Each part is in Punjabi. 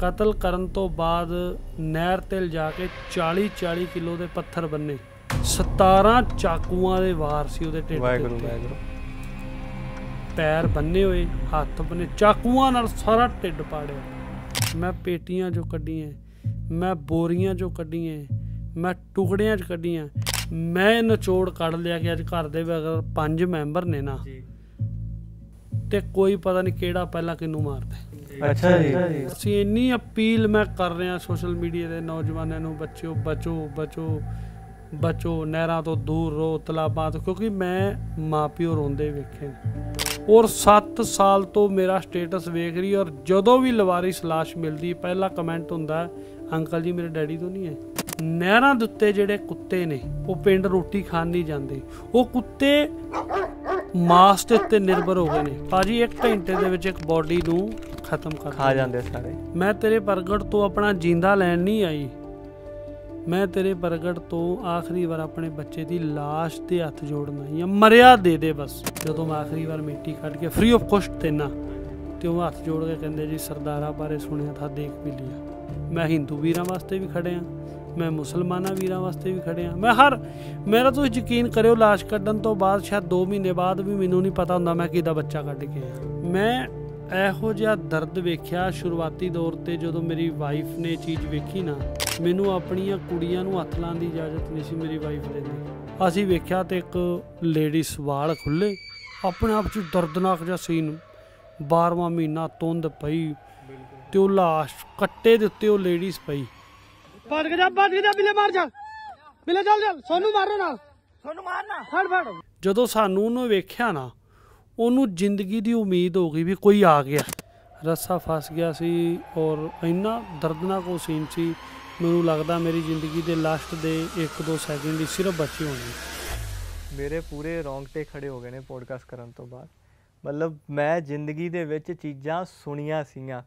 ਕਤਲ ਕਰਨ ਤੋਂ ਬਾਅਦ ਨਹਿਰ ਤੇ ਲਿਜਾ ਕੇ 40 40 ਕਿਲੋ ਦੇ ਪੱਥਰ ਬੰਨੇ 17 ਚਾਕੂਆਂ ਦੇ ਵਾਰ ਸੀ ਉਹਦੇ ਢਿੱਡ ਤੇ ਵਾਹਿਗੁਰੂ ਪੈਰ ਬੰਨੇ ਹੋਏ ਹੱਥ ਬੰਨੇ ਚਾਕੂਆਂ ਨਾਲ ਸਾਰਾ ਢਿੱਡ ਪਾੜਿਆ ਮੈਂ ਪੇਟੀਆਂ ਜੋ ਕੱਢੀਆਂ ਮੈਂ ਬੋਰੀਆਂ ਜੋ ਕੱਢੀਆਂ ਮੈਂ ਟੁਕੜਿਆਂ ਚ ਕੱਢੀਆਂ ਮੈਂ ਨਚੋੜ ਕੱਢ ਲਿਆ ਕਿ ਅੱਜ ਘਰ ਦੇ ਵਗਰ ਪੰਜ ਮੈਂਬਰ ਨੇ ਨਾ ਤੇ ਕੋਈ ਪਤਾ ਨਹੀਂ ਕਿਹੜਾ ਪਹਿਲਾਂ ਕਿਨੂੰ ਮਾਰਦਾ ਅੱਛਾ ਜੀ ਅਸੀਂ ਇੰਨੀ ਅਪੀਲ ਮੈਂ ਕਰ ਰਿਹਾ ਸੋਸ਼ਲ ਮੀਡੀਆ ਦੇ ਨੌਜਵਾਨਾਂ ਨੂੰ ਬੱਚਿਓ ਬਚੋ ਬਚੋ ਬਚੋ ਨਹਿਰਾਂ ਤੋਂ ਦੂਰ ਰਹੋ ਤਲਾਬਾਂ ਤੋਂ ਕਿਉਂਕਿ ਮੈਂ ਮਾਪਿਓ ਰੋਂਦੇ ਵੇਖੇ ਔਰ 7 ਸਾਲ ਤੋਂ ਮੇਰਾ ਸਟੇਟਸ ਵੇਖ ਰਹੀ ਔਰ ਜਦੋਂ ਵੀ ਲਵਾਰੀ ਸਲਾਸ਼ ਮਿਲਦੀ ਪਹਿਲਾ ਕਮੈਂਟ ਹੁੰਦਾ ਅੰਕਲ ਜੀ ਮੇਰੇ ਡੈਡੀ ਤੋਂ ਨਹੀਂ ਹੈ ਨਹਿਰਾਂ ਦੇ ਉੱਤੇ ਜਿਹੜੇ ਕੁੱਤੇ ਨੇ ਉਹ ਪਿੰਡ ਰੋਟੀ ਖਾਣ ਨਹੀਂ ਜਾਂਦੇ ਉਹ ਕੁੱਤੇ ਮਾਸ ਤੇ ਨਿਰਭਰ ਹੋ ਗਏ ਨੇ ਭਾਜੀ 1 ਘੰਟੇ ਦੇ ਵਿੱਚ ਇੱਕ ਬਾਡੀ ਨੂੰ ਖਤਮ ਕਰ ਖਾ ਜਾਂਦੇ ਸਾਰੇ ਮੈਂ ਤੇਰੇ ਪ੍ਰਗਟ ਤੋਂ ਆਪਣਾ ਜਿੰਦਾ ਲੈਣ ਨਹੀਂ ਆਈ ਮੈਂ ਤੇਰੇ ਪ੍ਰਗਟ ਤੋਂ ਆਖਰੀ ਵਾਰ ਆਪਣੇ ਬੱਚੇ ਦੀ লাশ ਤੇ ਹੱਥ ਜੋੜਨਾ ਜਾਂ ਮਰਿਆ ਦੇ ਦੇ ਬਸ ਜਦੋਂ ਮੈਂ ਆਖਰੀ ਵਾਰ ਮਿੱਟੀ ਕੱਢ ਕੇ ਫ੍ਰੀ ਆਫ ਕੋਸਟ ਤੇਨਾ ਤੇ ਉਹ ਹੱਥ ਜੋੜ ਕੇ ਕਹਿੰਦੇ ਜੀ ਸਰਦਾਰਾ ਬਾਰੇ ਸੁਣਿਆ ਥਾ ਦੇਖ ਵੀ ਲਿਆ ਮੈਂ ਹਿੰਦੂ ਵੀਰਾਂ ਵਾਸਤੇ ਵੀ ਖੜਿਆ ਮੈਂ ਮੁਸਲਮਾਨਾਂ ਵੀਰਾਂ ਵਾਸਤੇ ਵੀ ਖੜਿਆ ਮੈਂ ਹਰ ਮੇਰਾ ਤੁਸੀਂ ਯਕੀਨ ਕਰਿਓ লাশ ਕੱਢਣ ਤੋਂ ਬਾਅਦ ਸ਼ਾਇਦ 2 ਮਹੀਨੇ ਬਾਅਦ ਵੀ ਮੈਨੂੰ ਨਹੀਂ ਪਤਾ ਹੁੰਦਾ ਮੈਂ ਕਿਹਦਾ ਬੱਚਾ ਕੱਢ ਕੇ ਆ ਮੈਂ ਇਹੋ ਜਿਹਾ ਦਰਦ ਵੇਖਿਆ ਸ਼ੁਰੂਆਤੀ ਦੌਰ ਤੇ ਜਦੋਂ ਮੇਰੀ ਵਾਈਫ ਨੇ ਚੀਜ਼ ਵੇਖੀ ਨਾ ਮੈਨੂੰ ਆਪਣੀਆਂ ਕੁੜੀਆਂ ਨੂੰ ਹੱਥ ਲਾਣ ਦੀ ਇਜਾਜ਼ਤ ਨਹੀਂ ਸੀ ਮੇਰੀ ਵਾਈਫ ਦਿੰਦੀ ਅਸੀਂ ਵੇਖਿਆ ਤੇ ਇੱਕ ਲੇਡੀ ਸਵਾਲ ਖੁੱਲੇ ਆਪਣੇ ਆਪ 'ਚ ਦਰਦਨਾਕ ਜਿਹਾ ਸੀਨ 12ਵਾਂ ਮਹੀਨਾ ਤੁੰਦ ਪਈ ਤੇ ਉਹ ਲਾਸ਼ ਕੱਟੇ ਦੇ ਉੱਤੇ ਉਹ ਲੇਡੀਸ ਪਈ ਭੱਜ ਜਾ ਭੱਜ ਜਾ ਬਿਲੇ ਮਾਰ ਜਾ ਬਿਲੇ ਚੱਲ ਚੱਲ ਸੋਨੂੰ ਮਾਰੋ ਨਾਲ ਸੋਨੂੰ ਮਾਰਨਾ ਫੜ ਫੜ ਜਦੋਂ ਸਾਨੂੰ ਉਹਨੂੰ ਵੇਖਿਆ ਨਾ ਉਹਨੂੰ ਜ਼ਿੰਦਗੀ ਦੀ ਉਮੀਦ ਹੋ ਗਈ ਵੀ ਕੋਈ ਆ ਗਿਆ ਰੱਸਾ ਫਸ ਗਿਆ ਸੀ ਔਰ ਇੰਨਾ ਦਰਦਨਾਕ ਉਹ ਸੀਨ ਸੀ ਮੈਨੂੰ ਲੱਗਦਾ ਮੇਰੀ ਜ਼ਿੰਦਗੀ ਦੇ ਲਾਸਟ ਦੇ 1-2 ਸੈਕਿੰਡ ਹੀ ਸਿਰਫ ਬਚੇ ਹੋਣਗੇ ਮੇਰੇ ਪੂਰੇ ਰੌਂਗਟੇ ਖੜੇ ਹੋ ਗਏ ਨੇ ਪੋਡਕਾਸਟ ਕਰਨ ਤੋਂ ਬਾਅਦ ਮਤਲਬ ਮੈਂ ਜ਼ਿੰਦਗੀ ਦੇ ਵਿੱਚ ਚੀਜ਼ਾਂ ਸੁਣੀਆਂ ਸੀਆਂ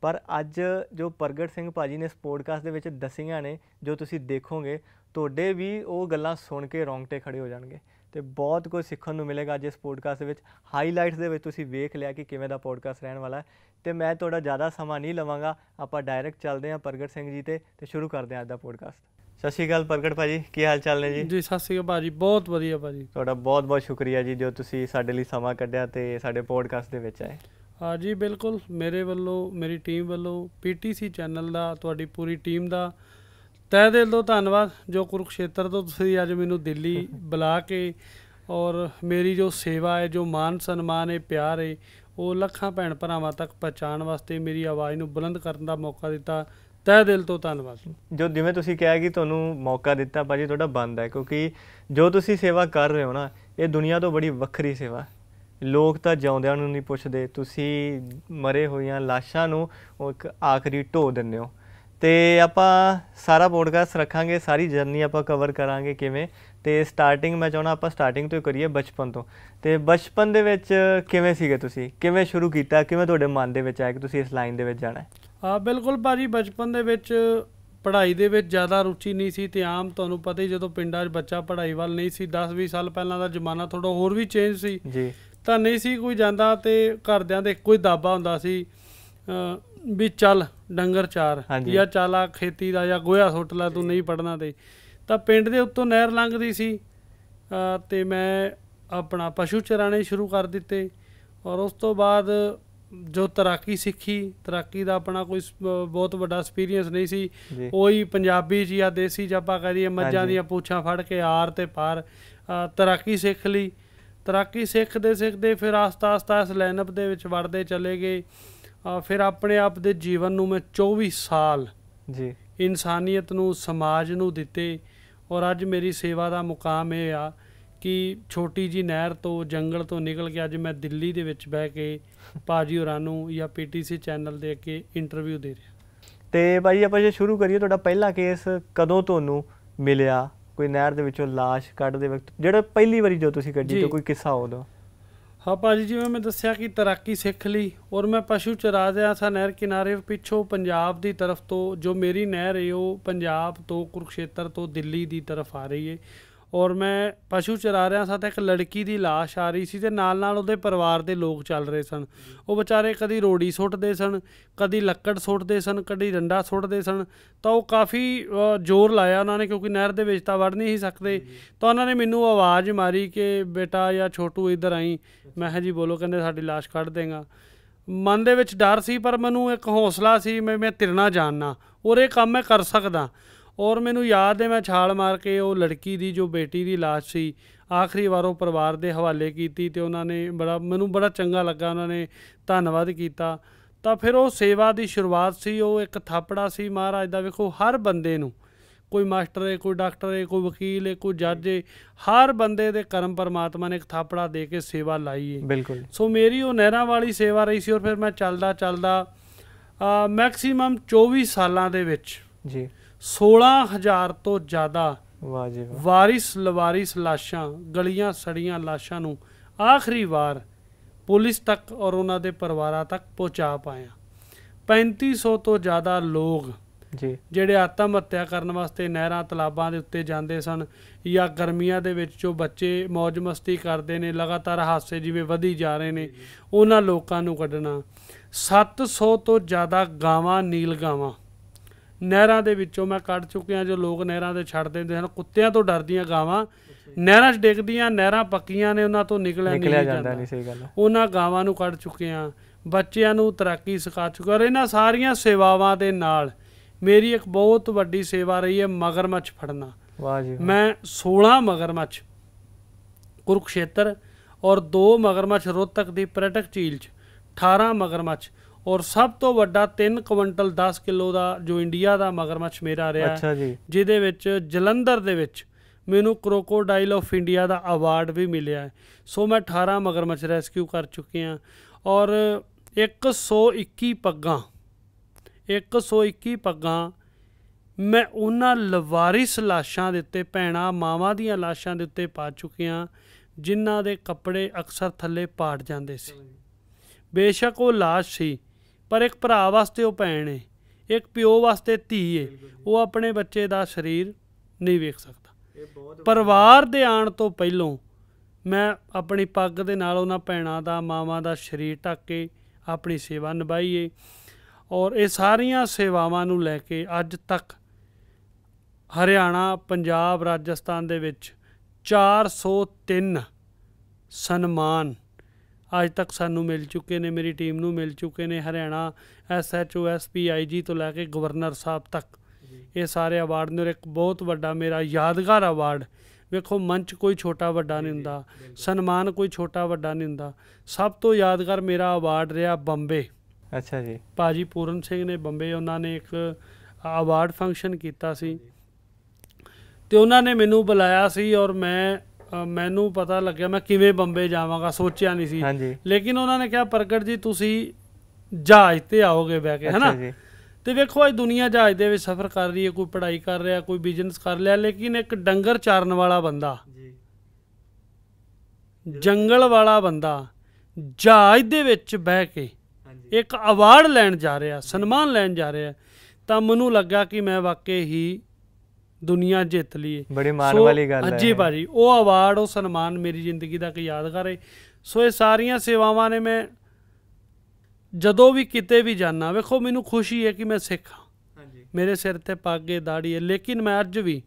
ਪਰ ਅੱਜ ਜੋ ਪ੍ਰਗਟ ਸਿੰਘ ਭਾਜੀ ਨੇ ਇਸ ਪੋਡਕਾਸਟ ਦੇ ਵਿੱਚ ਦਸੀਆਂ ਨੇ ਜੋ ਤੁਸੀਂ ਦੇਖੋਗੇ ਤੁਹਾਡੇ ਵੀ ਉਹ ਗੱਲਾਂ ਸੁਣ ਕੇ ਰੌਂਗਟੇ ਖੜੇ ਹੋ ਜਾਣਗੇ ਤੇ ਬਹੁਤ ਕੁਝ ਸਿੱਖਣ ਨੂੰ ਮਿਲੇਗਾ ਅੱਜ ਇਸ ਪੋਡਕਾਸਟ ਵਿੱਚ ਹਾਈਲਾਈਟਸ ਦੇ ਵਿੱਚ ਤੁਸੀਂ ਵੇਖ ਲਿਆ ਕਿ ਕਿਵੇਂ ਦਾ ਪੋਡਕਾਸਟ ਰਹਿਣ ਵਾਲਾ ਹੈ ਤੇ ਮੈਂ ਤੁਹਾਡਾ ਜ਼ਿਆਦਾ ਸਮਾਂ ਨਹੀਂ ਲਵਾਂਗਾ ਆਪਾਂ ਡਾਇਰੈਕਟ ਚੱਲਦੇ ਹਾਂ ਪ੍ਰਗਟ ਸਿੰਘ ਜੀ ਤੇ ਤੇ ਸ਼ੁਰੂ ਕਰਦੇ ਹਾਂ ਅੱਜ ਦਾ ਪੋਡਕਾਸਟ ਸਤਿ ਸ਼੍ਰੀ ਅਕਾਲ ਪ੍ਰਗਟ ਭਾਜੀ ਕੀ ਹਾਲ ਚਾਲ ਨੇ ਜੀ ਜੀ ਸਤਿ ਸ਼੍ਰੀ ਅਕਾਲ ਭਾਜੀ ਬਹੁਤ ਵਧੀਆ ਭਾਜੀ ਤੁਹਾਡਾ ਬਹੁਤ ਬਹੁਤ ਸ਼ੁਕਰੀਆ ਜੀ ਜੋ ਤੁਸੀਂ ਸਾਡੇ ਲਈ ਸਮਾਂ ਕੱਢਿਆ ਤੇ ਸਾਡੇ ਪੋਡਕਾਸਟ ਦੇ ਵਿੱਚ ਆਏ ਹਾਂ ਜੀ ਬਿਲਕੁਲ ਮੇਰੇ ਵੱਲੋਂ ਮੇਰੀ ਟੀਮ ਵੱਲੋਂ ਪੀਟੀਸੀ ਚੈਨਲ ਦਾ ਤੁਹਾਡੀ ਪੂਰੀ ਟੀਮ ਦਾ ਤਹਿ ਦਿਲ ਤੋਂ ਧੰਨਵਾਦ ਜੋ ਕੁਰੂਖੇਤਰ ਤੋਂ ਤੁਸੀਂ ਅੱਜ ਮੈਨੂੰ ਦਿੱਲੀ ਬੁਲਾ ਕੇ ਔਰ ਮੇਰੀ ਜੋ ਸੇਵਾ ਹੈ ਜੋ ਮਾਨ ਸਨਮਾਨ ਹੈ ਪਿਆਰ ਹੈ ਉਹ ਲੱਖਾਂ ਭੈਣ ਭਰਾਵਾਂ ਤੱਕ ਪਹੁੰਚਾਉਣ ਵਾਸਤੇ ਮੇਰੀ ਆਵਾਜ਼ ਨੂੰ ਬੁਲੰਦ ਕਰਨ ਦਾ ਮੌਕਾ ਦਿੱਤਾ ਤਹਿ ਦਿਲ ਤੋਂ ਧੰਨਵਾਦ ਜੋ ਜਿਵੇਂ ਤੁਸੀਂ ਕਿਹਾ ਕਿ ਤੁਹਾਨੂੰ ਮੌਕਾ ਦਿੱਤਾ ਭਾਜੀ ਤੁਹਾਡਾ ਬੰਦ ਹੈ ਕਿਉਂਕਿ ਜੋ ਤੁਸੀਂ ਸੇਵਾ ਕਰ ਰਹੇ ਹੋ ਨਾ ਇਹ ਦੁਨੀਆ ਤੋਂ ਬੜੀ ਵੱਖਰੀ ਸੇਵਾ ਲੋਕ ਤਾਂ ਜਿਉਂਦਿਆਂ ਨੂੰ ਨਹੀਂ ਪੁੱਛਦੇ ਤੁਸੀਂ ਮਰੇ ਹੋਈਆਂ ਲਾਸ਼ਾਂ ਨੂੰ ਉਹ ਇੱਕ ਆਖਰੀ ਢੋ ਦਿੰਦੇ ਹੋ ਤੇ ਆਪਾਂ ਸਾਰਾ ਪੋਡਕਾਸਟ ਰੱਖਾਂਗੇ ਸਾਰੀ ਜਰਨੀ ਆਪਾਂ ਕਵਰ ਕਰਾਂਗੇ ਕਿਵੇਂ ਤੇ ਸਟਾਰਟਿੰਗ ਮੈਂ ਚਾਹਣਾ ਆਪਾਂ ਸਟਾਰਟਿੰਗ ਤੋਂ ਕਰੀਏ ਬਚਪਨ ਤੋਂ ਤੇ ਬਚਪਨ ਦੇ ਵਿੱਚ ਕਿਵੇਂ ਸੀਗੇ ਤੁਸੀਂ ਕਿਵੇਂ ਸ਼ੁਰੂ ਕੀਤਾ ਕਿਵੇਂ ਤੁਹਾਡੇ ਮਨ ਦੇ ਵਿੱਚ ਆਇਆ ਕਿ ਤੁਸੀਂ ਇਸ ਲਾਈਨ ਦੇ ਵਿੱਚ ਜਾਣਾ ਹੈ ਆ ਬਿਲਕੁਲ ਭਾਜੀ ਬਚਪਨ ਦੇ ਵਿੱਚ ਪੜ੍ਹਾਈ ਦੇ ਵਿੱਚ ਜ਼ਿਆਦਾ ਰੁਚੀ ਨਹੀਂ ਸੀ ਤੇ ਆਮ ਤੁਹਾਨੂੰ ਪਤਾ ਹੀ ਜਦੋਂ ਪਿੰਡਾਂ 'ਚ ਬੱਚਾ ਪੜ੍ਹਾਈ ਵੱਲ ਨਹੀਂ ਸੀ 10-20 ਸਾਲ ਪਹਿਲਾਂ ਦਾ ਜ਼ਮਾਨਾ ਥੋੜਾ ਹੋਰ ਵੀ ਚੇਂਜ ਸੀ ਜੀ ਤਾਂ ਨਹੀਂ ਸੀ ਕੋਈ ਜਾਂਦਾ ਤੇ ਘਰਦਿਆਂ ਦੇ ਕੋਈ ਦਾਬਾ ਹੁੰਦਾ ਸੀ ਵੀ ਚੱਲ ਡੰਗਰ ਚਾਰ ਜਾਂ ਚਾਲਾ ਖੇਤੀ ਦਾ ਜਾਂ ਗੋਹਾ ਸੁੱਟ ਲੈ ਤੂੰ ਨਹੀਂ ਪੜਨਾ ਤੇ ਤਾਂ ਪਿੰਡ ਦੇ ਉੱਤੋਂ ਨਹਿਰ ਲੰਘਦੀ ਸੀ ਤੇ ਮੈਂ ਆਪਣਾ ਪਸ਼ੂ ਚਰਾਣੇ ਸ਼ੁਰੂ ਕਰ ਦਿੱਤੇ ਔਰ ਉਸ ਤੋਂ ਬਾਅਦ ਜੋ ਤਰਾਕੀ ਸਿੱਖੀ ਤਰਾਕੀ ਦਾ ਆਪਣਾ ਕੋਈ ਬਹੁਤ ਵੱਡਾ ਐਕਸਪੀਰੀਅੰਸ ਨਹੀਂ ਸੀ ਉਹੀ ਪੰਜਾਬੀ ਜੀ ਆ ਦੇਸੀ ਜਾਪਾ ਕਰੀਏ ਮੱਝਾਂ ਦੀਆਂ ਪੂਛਾਂ ਫੜ ਕੇ ਆਰ ਤੇ ਪਾਰ ਤਰਾਕੀ ਸਿੱਖ ਲਈ ਤਰਾਕੀ ਸਿੱਖਦੇ ਸਿੱਖਦੇ ਫਿਰ ਆਸਤਾ ਆਸਤਾ ਇਸ ਲਾਈਨਅਪ ਦੇ ਵਿੱਚ ਵੜਦੇ ਚਲੇ ਗਏ ਫਿਰ ਆਪਣੇ ਆਪ ਦੇ ਜੀਵਨ ਨੂੰ ਮੈਂ 24 ਸਾਲ ਜੀ ਇਨਸਾਨੀਅਤ ਨੂੰ ਸਮਾਜ ਨੂੰ ਦਿੱਤੇ ਔਰ ਅੱਜ ਮੇਰੀ ਸੇਵਾ ਦਾ ਮੁਕਾਮ ਇਹ ਆ ਕਿ ਛੋਟੀ ਜੀ ਨਹਿਰ ਤੋਂ ਜੰਗਲ ਤੋਂ ਨਿਕਲ ਕੇ ਅੱਜ ਮੈਂ ਦਿੱਲੀ ਦੇ ਵਿੱਚ ਬਹਿ ਕੇ ਪਾਜੀ ਹੋਰਾਂ ਨੂੰ ਜਾਂ ਪੀਟੀਸੀ ਚੈਨਲ ਦੇ ਅੱਗੇ ਇੰਟਰਵਿਊ ਦੇ ਰਿਹਾ ਤੇ ਭਾਈ ਆਪਾਂ ਜੇ ਸ਼ੁਰੂ ਕਰੀਏ ਤੁਹਾਡਾ ਪਹਿਲਾ ਕੇਸ ਕਦੋਂ ਤੁਹਾਨੂੰ ਮਿਲਿਆ ਕੋਈ ਨਹਿਰ ਦੇ ਵਿੱਚੋਂ লাশ ਕੱਢਦੇ ਵਕਤ ਜਿਹੜਾ ਪਹਿਲੀ ਵਾਰੀ ਜੋ ਤੁਸੀਂ ਕੱਢੀ ਤੇ ਕੋਈ ਕਿੱਸਾ ਉਦੋਂ ਹਾਂ ਭਾਜੀ ਜਿਵੇਂ ਮੈਂ ਦੱਸਿਆ ਕਿ ਤਰਾਕੀ ਸਿੱਖ ਲਈ ਔਰ ਮੈਂ ਪਸ਼ੂ ਚਰਾ ਰਿਹਾ ਸਾਂ ਨਹਿਰ ਕਿਨਾਰੇ ਪਿੱਛੋਂ ਪੰਜਾਬ ਦੀ ਤਰਫ ਤੋਂ ਜੋ ਮੇਰੀ ਨਹਿਰ ਹੈ ਉਹ ਪੰਜਾਬ ਤੋਂ ਕੁਰਕਸ਼ੇਤਰ ਤੋਂ ਦਿੱਲੀ ਦੀ ਤਰਫ ਆ ਰਹੀ ਹੈ ਔਰ ਮੈਂ ਪਸ਼ੂ ਚਰਾ ਰਿਆਂ ਸਾਂ ਤਾਂ ਇੱਕ ਲੜਕੀ ਦੀ লাশ ਆ ਰਹੀ ਸੀ ਤੇ ਨਾਲ ਨਾਲ ਉਹਦੇ ਪਰਿਵਾਰ ਦੇ ਲੋਕ ਚੱਲ ਰਹੇ ਸਨ ਉਹ ਵਿਚਾਰੇ ਕਦੀ ਰੋੜੀ ਸੁੱਟਦੇ ਸਨ ਕਦੀ ਲੱਕੜ ਸੁੱਟਦੇ ਸਨ ਕਦੀ ਡੰਡਾ ਸੁੱਟਦੇ ਸਨ ਤਾਂ ਉਹ ਕਾਫੀ ਜ਼ੋਰ ਲਾਇਆ ਉਹਨਾਂ ਨੇ ਕਿਉਂਕਿ ਨਹਿਰ ਦੇ ਵਿੱਚ ਤਾਂ ਵੜ ਨਹੀਂ ਸਕਦੇ ਤਾਂ ਉਹਨਾਂ ਨੇ ਮੈਨੂੰ ਆਵਾਜ਼ ਮਾਰੀ ਕਿ ਬੇਟਾ ਜਾਂ ਛੋਟੂ ਇੱਧਰ ਆਈ ਮੈਂ ਹਾਂ ਜੀ ਬੋਲੋ ਕਹਿੰਦੇ ਸਾਡੀ লাশ ਕੱਢ ਦੇਗਾ ਮਨ ਦੇ ਵਿੱਚ ਡਰ ਸੀ ਪਰ ਮੈਨੂੰ ਇੱਕ ਹੌਸਲਾ ਸੀ ਮੈਂ ਮੈਂ ਤਿਰਨਾ ਜਾਣਨਾ ਔਰ ਇਹ ਕੰਮ ਮੈਂ ਕਰ ਸਕਦਾ ਔਰ ਮੈਨੂੰ ਯਾਦ ਹੈ ਮੈਂ ਛਾਲ ਮਾਰ ਕੇ ਉਹ ਲੜਕੀ ਦੀ ਜੋ ਬੇਟੀ ਦੀ লাশ ਸੀ ਆਖਰੀ ਵਾਰ ਉਹ ਪਰਿਵਾਰ ਦੇ ਹਵਾਲੇ ਕੀਤੀ ਤੇ ਉਹਨਾਂ ਨੇ ਬੜਾ ਮੈਨੂੰ ਬੜਾ ਚੰਗਾ ਲੱਗਾ ਉਹਨਾਂ ਨੇ ਧੰਨਵਾਦ ਕੀਤਾ ਤਾਂ ਫਿਰ ਉਹ ਸੇਵਾ ਦੀ ਸ਼ੁਰੂਆਤ ਸੀ ਉਹ ਇੱਕ ਥਾਪੜਾ ਸੀ ਮਹਾਰਾਜ ਦਾ ਵੇਖੋ ਹਰ ਬੰਦੇ ਨੂੰ ਕੋਈ ਮਾਸਟਰ ਹੈ ਕੋਈ ਡਾਕਟਰ ਹੈ ਕੋਈ ਵਕੀਲ ਹੈ ਕੋਈ ਜੱਜ ਹੈ ਹਰ ਬੰਦੇ ਦੇ ਕਰਮ ਪਰਮਾਤਮਾ ਨੇ ਇੱਕ ਥਾਪੜਾ ਦੇ ਕੇ ਸੇਵਾ ਲਾਈ ਹੈ ਬਿਲਕੁਲ ਸੋ ਮੇਰੀ ਉਹ ਨਹਿਰਾਂ ਵਾਲੀ ਸੇਵਾ ਰਹੀ ਸੀ ਔਰ ਫਿਰ ਮੈਂ ਚੱਲਦਾ ਚੱਲਦਾ ਮੈਕਸਿਮਮ 24 ਸਾਲਾਂ ਦੇ ਵਿੱਚ ਜੀ 16000 ਤੋਂ ਜ਼ਿਆਦਾ ਵਾਜਿਬ ਵਾਰਿਸ ਲਵਾਰਿਸ ਲਾਸ਼ਾਂ ਗਲੀਆਂ ਸੜੀਆਂ ਲਾਸ਼ਾਂ ਨੂੰ ਆਖਰੀ ਵਾਰ ਪੁਲਿਸ ਤੱਕ ਔਰ ਉਹਨਾਂ ਦੇ ਪਰਿਵਾਰਾਂ ਤੱਕ ਪਹੁੰਚਾ ਪਾਇਆ 3500 ਤੋਂ ਜ਼ਿਆਦਾ ਲੋਕ ਜੀ ਜਿਹੜੇ ਆਤਮ ਹੱਤਿਆ ਕਰਨ ਵਾਸਤੇ ਨਹਿਰਾਂ ਤਲਾਬਾਂ ਦੇ ਉੱਤੇ ਜਾਂਦੇ ਸਨ ਜਾਂ ਗਰਮੀਆਂ ਦੇ ਵਿੱਚ ਜੋ ਬੱਚੇ ਮौज ਮਸਤੀ ਕਰਦੇ ਨੇ ਲਗਾਤਾਰ ਹਾਸੇ ਜਿਵੇਂ ਵਧੀ ਜਾ ਰਹੇ ਨੇ ਉਹਨਾਂ ਲੋਕਾਂ ਨੂੰ ਕੱਢਣਾ 700 ਤੋਂ ਜ਼ਿਆਦਾ ਗਾਵਾਂ ਨੀਲ ਗਾਵਾਂ ਨਹਿਰਾਂ ਦੇ ਵਿੱਚੋਂ ਮੈਂ ਕੱਢ ਚੁੱਕਿਆ ਜੋ ਲੋਕ ਨਹਿਰਾਂ ਦੇ ਛੱਡ ਦਿੰਦੇ ਹਨ ਕੁੱਤਿਆਂ ਤੋਂ ਡਰਦੀਆਂ ਗਾਵਾਂ ਨਹਿਰਾਂ 'ਚ ਡਿੱਗਦੀਆਂ ਨਹਿਰਾਂ ਪੱਕੀਆਂ ਨੇ ਉਹਨਾਂ ਤੋਂ ਨਿਕਲਿਆ ਨਹੀਂ ਜਾਂਦਾ ਨਹੀਂ ਸਹੀ ਗੱਲ ਉਹਨਾਂ ਗਾਵਾਂ ਨੂੰ ਕੱਢ ਚੁੱਕਿਆ ਬੱਚਿਆਂ ਨੂੰ ਤਰਾਕੀ ਸਿਖਾ ਚੁੱਕਾ ਔਰ ਇਹਨਾਂ ਸਾਰੀਆਂ ਸੇਵਾਵਾਂ ਦੇ ਨਾਲ ਮੇਰੀ ਇੱਕ ਬਹੁਤ ਵੱਡੀ ਸੇਵਾ ਰਹੀ ਹੈ ਮਗਰਮੱਛ ਫੜਨਾ ਵਾਹ ਜੀ ਮੈਂ 16 ਮਗਰਮੱਛ ਕੁਰਖੇਤਰ ਔਰ 2 ਮਗਰਮੱਛ ਰੋਤਕ ਦੀ ਪਰਟਕ ਝੀਲ 'ਚ 18 ਮਗਰਮੱਛ ਔਰ ਸਭ ਤੋਂ ਵੱਡਾ 3 ਕੁਇੰਟਲ 10 ਕਿਲੋ ਦਾ ਜੋ ਇੰਡੀਆ ਦਾ ਮਗਰਮੱਛ ਮੇਰਾ ਰਿਹਾ ਅੱਛਾ ਜੀ ਜਿਹਦੇ ਵਿੱਚ ਜਲੰਧਰ ਦੇ ਵਿੱਚ ਮੈਨੂੰ ਕ੍ਰੋਕੋਡਾਈਲ ਆਫ ਇੰਡੀਆ ਦਾ ਅਵਾਰਡ ਵੀ ਮਿਲਿਆ ਹੈ ਸੋ ਮੈਂ 18 ਮਗਰਮੱਛ ਰੈਸਕਿਊ ਕਰ ਚੁੱਕੇ ਹਾਂ ਔਰ 121 ਪੱਗਾਂ 121 ਪੱਗਾਂ ਮੈਂ ਉਹਨਾਂ ਲਵਾਰਿਸ ਲਾਸ਼ਾਂ ਦੇ ਉੱਤੇ ਪੈਣਾ ਮਾਵਾਂ ਦੀਆਂ ਲਾਸ਼ਾਂ ਦੇ ਉੱਤੇ ਪਾ ਚੁੱਕਿਆ ਜਿਨ੍ਹਾਂ ਦੇ ਕੱਪੜੇ ਅਕਸਰ ਥੱਲੇ ਪਾੜ ਜਾਂਦੇ ਸੀ ਬੇਸ਼ੱਕ ਉਹ ਲਾਸ਼ ਸੀ ਪਰ ਇੱਕ ਭਰਾ ਵਾਸਤੇ ਉਹ ਭੈਣ ਏ ਇੱਕ ਪਿਓ ਵਾਸਤੇ ਧੀ ਏ ਉਹ ਆਪਣੇ ਬੱਚੇ ਦਾ ਸਰੀਰ ਨਹੀਂ ਵੇਖ ਸਕਦਾ ਪਰਿਵਾਰ ਦੇ ਆਣ ਤੋਂ ਪਹਿਲਾਂ ਮੈਂ ਆਪਣੀ ਪੱਗ ਦੇ ਨਾਲ ਉਹਨਾਂ ਭੈਣਾਂ ਦਾ ਮਾਵਾਂ ਦਾ ਸਰੀਰ ਢੱਕ ਕੇ ਆਪਣੀ ਸੇਵਾ ਨਿਭਾਈਏ ਔਰ ਇਹ ਸਾਰੀਆਂ ਸੇਵਾਵਾਂ ਨੂੰ ਲੈ ਕੇ ਅੱਜ ਤੱਕ ਹਰਿਆਣਾ ਪੰਜਾਬ ਰਾਜਸਥਾਨ ਦੇ ਵਿੱਚ 403 ਸਨਮਾਨ ਅੱਜ ਤੱਕ ਸਾਨੂੰ ਮਿਲ ਚੁੱਕੇ ਨੇ ਮੇਰੀ ਟੀਮ ਨੂੰ ਮਿਲ ਚੁੱਕੇ ਨੇ ਹਰਿਆਣਾ ਐਸਐਚਓ ਆਈਜੀ ਤੋਂ ਲੈ ਕੇ ਗਵਰਨਰ ਸਾਹਿਬ ਤੱਕ ਇਹ ਸਾਰੇ ਅਵਾਰਡ ਨੇ ਇੱਕ ਬਹੁਤ ਵੱਡਾ ਮੇਰਾ ਯਾਦਗਾਰ ਅਵਾਰਡ ਵੇਖੋ ਮੰਚ ਕੋਈ ਛੋਟਾ ਵੱਡਾ ਨਹੀਂ ਹੁੰਦਾ ਸਨਮਾਨ ਕੋਈ ਛੋਟਾ ਵੱਡਾ ਨਹੀਂ ਹੁੰਦਾ ਸਭ ਤੋਂ ਯਾਦਗਾਰ ਮੇਰਾ ਅਵਾਰਡ ਰਿਹਾ ਬੰਬੇ ਅੱਛਾ ਜੀ ਭਾਜੀ ਪੂਰਨ ਸਿੰਘ ਨੇ ਬੰਬੇ ਉਹਨਾਂ ਨੇ ਇੱਕ ਅਵਾਰਡ ਫੰਕਸ਼ਨ ਕੀਤਾ ਸੀ ਤੇ ਉਹਨਾਂ ਨੇ ਮੈਨੂੰ ਬੁਲਾਇਆ ਸੀ ਔਰ ਮੈਂ ਮੈਨੂੰ ਪਤਾ ਲੱਗਿਆ ਮੈਂ ਕਿਵੇਂ ਬੰਬੇ ਜਾਵਾਂਗਾ ਸੋਚਿਆ ਨਹੀਂ ਸੀ ਲੇਕਿਨ ਉਹਨਾਂ ਨੇ ਕਿਹਾ ਪ੍ਰਗਟ ਜੀ ਤੁਸੀਂ ਜਹਾਜ਼ ਤੇ ਆਓਗੇ ਬਹਿ ਕੇ ਹੈਨਾ ਤੇ ਵੇਖੋ ਅੱਜ ਦੁਨੀਆ ਜਹਾਜ਼ ਦੇ ਵਿੱਚ ਸਫ਼ਰ ਕਰ ਰਹੀ ਹੈ ਕੋਈ ਪੜ੍ਹਾਈ ਕਰ ਰਿਹਾ ਕੋਈ ਬਿਜ਼ਨਸ ਕਰ ਲਿਆ ਲੇਕਿਨ ਇੱਕ ਡੰਗਰ ਚਾਰਨ ਵਾਲਾ ਬੰਦਾ ਜੰਗਲ ਵਾਲਾ ਬੰਦਾ ਜਹਾਜ਼ ਦੇ ਵਿੱਚ ਬਹਿ ਕੇ ਇੱਕ ਅਵਾਰਡ ਲੈਣ ਜਾ ਰਿਹਾ ਸਨਮਾਨ ਲੈਣ ਜਾ ਰਿਹਾ ਤਾਂ ਮੈਨੂੰ ਲੱਗਾ ਕਿ ਮੈਂ ਵਾਕਈ ਹੀ ਦੁਨੀਆ ਜਿੱਤ ਲਈ ਬੜੀ ਮਾਣ ਵਾਲੀ ਗੱਲ ਹੈ ਅੱਜੇ ਭਾਜੀ ਉਹ ਅਵਾਰਡ ਉਹ ਸਨਮਾਨ ਮੇਰੀ ਜ਼ਿੰਦਗੀ ਦਾ ਇੱਕ ਯਾਦਗਾਰ ਹੈ ਸੋ ਇਹ ਸਾਰੀਆਂ ਸੇਵਾਵਾਂ ਨੇ ਮੈਂ ਜਦੋਂ ਵੀ ਕਿਤੇ ਵੀ ਜਾਣਾ ਵੇਖੋ ਮੈਨੂੰ ਖੁਸ਼ੀ ਹੈ ਕਿ ਮੈਂ ਸਿੱਖ ਹਾਂ ਹਾਂਜੀ ਮੇਰੇ ਸਿਰ ਤੇ ਪਾਗੇ ਦਾੜੀ ਹੈ ਲੇਕਿਨ ਮੈਂ ਅੱਜ ਵੀ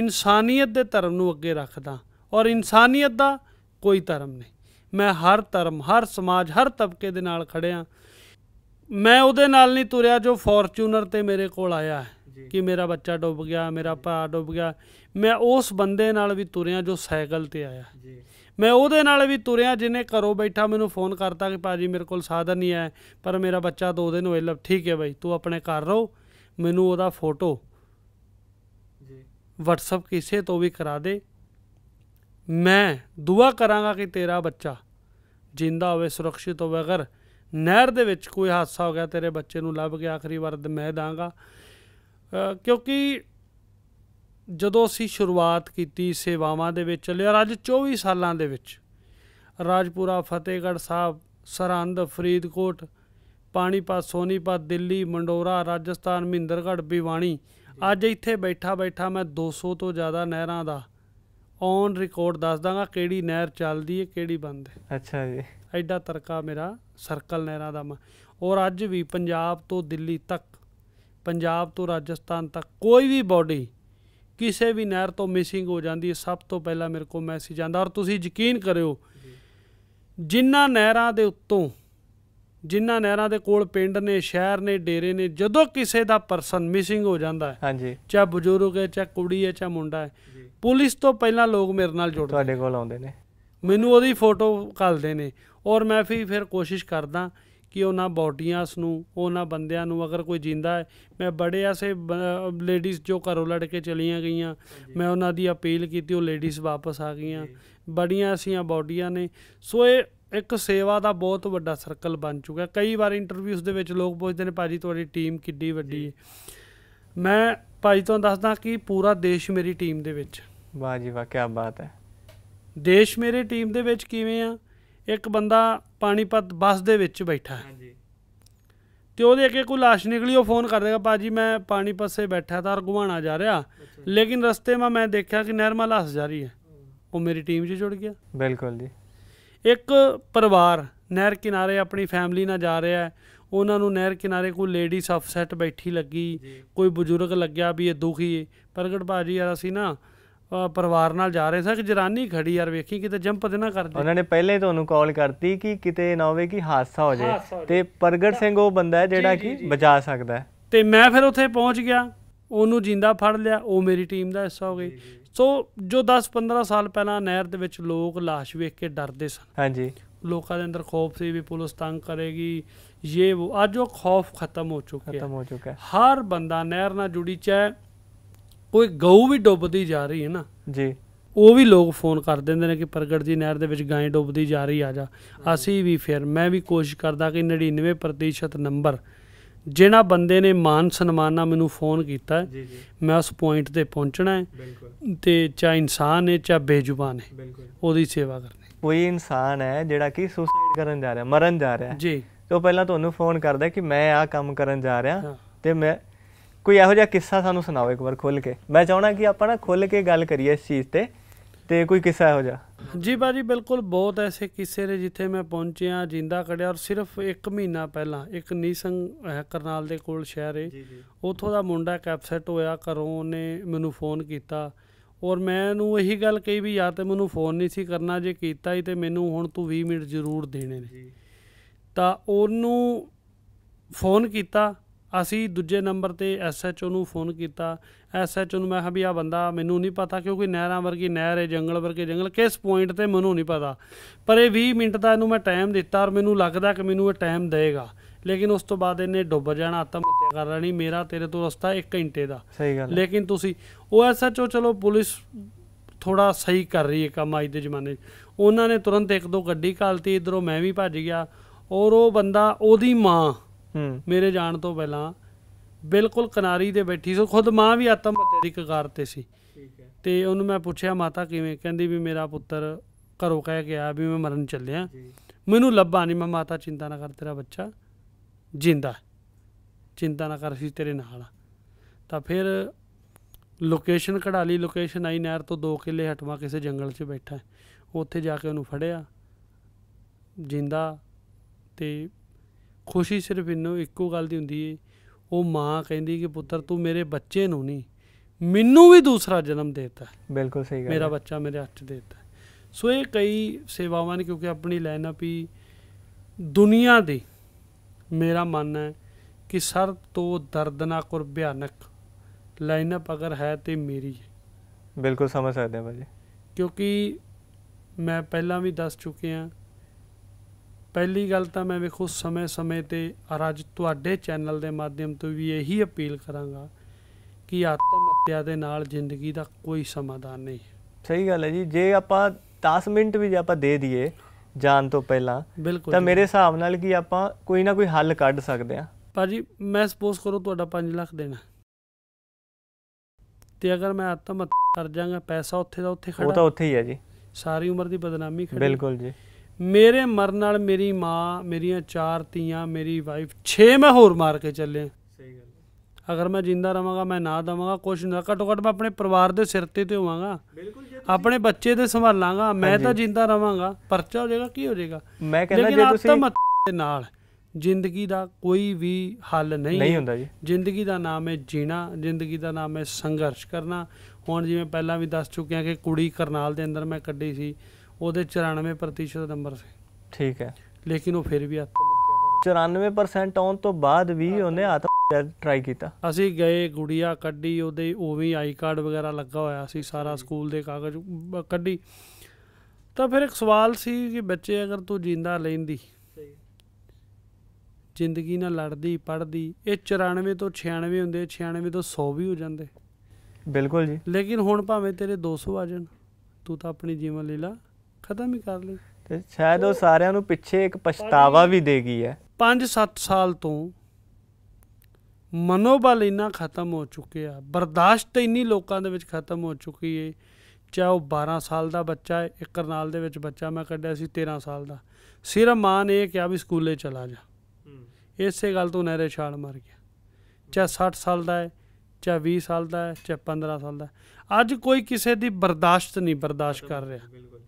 ਇਨਸਾਨੀਅਤ ਦੇ ਧਰਮ ਨੂੰ ਅੱਗੇ ਰੱਖਦਾ ਔਰ ਇਨਸਾਨੀਅਤ ਦਾ ਕੋਈ ਧਰਮ ਨਹੀਂ ਮੈਂ ਹਰ ਧਰਮ ਹਰ ਸਮਾਜ ਹਰ ਤਬਕੇ ਦੇ ਨਾਲ ਖੜਿਆ ਮੈਂ ਉਹਦੇ ਨਾਲ ਨਹੀਂ ਤੁਰਿਆ ਜੋ ਫੋਰਚੂਨਰ ਤੇ ਮੇਰੇ ਕੋਲ ਆਇਆ ਹੈ ਕਿ ਮੇਰਾ ਬੱਚਾ ਡੁੱਬ ਗਿਆ ਮੇਰਾ ਭਰਾ ਡੁੱਬ ਗਿਆ ਮੈਂ ਉਸ ਬੰਦੇ ਨਾਲ ਵੀ ਤੁਰਿਆ ਜੋ ਸਾਈਕਲ ਤੇ ਆਇਆ ਜੀ ਮੈਂ ਉਹਦੇ ਨਾਲ ਵੀ ਤੁਰਿਆ ਜਿਹਨੇ ਘਰੋਂ ਬੈਠਾ ਮੈਨੂੰ ਫੋਨ ਕਰਤਾ ਕਿ ਪਾਜੀ ਮੇਰੇ ਕੋਲ ਸਾਧਨ ਨਹੀਂ ਹੈ ਪਰ ਮੇਰਾ ਬੱਚਾ ਦੋ ਦਿਨ ਹੋਏ ਲੱਭ ਠੀਕ ਹੈ ਬਾਈ ਤੂੰ ਆਪਣੇ ਘਰ ਰਹੋ ਮੈਨੂੰ ਉਹਦਾ ਫੋਟੋ ਜੀ WhatsApp ਕਿਸੇ ਤੋਂ ਵੀ ਕਰਾ ਦੇ ਮੈਂ ਦੁਆ ਕਰਾਂਗਾ ਕਿ ਤੇਰਾ ਬੱਚਾ ਜਿੰਦਾ ਹੋਵੇ ਸੁਰੱਖਿਅਤ ਹੋਵੇ ਅਗਰ ਨਹਿਰ ਦੇ ਵਿੱਚ ਕੋਈ ਹਾਦਸਾ ਹੋ ਗਿਆ ਤੇਰੇ ਬੱਚੇ ਨੂੰ ਲੱਭ ਕੇ ਆਖਰੀ ਵਾਰ ਮੈਂ ਦਾਂਗਾ ਕਿਉਂਕਿ ਜਦੋਂ ਅਸੀਂ ਸ਼ੁਰੂਆਤ ਕੀਤੀ ਸੇਵਾਵਾਂ ਦੇ ਵਿੱਚ ਲਿਆ ਅੱਜ 24 ਸਾਲਾਂ ਦੇ ਵਿੱਚ ਰਾਜਪੁਰਾ ਫਤਿਹਗੜ੍ਹ ਸਾਹਿਬ ਸਰਹੰਦ ਫਰੀਦਕੋਟ ਪਾਣੀਪਤ ਸੋਨੀਪਤ ਦਿੱਲੀ ਮੰਡੋਰਾ ਰਾਜਸਥਾਨ ਮਹਿੰਦਰਗੜ੍ਹ ਬਿਵਾਣੀ ਅੱਜ ਇੱਥੇ ਬੈਠਾ ਬੈਠਾ ਮੈਂ 200 ਤੋਂ ਜ਼ਿਆਦਾ ਨਹਿਰਾਂ ਦਾ ਔਨ ਰਿਕਾਰਡ ਦੱਸ ਦਾਂਗਾ ਕਿਹੜੀ ਨਹਿਰ ਚੱਲਦੀ ਹੈ ਕਿਹੜੀ ਬੰਦ ਹੈ ਅੱਛਾ ਜੀ ਐਡਾ ਤਰਕਾ ਮੇਰਾ ਸਰਕਲ ਨਹਿਰਾਂ ਦਾ ਔਰ ਅੱਜ ਵੀ ਪੰਜਾਬ ਤੋਂ ਦਿੱਲੀ ਤੱਕ ਪੰਜਾਬ ਤੋਂ ਰਾਜਸਥਾਨ ਤੱਕ ਕੋਈ ਵੀ ਬਾਡੀ ਕਿਸੇ ਵੀ ਨਹਿਰ ਤੋਂ ਮਿਸਿੰਗ ਹੋ ਜਾਂਦੀ ਹੈ ਸਭ ਤੋਂ ਪਹਿਲਾਂ ਮੇਰੇ ਕੋਲ ਮੈਸੇਜ ਆਂਦਾ ਔਰ ਤੁਸੀਂ ਯਕੀਨ ਕਰਿਓ ਜਿਨ੍ਹਾਂ ਨਹਿਰਾਂ ਦੇ ਉੱਤੋਂ ਜਿਨ੍ਹਾਂ ਨਹਿਰਾਂ ਦੇ ਕੋਲ ਪਿੰਡ ਨੇ ਸ਼ਹਿਰ ਨੇ ਡੇਰੇ ਨੇ ਜਦੋਂ ਕਿਸੇ ਦਾ ਪਰਸਨ ਮਿਸਿੰਗ ਹੋ ਜਾਂਦਾ ਹੈ ਹਾਂਜੀ ਚਾ ਬਜ਼ੁਰਗ ਹੈ ਚਾ ਕੁੜੀ ਹੈ ਚਾ ਮੁੰਡਾ ਹੈ ਪੁਲਿਸ ਤੋਂ ਪਹਿਲਾਂ ਲੋਕ ਮੇਰੇ ਨਾਲ ਜੁੜਦੇ ਤੁਹਾਡੇ ਕੋਲ ਆਉਂਦੇ ਨੇ ਮੈਨੂੰ ਉਹਦੀ ਫੋਟੋ ਕੱਲਦੇ ਨੇ ਔਰ ਮੈਂ ਫਿਰ ਕੋਸ਼ਿਸ਼ ਕਰਦਾ ਕਿ ਉਹਨਾਂ ਬੋਡੀਆਂਸ ਨੂੰ ਉਹਨਾਂ ਬੰਦਿਆਂ ਨੂੰ ਅਗਰ ਕੋਈ ਜਿੰਦਾ ਹੈ ਮੈਂ ਬੜੇ ਐਸੇ ਲੇਡੀਜ਼ ਜੋ ਘਰੋਂ ਲੜ ਕੇ ਚਲੀਆਂ ਗਈਆਂ ਮੈਂ ਉਹਨਾਂ ਦੀ ਅਪੀਲ ਕੀਤੀ ਉਹ ਲੇਡੀਜ਼ ਵਾਪਸ ਆ ਗਈਆਂ ਬੜੀਆਂ ਐਸੀਆਂ ਬਾਡੀਆਂ ਨੇ ਸੋ ਇਹ ਇੱਕ ਸੇਵਾ ਦਾ ਬਹੁਤ ਵੱਡਾ ਸਰਕਲ ਬਣ ਚੁੱਕਾ ਕਈ ਵਾਰ ਇੰਟਰਵਿਊਸ ਦੇ ਵਿੱਚ ਲੋਕ ਪੁੱਛਦੇ ਨੇ ਭਾਜੀ ਤੁਹਾਡੀ ਟੀਮ ਕਿੱਡੀ ਵੱਡੀ ਹੈ ਮੈਂ ਭਾਜੀ ਤੁਹਾਨੂੰ ਦੱਸਦਾ ਕਿ ਪੂਰਾ ਦੇਸ਼ ਮੇਰੀ ਟੀਮ ਦੇ ਵਿੱਚ ਵਾਹ ਜੀ ਵਾਹ ਕੀ ਬਾਤ ਹੈ ਦੇਸ਼ ਮੇਰੇ ਟੀਮ ਦੇ ਵਿੱਚ ਕਿਵੇਂ ਆ ਇੱਕ ਬੰਦਾ ਪਾਣੀਪਤ ਬੱਸ ਦੇ ਵਿੱਚ ਬੈਠਾ ਹੈ ਹਾਂਜੀ ਤੇ ਉਹਦੇ ਅੱਗੇ ਕੋਈ লাশ ਨਿਕਲੀ ਉਹ ਫੋਨ ਕਰ ਦੇਗਾ ਪਾਜੀ ਮੈਂ ਪਾਣੀਪਤ ਸੇ ਬੈਠਾ ਤਾਂ ਰਗਵਾਣਾ ਜਾ ਰਿਹਾ ਲੇਕਿਨ ਰਸਤੇ 'ਮਾ ਮੈਂ ਦੇਖਿਆ ਕਿ ਨਹਿਰ ਲਾਸ লাশ ਜਾ ਰਹੀ ਹੈ ਉਹ ਮੇਰੀ ਟੀਮ 'ਚ ਜੁੜ ਗਿਆ ਬਿਲਕੁਲ ਜੀ ਇੱਕ ਪਰਿਵਾਰ ਨਹਿਰ ਕਿਨਾਰੇ ਆਪਣੀ ਫੈਮਿਲੀ ਨਾਲ ਜਾ ਰਿਹਾ ਹੈ ਉਹਨਾਂ ਨੂੰ ਨਹਿਰ ਕਿਨਾਰੇ ਕੋਈ ਸਫ ਸੈਟ ਬੈਠੀ ਲੱਗੀ ਕੋਈ ਬਜ਼ੁਰਗ ਲੱਗਿਆ ਵੀ ਇਹ ਦੁਖੀ ਪ੍ਰਗਟ ਬਾਜੀ ਯਾਰ ਅਸੀਂ ਨਾ ਪਰਿਵਾਰ ਨਾਲ ਜਾ ਰਹੇ ਸਾਂ ਕਿ ਜਰਾਨੀ ਖੜੀ ਯਾਰ ਵੇਖੀ ਕਿਤੇ ਜੰਪ ਤੇ ਨਾ ਕਰ ਦੇ ਉਹਨਾਂ ਨੇ ਪਹਿਲੇ ਤੁਹਾਨੂੰ ਕਾਲ ਕਰਤੀ ਕਿ ਕਿਤੇ ਨਾ ਹੋਵੇ ਕਿ ਹਾਦਸਾ ਹੋ ਜਾਏ ਤੇ ਪ੍ਰਗਟ ਸਿੰਘ ਉਹ ਬੰਦਾ ਹੈ ਜਿਹੜਾ ਕਿ ਬਚਾ ਸਕਦਾ ਹੈ ਤੇ ਮੈਂ ਫਿਰ ਉੱਥੇ ਪਹੁੰਚ ਗਿਆ ਉਹਨੂੰ ਜਿੰਦਾ ਫੜ ਲਿਆ ਉਹ ਮੇਰੀ ਟੀਮ ਦਾ ਹਿੱਸਾ ਹੋ ਗਈ ਸੋ ਜੋ 10-15 ਸਾਲ ਪਹਿਲਾਂ ਨਹਿਰ ਦੇ ਵਿੱਚ ਲੋਕ লাশ ਵੇਖ ਕੇ ਡਰਦੇ ਸਨ ਹਾਂਜੀ ਲੋਕਾਂ ਦੇ ਅੰਦਰ ਖੌਫ ਸੀ ਵੀ ਪੁਲਿਸ ਤੰਗ ਕਰੇਗੀ ਇਹ ਉਹ ਅੱਜ ਉਹ ਖੌਫ ਖਤਮ ਹੋ ਚੁੱਕਿਆ ਖਤਮ ਹੋ ਚੁੱਕਾ ਹੈ ਹਰ ਬੰਦਾ ਨਹਿਰ ਨਾਲ ਜੁੜੀ ਚਾਹੇ ਕੋਈ ਗਊ ਵੀ ਡੁੱਬਦੀ ਜਾ ਰਹੀ ਹੈ ਨਾ ਜੀ ਉਹ ਵੀ ਲੋਕ ਫੋਨ ਕਰ ਦਿੰਦੇ ਨੇ ਕਿ ਪ੍ਰਗਟ ਜੀ ਨਹਿਰ ਦੇ ਵਿੱਚ ਗਾਂ ਡੁੱਬਦੀ ਜਾ ਰਹੀ ਆ ਜਾ ਅਸੀਂ ਵੀ ਫਿਰ ਮੈਂ ਵੀ ਕੋਸ਼ਿਸ਼ ਕਰਦਾ ਕਿ 99% ਨੰਬਰ ਜਿਹੜਾ ਬੰਦੇ ਨੇ ਮਾਨ ਸਨਮਾਨ ਨਾਲ ਮੈਨੂੰ ਫੋਨ ਕੀਤਾ ਜੀ ਜੀ ਮੈਂ ਉਸ ਪੁਆਇੰਟ ਤੇ ਪਹੁੰਚਣਾ ਹੈ ਤੇ ਚਾ ਇਨਸਾਨ ਹੈ ਚਾ ਬੇਜ਼ੁਬਾਨ ਹੈ ਉਹਦੀ ਸੇਵਾ ਕਰਨੀ ਕੋਈ ਇਨਸਾਨ ਹੈ ਜਿਹੜਾ ਕਿ ਸੁਸਾਈਡ ਕਰਨ ਜਾ ਰਿਹਾ ਮਰਨ ਜਾ ਰਿਹਾ ਜੀ ਤੋਂ ਪਹਿਲਾਂ ਤੁਹਾਨੂੰ ਫੋਨ ਕਰਦਾ ਕਿ ਮੈਂ ਆ ਕੰਮ ਕਰਨ ਜਾ ਰਿਹਾ ਤੇ ਮੈਂ ਕੋਈ ਇਹੋ ਜਿਹਾ ਕਿੱਸਾ ਸਾਨੂੰ ਸੁਣਾਓ ਇੱਕ ਵਾਰ ਖੁੱਲ ਕੇ ਮੈਂ ਚਾਹਣਾ ਕਿ ਆਪਾਂ ਨਾ ਖੁੱਲ ਕੇ ਗੱਲ ਕਰੀਏ ਇਸ ਚੀਜ਼ ਤੇ ਤੇ ਕੋਈ ਕਿੱਸਾ ਇਹੋ ਜਿਹਾ ਜੀ ਬਾਜੀ ਬਿਲਕੁਲ ਬਹੁਤ ਐਸੇ ਕਿੱਸੇ ਨੇ ਜਿੱਥੇ ਮੈਂ ਪਹੁੰਚਿਆ ਜਿੰਦਾ ਕੜਿਆ ਔਰ ਸਿਰਫ 1 ਮਹੀਨਾ ਪਹਿਲਾਂ ਇੱਕ ਨੀਸੰਗ ਕਰਨਾਲ ਦੇ ਕੋਲ ਸ਼ਹਿਰ ਹੈ ਉਥੋਂ ਦਾ ਮੁੰਡਾ ਕੈਪਸੈਟ ਹੋਇਆ ਕਰੋਂ ਨੇ ਮੈਨੂੰ ਫੋਨ ਕੀਤਾ ਔਰ ਮੈਂ ਉਹਨੂੰ ਇਹੀ ਗੱਲ ਕਹੀ ਵੀ ਯਾਰ ਤੇ ਮੈਨੂੰ ਫੋਨ ਨਹੀਂ ਸੀ ਕਰਨਾ ਜੇ ਕੀਤਾ ਹੀ ਤੇ ਮੈਨੂੰ ਹੁਣ ਤੂੰ 20 ਮਿੰਟ ਜ਼ਰੂਰ ਦੇਣੇ ਨੇ ਤਾਂ ਉਹਨੂੰ ਫੋਨ ਕੀਤਾ ਅਸੀਂ ਦੂਜੇ ਨੰਬਰ ਤੇ ਐਸਐਚਓ ਨੂੰ ਫੋਨ ਕੀਤਾ ਐਸਐਚਓ ਨੂੰ ਮੈਂ ਕਿਹਾ ਵੀ ਆ ਬੰਦਾ ਮੈਨੂੰ ਨਹੀਂ ਪਤਾ ਕਿਉਂਕਿ ਨਹਿਰਾਂ ਵਰਗੀ ਨਹਿਰ ਹੈ ਜੰਗਲ ਵਰਗੇ ਜੰਗਲ ਕਿਸ ਪੁਆਇੰਟ ਤੇ ਮੈਨੂੰ ਨਹੀਂ ਪਤਾ ਪਰ ਇਹ 20 ਮਿੰਟ ਦਾ ਇਹਨੂੰ ਮੈਂ ਟਾਈਮ ਦਿੱਤਾ ਔਰ ਮੈਨੂੰ ਲੱਗਦਾ ਕਿ ਮੈਨੂੰ ਇਹ ਟਾਈਮ ਦੇਗਾ ਲੇਕਿਨ ਉਸ ਤੋਂ ਬਾਅਦ ਇਹਨੇ ਡੁੱਬ ਜਾਣਾ ਆਤਮ ਹੱਤਿਆ ਕਰ ਲੈਣੀ ਮੇਰਾ ਤੇਰੇ ਤੋਂ ਰਸਤਾ 1 ਘੰਟੇ ਦਾ ਸਹੀ ਗੱਲ ਲੇਕਿਨ ਤੁਸੀਂ ਉਹ ਐਸਐਚਓ ਚਲੋ ਪੁਲਿਸ ਥੋੜਾ ਸਹੀ ਕਰ ਰਹੀ ਹੈ ਕੰਮ ਅੱਜ ਦੇ ਜ਼ਮਾਨੇ ਉਹਨਾਂ ਨੇ ਤੁਰੰਤ ਇੱਕ ਦੋ ਗੱਡੀ ਕਾਲਤੀ ਇਧਰੋਂ ਮੈਂ ਵੀ ਭੱਜ ਗਿਆ ਔਰ ਉਹ ਬੰਦਾ ਉਹਦੀ ਮਾਂ ਮੇਰੇ ਜਾਣ ਤੋਂ ਪਹਿਲਾਂ ਬਿਲਕੁਲ ਕਿਨਾਰੀ ਤੇ ਬੈਠੀ ਸੀ ਖੁਦ ਮਾਂ ਵੀ ਆਤਮ ਹੱਤਿਆ ਦੀ ਕਗਾਰ ਤੇ ਸੀ ਠੀਕ ਹੈ ਤੇ ਉਹਨੂੰ ਮੈਂ ਪੁੱਛਿਆ ਮਾਤਾ ਕਿਵੇਂ ਕਹਿੰਦੀ ਵੀ ਮੇਰਾ ਪੁੱਤਰ ਘਰੋਂ ਕਹਿ ਗਿਆ ਵੀ ਮੈਂ ਮਰਨ ਚੱਲਿਆ ਮੈਨੂੰ ਲੱਭਾ ਨਹੀਂ ਮੈਂ ਮਾਤਾ ਚਿੰਤਾ ਨਾ ਕਰ ਤੇਰਾ ਬੱਚਾ ਜਿੰਦਾ ਚਿੰਤਾ ਨਾ ਕਰ ਸੀ ਤੇਰੇ ਨਾਲ ਤਾਂ ਫਿਰ ਲੋਕੇਸ਼ਨ ਕਢਾ ਲਈ ਲੋਕੇਸ਼ਨ ਆਈ ਨਹਿਰ ਤੋਂ 2 ਕਿਲੇ ਹਟਵਾ ਕਿਸੇ ਜੰਗਲ 'ਚ ਬੈਠਾ ਉੱਥੇ ਜਾ ਕੇ ਉਹਨੂੰ ਫੜਿਆ ਜਿੰਦਾ ਤੇ ਖੁਸ਼ੀ ਸਿਰਫ ਇਹਨੂੰ ਇੱਕੋ ਗੱਲ ਦੀ ਹੁੰਦੀ ਏ ਉਹ ਮਾਂ ਕਹਿੰਦੀ ਕਿ ਪੁੱਤਰ ਤੂੰ ਮੇਰੇ ਬੱਚੇ ਨੂੰ ਨਹੀਂ ਮੈਨੂੰ ਵੀ ਦੂਸਰਾ ਜਨਮ ਦੇਤਾ ਬਿਲਕੁਲ ਸਹੀ ਗੱਲ ਮੇਰਾ ਬੱਚਾ ਮੇਰੇ ਹੱਥ ਦੇ ਦੇਤਾ ਸੋ ਇਹ ਕਈ ਸੇਵਾਵਾਂ ਨੇ ਕਿਉਂਕਿ ਆਪਣੀ ਲਾਈਨ ਲਾਈਨਅਪ ਹੀ ਦੁਨੀਆ ਦੀ ਮੇਰਾ ਮਨ ਹੈ ਕਿ ਸਰ ਤੋਂ ਦਰਦਨਾਕ ਔਰ ਭਿਆਨਕ ਅਪ ਅਗਰ ਹੈ ਤੇ ਮੇਰੀ ਹੈ ਬਿਲਕੁਲ ਸਮਝ ਸਕਦੇ ਆ ਭਾਜੀ ਕਿਉਂਕਿ ਮੈਂ ਪਹਿਲਾਂ ਵੀ ਦੱਸ ਚੁੱਕਿਆ ਪਹਿਲੀ ਗੱਲ ਤਾਂ ਮੈਂ ਵੇਖੋ ਸਮੇਂ-ਸਮੇਂ ਤੇ ਅੱਜ ਤੁਹਾਡੇ ਚੈਨਲ ਦੇ ਮਾਧਿਅਮ ਤੋਂ ਵੀ ਇਹੀ ਅਪੀਲ ਕਰਾਂਗਾ ਕਿ ਆਤਮ ਹੱਤਿਆ ਦੇ ਨਾਲ ਜ਼ਿੰਦਗੀ ਦਾ ਕੋਈ ਸਮਾਧਾਨ ਨਹੀਂ ਸਹੀ ਗੱਲ ਹੈ ਜੀ ਜੇ ਆਪਾਂ 10 ਮਿੰਟ ਵੀ ਜੇ ਆਪਾਂ ਦੇ ਦਈਏ ਜਾਣ ਤੋਂ ਪਹਿਲਾਂ ਤਾਂ ਮੇਰੇ ਹਿਸਾਬ ਨਾਲ ਕੀ ਆਪਾਂ ਕੋਈ ਨਾ ਕੋਈ ਹੱਲ ਕੱਢ ਸਕਦੇ ਆ ਭਾਜੀ ਮੈਂ ਸਪੋਜ਼ ਕਰੋ ਤੁਹਾਡਾ 5 ਲੱਖ ਦੇਣਾ ਤੇ ਅਗਰ ਮੈਂ ਆਤਮ ਹੱਤਿਆ ਕਰ ਜਾਗਾ ਪੈਸਾ ਉੱਥੇ ਦਾ ਉੱਥੇ ਖੜਾ ਉਹ ਤਾਂ ਉੱਥੇ ਹੀ ਹੈ ਜੀ ਸਾਰੀ ਉਮਰ ਦੀ ਬਦਨਾਮੀ ਖੜੀ ਬਿਲਕੁਲ ਜੀ ਮੇਰੇ ਮਰਨ ਨਾਲ ਮੇਰੀ ਮਾਂ ਮੇਰੀਆਂ ਚਾਰ ਤੀਆਂ ਮੇਰੀ ਵਾਈਫ 6 ਮੈਂ ਹੋਰ ਮਾਰ ਕੇ ਚੱਲੇ ਸਹੀ ਗੱਲ ਅਗਰ ਮੈਂ ਜਿੰਦਾ ਰਵਾਂਗਾ ਮੈਂ ਨਾ ਦਵਾਂਗਾ ਕੁਝ ਨਾ ਘਟੋ ਘਟ ਮੈਂ ਆਪਣੇ ਪਰਿਵਾਰ ਦੇ ਸਿਰ ਤੇ ਤੇ ਹੋਵਾਂਗਾ ਆਪਣੇ ਬੱਚੇ ਦੇ ਸੰਭਾਲਾਂਗਾ ਮੈਂ ਤਾਂ ਜਿੰਦਾ ਰਵਾਂਗਾ ਪਰਚਾ ਹੋ ਜਾਏਗਾ ਕੀ ਹੋ ਜਾਏਗਾ ਮੈਂ ਕਹਿੰਦਾ ਜੇ ਤੁਸੀਂ ਦੇ ਨਾਲ ਜ਼ਿੰਦਗੀ ਦਾ ਕੋਈ ਵੀ ਹੱਲ ਨਹੀਂ ਨਹੀਂ ਹੁੰਦਾ ਜੀ ਜ਼ਿੰਦਗੀ ਦਾ ਨਾਮ ਹੈ ਜੀਣਾ ਜ਼ਿੰਦਗੀ ਦਾ ਨਾਮ ਹੈ ਸੰਘਰਸ਼ ਕਰਨਾ ਹੁਣ ਜਿਵੇਂ ਪਹਿਲਾਂ ਵੀ ਦੱਸ ਚੁੱਕਿਆ ਕਿ ਕੁੜੀ ਕਰਨਾਲ ਦੇ ਅੰਦਰ ਮੈਂ ਕੱਢੀ ਸੀ ਉਹਦੇ 94% ਨੰਬਰ ਸੀ ਠੀਕ ਹੈ ਲੇਕਿਨ ਉਹ ਫਿਰ ਵੀ ਆਤਮ 94% ਆਉਣ ਤੋਂ ਬਾਅਦ ਵੀ ਉਹਨੇ ਆਤਮ ਟਰਾਈ ਕੀਤਾ ਅਸੀਂ ਗਏ ਗੁੜੀਆ ਕੱਢੀ ਉਹਦੇ ਉਵੇਂ ਆਈ ਕਾਰਡ ਵਗੈਰਾ ਲੱਗਾ ਹੋਇਆ ਸੀ ਸਾਰਾ ਸਕੂਲ ਦੇ ਕਾਗਜ਼ ਕੱਢੀ ਤਾਂ ਫਿਰ ਇੱਕ ਸਵਾਲ ਸੀ ਕਿ ਬੱਚੇ ਅਗਰ ਤੂੰ ਜਿੰਦਾ ਲੈਂਦੀ ਜ਼ਿੰਦਗੀ ਨਾਲ ਲੜਦੀ ਪੜਦੀ ਇਹ 94 ਤੋਂ 96 ਹੁੰਦੇ 96 ਤੋਂ 100 ਵੀ ਹੋ ਜਾਂਦੇ ਬਿਲਕੁਲ ਜੀ ਲੇਕਿਨ ਹੁਣ ਭਾਵੇਂ ਤੇਰੇ 200 ਆ ਜਾਣ ਤੂੰ ਤਾਂ ਆਪਣੀ ਜੀਵਨ ਲੀਲਾ ਖਤਮ ਹੀ ਕਰ ਲਈ ਤੇ ਸ਼ਾਇਦ ਉਹ ਸਾਰਿਆਂ ਨੂੰ ਪਿੱਛੇ ਇੱਕ ਪਛਤਾਵਾ ਵੀ ਦੇ ਗਈ ਹੈ 5-7 ਸਾਲ ਤੋਂ ਮਨੋਬਲ ਇੰਨਾ ਖਤਮ ਹੋ ਚੁੱਕਿਆ ਬਰਦਾਸ਼ਤ ਇੰਨੀ ਲੋਕਾਂ ਦੇ ਵਿੱਚ ਖਤਮ ਹੋ ਚੁੱਕੀ ਏ ਚਾਹੇ ਉਹ 12 ਸਾਲ ਦਾ ਬੱਚਾ ਹੈ ਇੱਕ ਕਰਨਾਲ ਦੇ ਵਿੱਚ ਬੱਚਾ ਮੈਂ ਕੱਢਿਆ ਸੀ 13 ਸਾਲ ਦਾ ਸਿਰਫ ਮਾਂ ਨੇ ਇਹ ਕਿਹਾ ਵੀ ਸਕੂਲੇ ਚਲਾ ਜਾ ਇਸੇ ਗੱਲ ਤੋਂ ਨਹਿਰੇ ਛਾਲ ਮਾਰ ਗਿਆ ਚਾਹ 60 ਸਾਲ ਦਾ ਹੈ ਚਾਹ 20 ਸਾਲ ਦਾ ਹੈ ਚਾਹ 15 ਸਾਲ ਦਾ ਅੱਜ ਕੋਈ ਕਿਸੇ ਦੀ ਬਰਦਾਸ਼ਤ ਨਹੀਂ ਬਰਦਾਸ਼ਤ ਕਰ ਰਿਹਾ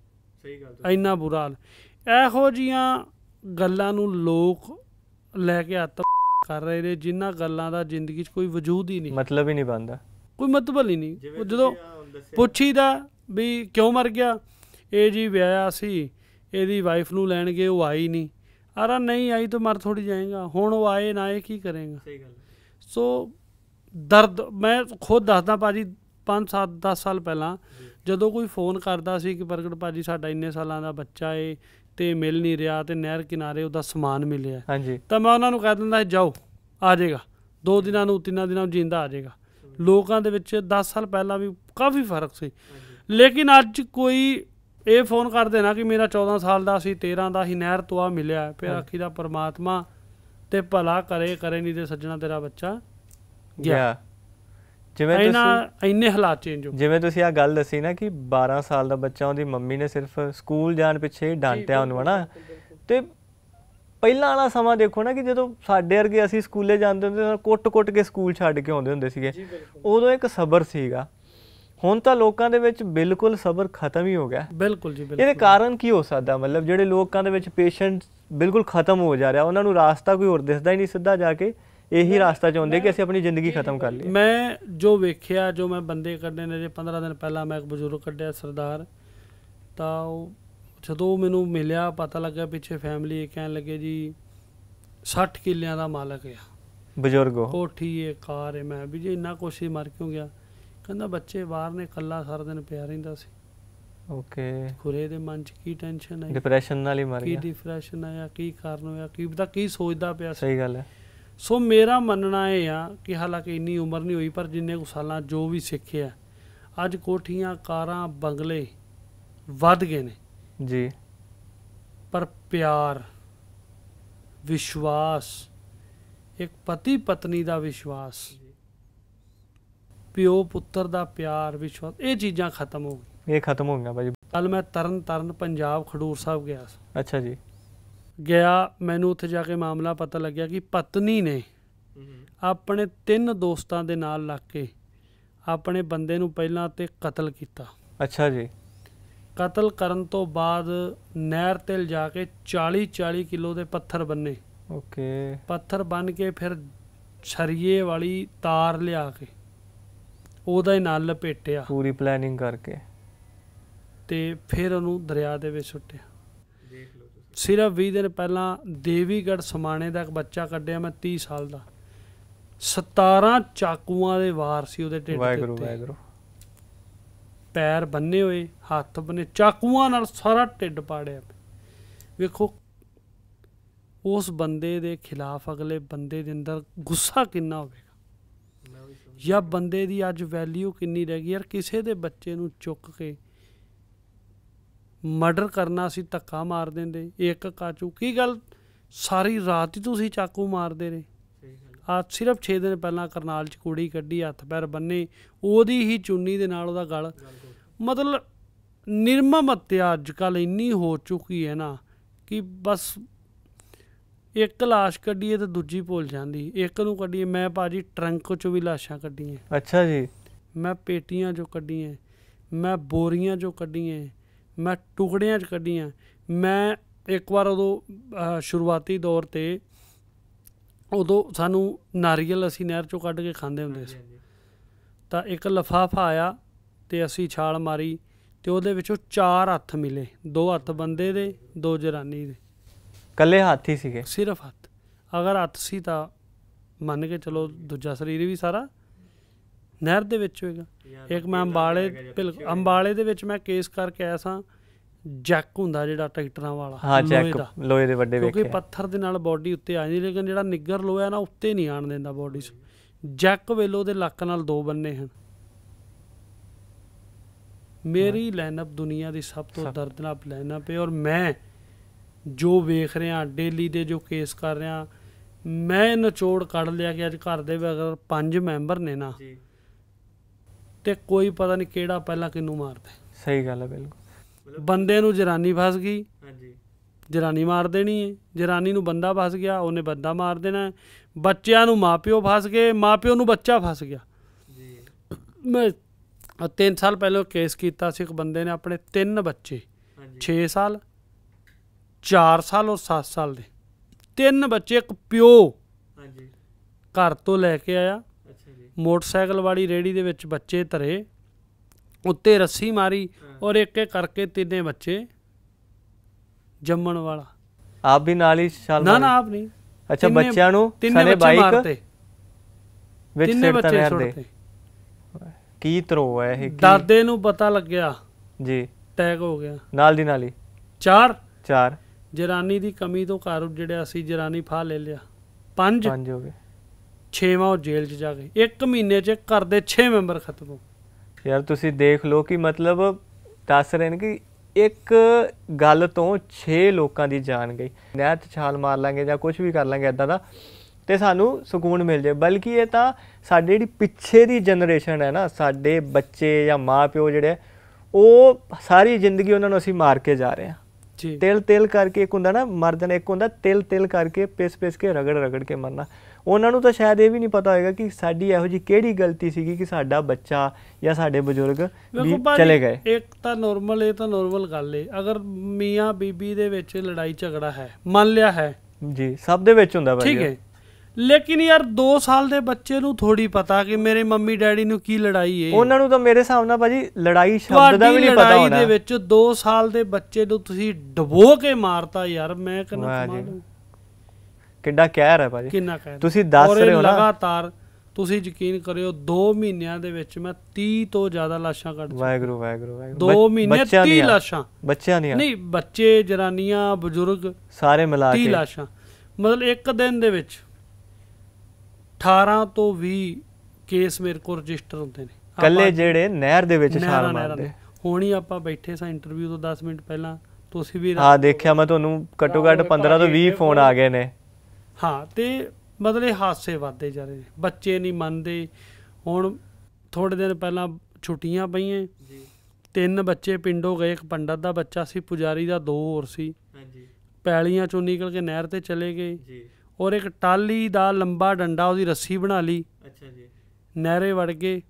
ਸਹੀ ਗੱਲ ਇੰਨਾ ਬੁਰਾ ਹਾਲ ਇਹੋ ਜੀਆਂ ਗੱਲਾਂ ਨੂੰ ਲੋਕ ਲੈ ਕੇ ਹੱਤ ਕਰ ਰਹੇ ਨੇ ਜਿਨ੍ਹਾਂ ਗੱਲਾਂ ਦਾ ਜ਼ਿੰਦਗੀ 'ਚ ਕੋਈ ਵਜੂਦ ਹੀ ਨਹੀਂ ਮਤਲਬ ਹੀ ਨਹੀਂ ਬੰਦਾ ਕੋਈ ਮਤਲਬ ਹੀ ਨਹੀਂ ਉਹ ਜਦੋਂ ਪੁੱਛੀਦਾ ਵੀ ਕਿਉਂ ਮਰ ਗਿਆ ਇਹ ਜੀ ਵਿਆਹਿਆ ਸੀ ਇਹਦੀ ਵਾਈਫ ਨੂੰ ਲੈਣ ਗਏ ਉਹ ਆਈ ਨਹੀਂ ਆਰਾ ਨਹੀਂ ਆਈ ਤਾਂ ਮਰ ਥੋੜੀ ਜਾਏਗਾ ਹੁਣ ਉਹ ਆਏ ਨਾ ਆਏ ਕੀ ਕਰੇਗਾ ਸਹੀ ਗੱਲ ਸੋ ਦਰਦ ਮੈਂ ਖੁਦ ਦੱਸਦਾ ਪਾਜੀ 5 7 10 ਸਾਲ ਪਹਿਲਾਂ ਜਦੋਂ ਕੋਈ ਫੋਨ ਕਰਦਾ ਸੀ ਕਿ ਪ੍ਰਗਟ ਪਾਜੀ ਸਾਡਾ ਇੰਨੇ ਸਾਲਾਂ ਦਾ ਬੱਚਾ ਏ ਤੇ ਮਿਲ ਨਹੀਂ ਰਿਹਾ ਤੇ ਨਹਿਰ ਕਿਨਾਰੇ ਉਹਦਾ ਸਮਾਨ ਮਿਲਿਆ ਹਾਂਜੀ ਤਾਂ ਮੈਂ ਉਹਨਾਂ ਨੂੰ ਕਹਿ ਦਿੰਦਾ ਜਾਓ ਆ ਜਾਏਗਾ ਦੋ ਦਿਨਾਂ ਨੂੰ ਤਿੰਨਾਂ ਦਿਨਾਂ ਨੂੰ ਜਿੰਦਾ ਆ ਜਾਏਗਾ ਲੋਕਾਂ ਦੇ ਵਿੱਚ 10 ਸਾਲ ਪਹਿਲਾਂ ਵੀ ਕਾਫੀ ਫਰਕ ਸੀ ਲੇਕਿਨ ਅੱਜ ਕੋਈ ਇਹ ਫੋਨ ਕਰ ਦੇਣਾ ਕਿ ਮੇਰਾ 14 ਸਾਲ ਦਾ ਸੀ 13 ਦਾ ਹੀ ਨਹਿਰ ਤੋਂ ਆ ਮਿਲਿਆ ਫਿਰ ਆਖੀ ਦਾ ਪਰਮਾਤਮਾ ਤੇ ਭਲਾ ਕਰੇ ਕਰੇ ਨਹੀਂ ਤੇ ਸੱਜਣਾ ਤੇਰਾ ਬੱਚਾ ਗਿਆ ਜਿਵੇਂ ਤੁਸੀਂ ਇੰਨੇ ਹਾਲਾਤ ਚੇਂਜ ਹੋ ਜਿਵੇਂ ਤੁਸੀਂ ਆ ਗੱਲ ਦੱਸੀ ਨਾ ਕਿ 12 ਸਾਲ ਦਾ ਬੱਚਾ ਉਹਦੀ ਮੰਮੀ ਨੇ ਸਿਰਫ ਸਕੂਲ ਜਾਣ ਪਿੱਛੇ ਹੀ ਡਾਂਟਿਆ ਉਹਨੂੰ ਹਨਾ ਤੇ ਪਹਿਲਾਂ ਵਾਲਾ ਸਮਾਂ ਦੇਖੋ ਨਾ ਕਿ ਜਦੋਂ ਸਾਡੇ ਵਰਗੇ ਅਸੀਂ ਸਕੂਲੇ ਜਾਂਦੇ ਹੁੰਦੇ ਸੀ ਕੁੱਟ-ਕੁੱਟ ਕੇ ਸਕੂਲ ਛੱਡ ਕੇ ਆਉਂਦੇ ਹੁੰਦੇ ਸੀਗੇ ਉਦੋਂ ਇੱਕ ਸਬਰ ਸੀਗਾ ਹੁਣ ਤਾਂ ਲੋਕਾਂ ਦੇ ਵਿੱਚ ਬਿਲਕੁਲ ਸਬਰ ਖਤਮ ਹੀ ਹੋ ਗਿਆ ਬਿਲਕੁਲ ਜੀ ਬਿਲਕੁਲ ਇਹਦੇ ਕਾਰਨ ਕੀ ਹੋ ਸਕਦਾ ਮਤਲਬ ਜਿਹੜੇ ਲੋਕਾਂ ਦੇ ਵਿੱਚ ਪੇਸ਼ੈਂਟ ਬਿਲਕੁਲ ਖਤਮ ਹੋ ਜਾ ਰਿਹਾ ਉਹਨਾਂ ਨੂੰ ਰਾਸਤਾ ਕੋਈ ਹੋਰ ਦਿਸਦਾ ਹੀ ਨਹੀਂ ਸਿੱਧਾ ਜਾ ਕੇ ਇਹੀ ਰਾਸਤਾ ਚਾਹੁੰਦੇ ਕਿ ਅਸੀਂ ਆਪਣੀ ਜ਼ਿੰਦਗੀ ਖਤਮ ਕਰ ਲਈਏ ਮੈਂ ਜੋ ਵੇਖਿਆ ਜੋ ਮੈਂ ਬੰਦੇ ਕੱਢੇ ਨੇ ਜੇ 15 ਦਿਨ ਪਹਿਲਾਂ ਮੈਂ ਇੱਕ ਬਜ਼ੁਰਗ ਕੱਢਿਆ ਸਰਦਾਰ ਤਾਂ ਉਹ ਜਦੋਂ ਮੈਨੂੰ ਮਿਲਿਆ ਪਤਾ ਲੱਗਾ ਪਿੱਛੇ ਫੈਮਿਲੀ ਕਹਿਣ ਲੱਗੇ ਜੀ 60 ਕਿੱਲਿਆਂ ਦਾ ਮਾਲਕ ਆ ਬਜ਼ੁਰਗ ਉਹ ਕੋਠੀ ਏ ਕਾਰ ਏ ਮੈਂ ਵੀ ਜੇ ਇੰਨਾ ਕੁਛ ਹੀ ਮਰ ਕਿਉਂ ਗਿਆ ਕਹਿੰਦਾ ਬੱਚੇ ਬਾਹਰ ਨੇ ਕੱਲਾ ਸਾਰਾ ਦਿਨ ਪਿਆ ਰਹਿੰਦਾ ਸੀ ਓਕੇ ਖੁਰੇ ਦੇ ਮਨ 'ਚ ਕੀ ਟੈਨਸ਼ਨ ਹੈ ਡਿਪਰੈਸ਼ਨ ਨਾਲ ਹੀ ਮਰ ਗਿਆ ਕੀ ਡਿਪਰੈਸ਼ਨ ਆਇਆ ਕੀ ਕਾਰਨ ਹੋਇਆ ਕੀ ਪਤਾ ਕੀ ਸੋਚਦਾ ਪਿਆ ਸਹੀ ਗੱਲ ਹੈ ਸੋ ਮੇਰਾ ਮੰਨਣਾ ਇਹ ਆ ਕਿ ਹਾਲਾਂਕਿ ਇੰਨੀ ਉਮਰ ਨਹੀਂ ਹੋਈ ਪਰ ਜਿੰਨੇ ਕੁ ਸਾਲਾਂ ਜੋ ਵੀ ਸਿੱਖਿਆ ਅੱਜ ਕੋਠੀਆਂ ਕਾਰਾਂ ਬੰਗਲੇ ਵੱਧ ਗਏ ਨੇ ਜੀ ਪਰ ਪਿਆਰ ਵਿਸ਼ਵਾਸ ਇੱਕ ਪਤੀ ਪਤਨੀ ਦਾ ਵਿਸ਼ਵਾਸ ਪਿਓ ਪੁੱਤਰ ਦਾ ਪਿਆਰ ਵਿਸ਼ਵਾਸ ਇਹ ਚੀਜ਼ਾਂ ਖਤਮ ਹੋ ਗਈਆਂ ਇਹ ਖਤਮ ਹੋ ਗਈਆਂ ਭਾਜੀ ਕੱਲ ਮੈਂ ਤਰਨ ਤਰਨ ਪੰਜਾਬ ਖਡੂਰ ਸਾਹਿਬ ਗਿਆ ਸੀ ਅੱਛਾ ਜੀ ਗਿਆ ਮੈਨੂੰ ਉੱਥੇ ਜਾ ਕੇ ਮਾਮਲਾ ਪਤਾ ਲੱਗਿਆ ਕਿ ਪਤਨੀ ਨੇ ਆਪਣੇ ਤਿੰਨ ਦੋਸਤਾਂ ਦੇ ਨਾਲ ਲੱਗ ਕੇ ਆਪਣੇ ਬੰਦੇ ਨੂੰ ਪਹਿਲਾਂ ਤੇ ਕਤਲ ਕੀਤਾ ਅੱਛਾ ਜੀ ਕਤਲ ਕਰਨ ਤੋਂ ਬਾਅਦ ਨਹਿਰ ਤੇ ਲਿਜਾ ਕੇ 40 40 ਕਿਲੋ ਦੇ ਪੱਥਰ ਬੰਨੇ ਓਕੇ ਪੱਥਰ ਬੰਨ ਕੇ ਫਿਰ ਛਰੀਏ ਵਾਲੀ ਤਾਰ ਲਿਆ ਕੇ ਉਹਦਾ ਹੀ ਨਾਲ ਲਪੇਟਿਆ ਪੂਰੀ ਪਲੈਨਿੰਗ ਕਰਕੇ ਤੇ ਫਿਰ ਉਹਨੂੰ ਦਰਿਆ ਦੇ ਵਿੱਚ ਸੁੱਟਿਆ ਸਿਰਫ 20 ਦਿਨ ਪਹਿਲਾਂ ਦੇਵੀਗੜ ਸਮਾਣੇ ਦਾ ਇੱਕ ਬੱਚਾ ਕੱਢਿਆ ਮੈਂ 30 ਸਾਲ ਦਾ 17 ਚਾਕੂਆਂ ਦੇ ਵਾਰ ਸੀ ਉਹਦੇ ਢਿੱਡ ਤੇ ਪੈਰ ਬੰਨੇ ਹੋਏ ਹੱਥ ਬੰਨੇ ਚਾਕੂਆਂ ਨਾਲ ਸਾਰਾ ਢਿੱਡ ਪਾੜਿਆ ਵੇਖੋ ਉਸ ਬੰਦੇ ਦੇ ਖਿਲਾਫ ਅਗਲੇ ਬੰਦੇ ਦੇ ਅੰਦਰ ਗੁੱਸਾ ਕਿੰਨਾ ਹੋਵੇਗਾ ਜਾਂ ਬੰਦੇ ਦੀ ਅੱਜ ਵੈਲਿਊ ਕਿੰਨੀ ਰਹਿ ਗਈ ਯਾਰ ਕਿਸੇ ਦੇ ਬੱਚੇ ਨੂੰ ਚੁੱਕ ਕੇ ਮਰਡਰ ਕਰਨਾ ਸੀ ਧੱਕਾ ਮਾਰ ਦਿੰਦੇ ਇੱਕ ਕਾਚੂ ਕੀ ਗੱਲ ਸਾਰੀ ਰਾਤ ਹੀ ਤੁਸੀਂ ਚਾਕੂ ਮਾਰਦੇ ਰਹੇ ਆ ਸਿਰਫ 6 ਦਿਨ ਪਹਿਲਾਂ ਕਰਨਾਲ ਚ ਕੁੜੀ ਕੱਢੀ ਹੱਥ ਪੈਰ ਬੰਨੇ ਉਹਦੀ ਹੀ ਚੁੰਨੀ ਦੇ ਨਾਲ ਉਹਦਾ ਗਲ ਮਤਲਬ ਨਿਰਮਮ ਹੱਤਿਆ ਅੱਜ ਕੱਲ ਇੰਨੀ ਹੋ ਚੁੱਕੀ ਹੈ ਨਾ ਕਿ ਬਸ ਇੱਕ ਲਾਸ਼ ਕੱਢੀਏ ਤੇ ਦੂਜੀ ਭੁੱਲ ਜਾਂਦੀ ਇੱਕ ਨੂੰ ਕੱਢੀਏ ਮੈਂ ਭਾਜੀ ਟਰੰਕ ਚੋਂ ਵੀ ਲਾਸ਼ਾਂ ਕੱਢੀਆਂ ਅੱਛਾ ਜੀ ਮੈਂ ਪੇਟੀਆਂ ਚੋਂ ਕੱਢੀਆਂ ਮੈਂ ਬੋਰੀਆਂ ਚੋਂ ਕੱਢੀਆਂ ਮੈਂ ਟੁਕੜਿਆਂ 'ਚ ਕੱਢੀਆਂ ਮੈਂ ਇੱਕ ਵਾਰ ਉਦੋਂ ਸ਼ੁਰੂਆਤੀ ਦੌਰ ਤੇ ਉਦੋਂ ਸਾਨੂੰ ਨਾਰੀਅਲ ਅਸੀਂ ਨਹਿਰ 'ਚੋਂ ਕੱਢ ਕੇ ਖਾਂਦੇ ਹੁੰਦੇ ਸੀ ਤਾਂ ਇੱਕ ਲਫਾਫਾ ਆਇਆ ਤੇ ਅਸੀਂ ਛਾਲ ਮਾਰੀ ਤੇ ਉਹਦੇ ਵਿੱਚੋਂ ਚਾਰ ਹੱਥ ਮਿਲੇ ਦੋ ਹੱਥ ਬੰਦੇ ਦੇ ਦੋ ਜਰਾਨੀ ਦੇ ਕੱਲੇ ਹੱਥ ਹੀ ਸੀਗੇ ਸਿਰਫ ਹੱਥ ਅਗਰ ਹੱਥ ਸੀ ਤਾਂ ਮੰਨ ਕੇ ਚਲੋ ਦੂਜਾ ਸਰੀਰ ਵੀ ਸਾਰਾ ਨਹਿਰ ਦੇ ਵਿੱਚ ਹੋਏਗਾ ਇੱਕ ਮੈਂ ਅੰਬਾਲੇ ਅੰਬਾਲੇ ਦੇ ਵਿੱਚ ਮੈਂ ਕੇਸ ਕਰਕੇ ਆਇਆ ਸਾਂ ਜੈਕ ਹੁੰਦਾ ਜਿਹੜਾ ਟਰੈਕਟਰਾਂ ਵਾਲਾ ਹਾਂ ਜੈਕ ਲੋਹੇ ਦੇ ਵੱਡੇ ਵੇਖੇ ਕਿਉਂਕਿ ਪੱਥਰ ਦੇ ਨਾਲ ਬਾਡੀ ਉੱਤੇ ਆ ਜਾਂਦੀ ਲੇਕਿਨ ਜਿਹੜਾ ਨਿੱਗਰ ਲੋਹਾ ਨਾ ਉੱਤੇ ਨਹੀਂ ਆਣ ਦਿੰਦਾ ਬਾਡੀ 'ਚ ਜੈਕ ਵੇਲੋ ਦੇ ਲੱਕ ਨਾਲ ਦੋ ਬੰਨੇ ਹਨ ਮੇਰੀ ਲਾਈਨਅਪ ਦੁਨੀਆ ਦੀ ਸਭ ਤੋਂ ਦਰਦਨਾਕ ਲਾਈਨਅਪ ਹੈ ਔਰ ਮੈਂ ਜੋ ਵੇਖ ਰਿਹਾ ਡੇਲੀ ਦੇ ਜੋ ਕੇਸ ਕਰ ਰਿਹਾ ਮੈਂ ਨਚੋੜ ਕੱਢ ਲਿਆ ਕਿ ਅੱਜ ਘਰ ਦੇ ਵਗਰ ਪੰਜ ਮੈਂਬਰ ਨੇ ਨਾ ਜੀ ਤੇ ਕੋਈ ਪਤਾ ਨਹੀਂ ਕਿਹੜਾ ਪਹਿਲਾਂ ਕਿੰਨੂੰ ਮਾਰਦਾ ਸਹੀ ਗੱਲ ਹੈ ਬਿਲਕੁਲ ਬੰਦੇ ਨੂੰ ਜਰਾਨੀ ਫਸ ਗਈ ਹਾਂਜੀ ਜਰਾਨੀ ਮਾਰ ਦੇਣੀ ਹੈ ਜਰਾਨੀ ਨੂੰ ਬੰਦਾ ਫਸ ਗਿਆ ਉਹਨੇ ਬੰਦਾ ਮਾਰ ਦੇਣਾ ਬੱਚਿਆਂ ਨੂੰ ਮਾਪਿਓ ਫਸ ਗਏ ਮਾਪਿਓ ਨੂੰ ਬੱਚਾ ਫਸ ਗਿਆ ਜੀ ਮੈਂ 3 ਸਾਲ ਪਹਿਲਾਂ ਕੇਸ ਕੀਤਾ ਸੀ ਇੱਕ ਬੰਦੇ ਨੇ ਆਪਣੇ ਤਿੰਨ ਬੱਚੇ 6 ਸਾਲ 4 ਸਾਲ ਔਰ 7 ਸਾਲ ਦੇ ਤਿੰਨ ਬੱਚੇ ਇੱਕ ਪਿਓ ਹਾਂਜੀ ਘਰ ਤੋਂ ਲੈ ਕੇ ਆਇਆ ਮੋਟਰਸਾਈਕਲ ਵਾਲੀ ਰੇੜੀ ਦੇ ਵਿੱਚ ਬੱਚੇ ਧਰੇ ਉੱਤੇ ਰੱਸੀ ਮਾਰੀ ਔਰ ਇੱਕ ਇੱਕ ਕਰਕੇ ਤਿੰਨੇ ਬੱਚੇ ਜੰਮਣ ਵਾਲਾ ਆਪ ਵੀ ਨਾਲ ਹੀ ਛਾਲ ਨਾ ਨਾ ਆਪ ਨਹੀਂ ਅੱਛਾ ਬੱਚਿਆਂ ਨੂੰ ਸਾਰੇ ਬਾਈਕ ਵਿੱਚ ਤਿੰਨੇ ਬੱਚੇ ਸੁੱਟਦੇ ਕੀ ਤਰੋ ਹੈ ਇਹ ਕੀ ਦਾਦੇ ਨੂੰ ਪਤਾ ਲੱਗਿਆ ਜੀ ਟੈਗ ਹੋ ਗਿਆ ਨਾਲ ਦੀ ਨਾਲ ਹੀ ਚਾਰ ਚਾਰ ਜਰਾਨੀ ਦੀ ਕਮੀ ਤੋਂ ਘਰ ਜਿਹੜਿਆ ਅਸੀਂ ਜਰਾਨੀ ਫਾ ਲੈ ਲਿਆ ਪੰਜ ਪੰਜ ਹੋ ਗਏ ਛੇਵਾਂ ਉਹ ਜੇਲ੍ਹ 'ਚ ਜਾ ਗਏ 1 ਮਹੀਨੇ 'ਚ ਘਰ ਦੇ 6 ਮੈਂਬਰ ਖਤਮ ਹੋ ਯਾਰ ਤੁਸੀਂ ਦੇਖ ਲਓ ਕਿ ਮਤਲਬ ਦੱਸ ਰਹੇ ਨੇ ਕਿ ਇੱਕ ਗੱਲ ਤੋਂ 6 ਲੋਕਾਂ ਦੀ ਜਾਨ ਗਈ ਨਹਿਤ ਛਾਲ ਮਾਰ ਲਾਂਗੇ ਜਾਂ ਕੁਝ ਵੀ ਕਰ ਲਾਂਗੇ ਇਦਾਂ ਦਾ ਤੇ ਸਾਨੂੰ ਸਕੂਨ ਮਿਲ ਜੇ ਬਲਕਿ ਇਹ ਤਾਂ ਸਾਡੇ ਜਿਹੜੀ ਪਿੱਛੇ ਦੀ ਜਨਰੇਸ਼ਨ ਹੈ ਨਾ ਸਾਡੇ ਬੱਚੇ ਜਾਂ ਮਾਪਿਓ ਜਿਹੜੇ ਉਹ ਸਾਰੀ ਜ਼ਿੰਦਗੀ ਉਹਨਾਂ ਨੂੰ ਅਸੀਂ ਮਾਰ ਕੇ ਜਾ ਰਹੇ ਹਾਂ ਜੀ ਤਿਲ ਤਿਲ ਕਰਕੇ ਇੱਕ ਹੁੰਦਾ ਨਾ ਮਰ ਜਾਣਾ ਇੱਕ ਹੁੰਦਾ ਤਿਲ ਤਿਲ ਕਰਕੇ ਪੇਸ ਪੇਸ ਕੇ ਰਗੜ ਰਗੜ ਕੇ ਮਰਨਾ ਉਹਨਾਂ ਨੂੰ ਤਾਂ ਸ਼ਾਇਦ ਇਹ ਵੀ ਨਹੀਂ ਪਤਾ ਹੋਏਗਾ ਕਿ ਸਾਡੀ ਇਹੋ ਜੀ ਕਿਹੜੀ ਗਲਤੀ ਸੀਗੀ ਕਿ ਸਾਡਾ ਬੱਚਾ ਜਾਂ ਸਾਡੇ ਬਜ਼ੁਰਗ ਵੀ ਚਲੇ ਗਏ ਇੱਕ ਤਾਂ ਨਾਰਮਲ ਇਹ ਤਾਂ ਨਾਰਮਲ ਗੱਲ ਏ ਅਗਰ ਮੀਆਂ ਬੀਬੀ ਦੇ ਵਿੱਚ ਲੜਾਈ ਝਗੜਾ ਹੈ ਮੰਨ ਲਿਆ ਹੈ ਜੀ ਸਭ ਦੇ ਵਿੱਚ ਹੁੰਦਾ ਭਾਈ ਠੀਕ ਹੈ ਲੇਕਿਨ ਯਾਰ 2 ਸਾਲ ਦੇ ਬੱਚੇ ਨੂੰ ਥੋੜੀ ਪਤਾ ਕਿ ਮੇਰੇ ਮੰਮੀ ਡੈਡੀ ਨੂੰ ਕੀ ਲੜਾਈ ਏ ਉਹਨਾਂ ਨੂੰ ਤਾਂ ਮੇਰੇ ਹਿਸਾਬ ਨਾਲ ਭਾਜੀ ਲੜਾਈ ਸ਼ਬਦ ਦਾ ਵੀ ਨਹੀਂ ਪਤਾ ਹੋਣਾ ਦੇ ਵਿੱਚ 2 ਸਾਲ ਦੇ ਬੱਚੇ ਨੂੰ ਤੁਸੀਂ ਡਬੋ ਕੇ ਮਾਰਤਾ ਯਾਰ ਮੈਂ ਕਹਿੰਦਾ ਕਮਾਲ ਕਿੰਨਾ ਕਹਿਰ ਹੈ ਭਾਜੀ ਕਿੰਨਾ ਕਹਿਰ ਤੁਸੀਂ ਦੱਸ ਰਹੇ ਹੋ ਨਾ ਲਗਾਤਾਰ ਤੁਸੀਂ ਯਕੀਨ ਕਰਿਓ 2 ਮਹੀਨਿਆਂ ਦੇ ਵਿੱਚ ਮੈਂ 30 ਤੋਂ ਜ਼ਿਆਦਾ ਲਾਸ਼ਾਂ ਕੱਢ ਵਾਹਿਗੁਰੂ ਵਾਹਿਗੁਰੂ ਵਾਹਿਗੁਰੂ 2 ਮਹੀਨੇ 30 ਲਾਸ਼ਾਂ ਬੱਚਿਆਂ ਦੀਆਂ ਨਹੀਂ ਬੱਚੇ ਜਰਾਨੀਆਂ ਬਜ਼ੁਰਗ ਸਾਰੇ ਮਿਲਾ ਕੇ 30 ਲਾਸ਼ਾਂ ਮਤਲਬ ਇੱਕ ਦਿਨ ਦੇ ਵਿੱਚ 18 ਤੋਂ 20 ਕੇਸ ਮੇਰੇ ਕੋਲ ਰਜਿਸਟਰ ਹੁੰਦੇ ਨੇ ਕੱਲੇ ਜਿਹੜੇ ਨਹਿਰ ਦੇ ਵਿੱਚ ਛਾਲ ਮਾਰਦੇ ਹੋਣੀ ਆਪਾਂ ਬੈਠੇ ਸਾਂ ਇੰਟਰਵਿਊ ਤੋਂ 10 ਮਿੰਟ ਪਹਿਲਾਂ ਤੁਸੀਂ ਵੀ ਆ ਦੇਖਿਆ ਮੈਂ ਤੁਹਾਨੂੰ ਘੱਟੋ ਘੱਟ 15 ਤੋਂ 20 ਫੋਨ ਆ ਗਏ ਨੇ ਹਾਂ ਤੇ ਮਤਲਬ ਹਾਸੇ ਵਾਦੇ ਜਾ ਰਹੇ ਬੱਚੇ ਨਹੀਂ ਮੰਨਦੇ ਹੁਣ ਥੋੜੇ ਦਿਨ ਪਹਿਲਾਂ ਛੁੱਟੀਆਂ ਪਈਆਂ ਜੀ ਤਿੰਨ ਬੱਚੇ ਪਿੰਡੋਂ ਗਏ ਇੱਕ ਪੰਡਤ ਦਾ ਬੱਚਾ ਸੀ ਪੁਜਾਰੀ ਦਾ ਦੋ ਹੋਰ ਸੀ ਹਾਂਜੀ ਪੈਲੀਆਂ ਚੋਂ ਨਿਕਲ ਕੇ ਨਹਿਰ ਤੇ ਚਲੇ ਗਏ ਜੀ ਔਰ ਇੱਕ ਟਾਲੀ ਦਾ ਲੰਬਾ ਡੰਡਾ ਉਹਦੀ ਰੱਸੀ ਬਣਾ ਲਈ ਅੱਛਾ ਜੀ ਨਹਿਰੇ ਵੜ ਗਏ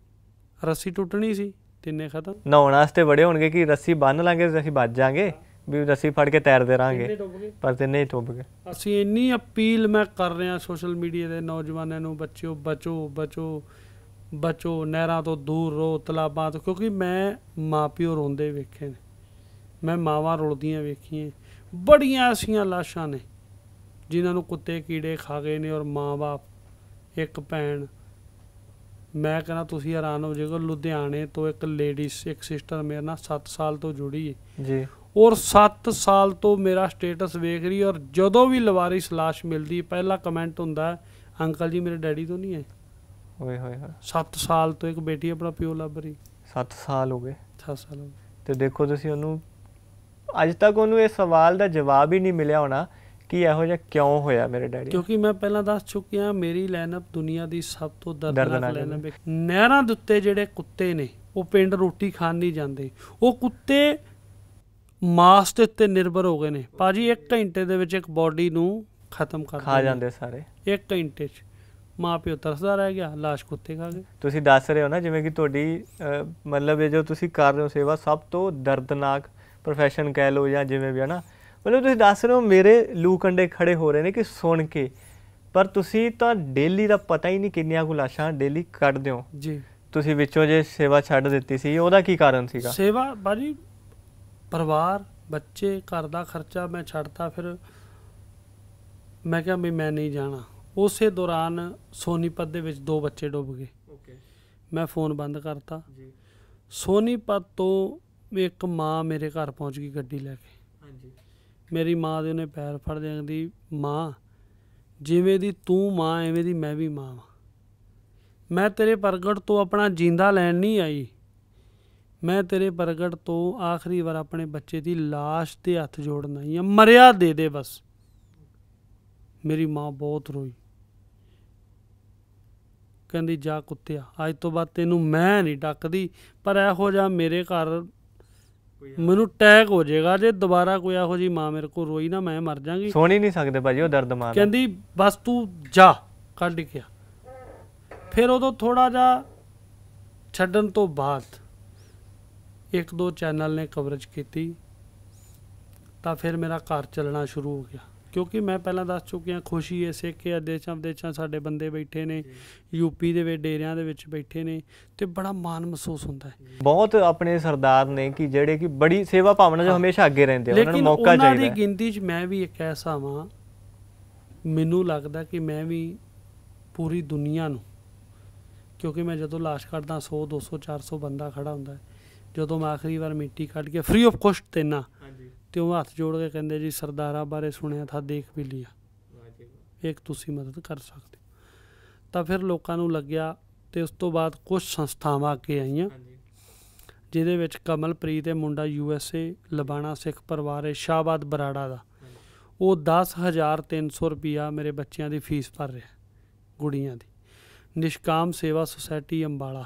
ਰੱਸੀ ਟੁੱਟਣੀ ਸੀ ਤਿੰਨੇ ਖਤਮ ਨਹਾਉਣ ਵਾਸਤੇ ਬੜੇ ਹੋਣਗੇ ਕਿ ਰੱਸੀ ਬੰਨ ਲਾਂਗੇ ਅਸੀਂ ਬਚ ਜਾਾਂਗੇ ਵੀ ਅਸੀਂ ਫੜ ਕੇ ਤੈਰਦੇ ਰਾਂਗੇ ਪਰ ਤਿੰਨੇ ਹੀ ਟੁੱਬ ਗਏ ਅਸੀਂ ਇੰਨੀ ਅਪੀਲ ਮੈਂ ਕਰ ਰਿਹਾ ਸੋਸ਼ਲ ਮੀਡੀਆ ਦੇ ਨੌਜਵਾਨਾਂ ਨੂੰ ਬੱਚਿਓ ਬਚੋ ਬਚੋ ਬਚੋ ਨਹਿਰਾਂ ਤੋਂ ਦੂਰ ਰਹੋ ਤਲਾਬਾਂ ਤੋਂ ਕਿਉਂਕਿ ਮੈਂ ਮਾਪਿਓ ਰੋਂਦੇ ਵੇਖੇ ਨੇ ਮੈਂ ਮਾਵਾਂ ਰੋਲਦੀਆਂ ਵੇਖੀਆਂ ਬੜੀਆਂ ਐਸੀਆਂ ਲਾਸ਼ਾਂ ਨੇ ਜਿਨ੍ਹਾਂ ਨੂੰ ਕੁੱਤੇ ਕੀੜੇ ਖਾ ਗਏ ਨੇ ਔਰ ਮਾਂ-ਬਾਪ ਇੱਕ ਭੈਣ ਮੈਂ ਕਹਿੰਦਾ ਤੁਸੀਂ ਹੈਰਾਨ ਹੋ ਜੇਗਾ ਲੁਧਿਆਣੇ ਤੋਂ ਇੱਕ ਲੇਡੀਜ਼ ਇੱਕ ਸਿਸਟਰ ਮੇਰੇ ਨਾਲ 7 ਸਾਲ ਤੋਂ ਜੁੜੀ ਹੈ ਜੀ ਔਰ 7 ਸਾਲ ਤੋਂ ਮੇਰਾ ਸਟੇਟਸ ਵੇਖ ਰਹੀ ਔਰ ਜਦੋਂ ਵੀ ਲਵਾਰਿਸ ਸਲਾਸ਼ ਮਿਲਦੀ ਪਹਿਲਾ ਕਮੈਂਟ ਹੁੰਦਾ ਅੰਕਲ ਜੀ ਮੇਰੇ ਡੈਡੀ ਤੋਂ ਨਹੀਂ ਹੈ ਓਏ ਹੋਏ ਹੋਏ 7 ਸਾਲ ਤੋਂ ਇੱਕ ਬੇਟੀ ਆਪਣਾ ਪਿਓ ਲੱਭ ਰਹੀ 7 ਸਾਲ ਹੋ ਗਏ 7 ਸਾਲ ਹੋ ਗਏ ਤੇ ਦੇਖੋ ਤੁਸੀਂ ਉਹਨੂੰ ਅੱਜ ਤੱਕ ਉਹਨੂੰ ਇਹ ਸਵਾਲ ਦਾ ਜਵਾਬ ਹੀ ਨਹੀਂ ਮਿਲਿਆ ਹੋਣਾ ਕਿ ਇਹੋ ਜਿਹਾ ਕਿਉਂ ਹੋਇਆ ਮੇਰੇ ਡੈਡੀ ਕਿਉਂਕਿ ਮੈਂ ਪਹਿਲਾਂ ਦੱਸ ਚੁੱਕਿਆ ਮੇਰੀ ਲਾਈਨਅਪ ਦੁਨੀਆ ਦੀ ਸਭ ਤੋਂ ਦਰਦਨਾਕ ਲਾਈਨਅਪ ਨਹਿਰਾਂ ਦੇ ਉੱਤੇ ਜਿਹੜੇ ਕੁੱਤੇ ਨੇ ਉਹ ਪਿੰਡ ਰੋਟੀ ਖਾਣ ਨਹੀਂ ਜਾਂਦੇ ਉਹ ਕੁੱਤੇ ਮਾਸ ਦੇ ਉੱਤੇ ਨਿਰਭਰ ਹੋ ਗਏ ਨੇ ਪਾਜੀ 1 ਘੰਟੇ ਦੇ ਵਿੱਚ ਇੱਕ ਬਾਡੀ ਨੂੰ ਖਤਮ ਕਰ ਖਾ ਜਾਂਦੇ ਸਾਰੇ 1 ਘੰਟੇ 'ਚ ਮਾਂ ਪਿਓ ਤਰਸਦਾ ਰਹਿ ਗਿਆ লাশ ਕੁੱਤੇ ਖਾ ਗਏ ਤੁਸੀਂ ਦੱਸ ਰਹੇ ਹੋ ਨਾ ਜਿਵੇਂ ਕਿ ਤੁਹਾਡੀ ਮਤਲਬ ਇਹ ਜੋ ਤੁਸੀਂ ਕਰ ਰਹੇ ਹੋ ਸੇਵਾ ਸਭ ਤੋਂ ਦਰਦਨਾਕ profession ਕਹਿ ਲੋ ਜਾਂ ਜਿਵੇਂ ਵੀ ਹੈ ਨਾ ਮਤਲਬ ਤੁਸੀਂ ਦੱਸ ਰਹੇ ਹੋ ਮੇਰੇ ਲੂ ਕੰਡੇ ਖੜੇ ਹੋ ਰਹੇ ਨੇ ਕਿ ਸੁਣ ਕੇ ਪਰ ਤੁਸੀਂ ਤਾਂ ਡੇਲੀ ਦਾ ਪਤਾ ਹੀ ਨਹੀਂ ਕਿੰਨੀਆਂ ਗੁਲਾਸ਼ਾਂ ਡੇਲੀ ਕੱਢਦੇ ਹੋ ਜੀ ਤੁਸੀਂ ਵਿੱਚੋਂ ਜੇ ਸੇਵਾ ਛੱਡ ਦਿੱਤੀ ਸੀ ਉਹਦਾ ਕੀ ਕਾਰਨ ਸੀਗਾ ਸੇਵਾ ਬਾਜੀ ਪਰਿਵਾਰ ਬੱਚੇ ਘਰ ਦਾ ਖਰਚਾ ਮੈਂ ਛੱਡਤਾ ਫਿਰ ਮੈਂ ਕਿਹਾ ਵੀ ਮੈਂ ਨਹੀਂ ਜਾਣਾ ਉਸੇ ਦੌਰਾਨ ਸੋਨੀਪਤ ਦੇ ਵਿੱਚ ਦੋ ਬੱਚੇ ਡੁੱਬ ਗਏ ਓਕੇ ਮੈਂ ਫੋਨ ਬੰਦ ਕਰਤਾ ਜੀ ਸੋਨੀਪਤ ਤੋਂ ਇੱਕ ਮਾਂ ਮੇਰੇ ਘਰ ਪਹੁੰਚ ਗਈ ਗੱਡੀ ਲੈ ਕੇ ਹਾਂਜੀ ਮੇਰੀ ਮਾਂ ਦੇ ਉਹਨੇ ਪੈਰ ਫੜ ਦੇ ਮਾਂ ਜਿਵੇਂ ਦੀ ਤੂੰ ਮਾਂ ਐਵੇਂ ਦੀ ਮੈਂ ਵੀ ਮਾਂ ਮੈਂ ਤੇਰੇ ਪ੍ਰਗਟ ਤੋਂ ਆਪਣਾ ਜਿੰਦਾ ਲੈਣ ਨਹੀਂ ਆਈ ਮੈਂ ਤੇਰੇ ਪ੍ਰਗਟ ਤੋਂ ਆਖਰੀ ਵਾਰ ਆਪਣੇ ਬੱਚੇ ਦੀ লাশ ਤੇ ਹੱਥ ਜੋੜਨਾ ਹੀ ਆ ਮਰਿਆ ਦੇ ਦੇ ਬਸ ਮੇਰੀ ਮਾਂ ਬਹੁਤ ਰੋਈ ਕਹਿੰਦੀ ਜਾ ਕੁੱਤਿਆ ਅੱਜ ਤੋਂ ਬਾਅਦ ਤੈਨੂੰ ਮੈਂ ਨਹੀਂ ਡੱਕਦੀ ਪਰ ਇਹੋ ਜਿਹਾ ਮੇਰੇ ਘਰ ਮੈਨੂੰ ਟੈਗ ਹੋ ਜਾਏਗਾ ਜੇ ਦੁਬਾਰਾ ਕੋਈ ਇਹੋ ਜੀ ਮਾਂ ਮੇਰੇ ਕੋਲ ਰੋਈ ਨਾ ਮੈਂ ਮਰ ਜਾਾਂਗੀ ਸੋਣੀ ਨਹੀਂ ਸਕਦੇ ਭਾਜੀ ਉਹ ਦਰਦ ਮਾਰ ਕਹਿੰਦੀ ਬਸ ਤੂੰ ਜਾ ਕੱਢ ਗਿਆ ਫਿਰ ਉਦੋਂ ਥੋੜਾ ਜਿਹਾ ਛੱਡਣ ਤੋਂ ਬਾਅਦ ਇੱਕ ਦੋ ਚੈਨਲ ਨੇ ਕਵਰੇਜ ਕੀਤੀ ਤਾਂ ਫਿਰ ਮੇਰਾ ਘਰ ਚੱਲਣਾ ਸ਼ੁਰੂ ਹੋ ਗਿਆ ਕਿਉਂਕਿ ਮੈਂ ਪਹਿਲਾਂ ਦੱਸ ਚੁੱਕਿਆ ਖੁਸ਼ੀ ਸਿੱਖ ਕਿ ਅਦੇਸ਼ਾਂ ਵਿਦੇਸ਼ਾਂ ਸਾਡੇ ਬੰਦੇ ਬੈਠੇ ਨੇ ਯੂਪੀ ਦੇ ਵਿੱਚ ਡੇਰਿਆਂ ਦੇ ਵਿੱਚ ਬੈਠੇ ਨੇ ਤੇ ਬੜਾ ਮਾਣ ਮਹਿਸੂਸ ਹੁੰਦਾ ਹੈ ਬਹੁਤ ਆਪਣੇ ਸਰਦਾਰ ਨੇ ਕਿ ਜਿਹੜੇ ਕਿ ਬੜੀ ਸੇਵਾ ਭਾਵਨਾ ਜੋ ਹਮੇਸ਼ਾ ਅੱਗੇ ਰਹਿੰਦੇ ਉਹਨਾਂ ਨੂੰ ਮੌਕਾ ਚਾਹੀਦਾ ਲੇਕਿਨ ਉਹਨਾਂ ਦੀ ਗਿਣਤੀ 'ਚ ਮੈਂ ਵੀ ਇੱਕ ਐਸਾ ਵਾਂ ਮੈਨੂੰ ਲੱਗਦਾ ਕਿ ਮੈਂ ਵੀ ਪੂਰੀ ਦੁਨੀਆ ਨੂੰ ਕਿਉਂਕਿ ਮੈਂ ਜਦੋਂ ਲਾਸ਼ ਕੱਢਦਾ 100 200 400 ਬੰਦਾ ਖੜਾ ਹੁੰਦਾ ਹੈ ਜਦੋਂ ਮੈਂ ਆਖਰੀ ਵਾਰ ਮਿੱਟੀ ਕੱਢ ਕੇ ਫ੍ਰੀ ਆਫ ਕੋਸਟ ਦੇਣਾ ਹਾਂਜੀ ਤੇ ਉਹ ਹੱਥ ਜੋੜ ਕੇ ਕਹਿੰਦੇ ਜੀ ਸਰਦਾਰਾ ਬਾਰੇ ਸੁਣਿਆ ਥਾ ਦੇਖ ਵੀ ਲਿਆ ਇੱਕ ਤੁਸੀਂ ਮਦਦ ਕਰ ਸਕਦੇ ਤਾਂ ਫਿਰ ਲੋਕਾਂ ਨੂੰ ਲੱਗਿਆ ਤੇ ਉਸ ਤੋਂ ਬਾਅਦ ਕੁਝ ਸੰਸਥਾਵਾਂ ਆ ਕੇ ਆਈਆਂ ਹਾਂਜੀ ਜਿਹਦੇ ਵਿੱਚ ਕਮਲਪ੍ਰੀਤ ਇਹ ਮੁੰਡਾ ਯੂ ਐਸ ਏ ਲਬਾਣਾ ਸਿੱਖ ਪਰਿਵਾਰ ਹੈ ਸ਼ਾਬਾਦ ਬਰਾੜਾ ਦਾ ਉਹ 10300 ਰੁਪਿਆ ਮੇਰੇ ਬੱਚਿਆਂ ਦੀ ਫੀਸ ਭਰ ਰਿਹਾ ਗੁੜੀਆਂ ਦੀ ਨਿਸ਼ਕਾਮ ਸੇਵਾ ਸੁਸਾਇਟੀ ਅੰਬਾਲਾ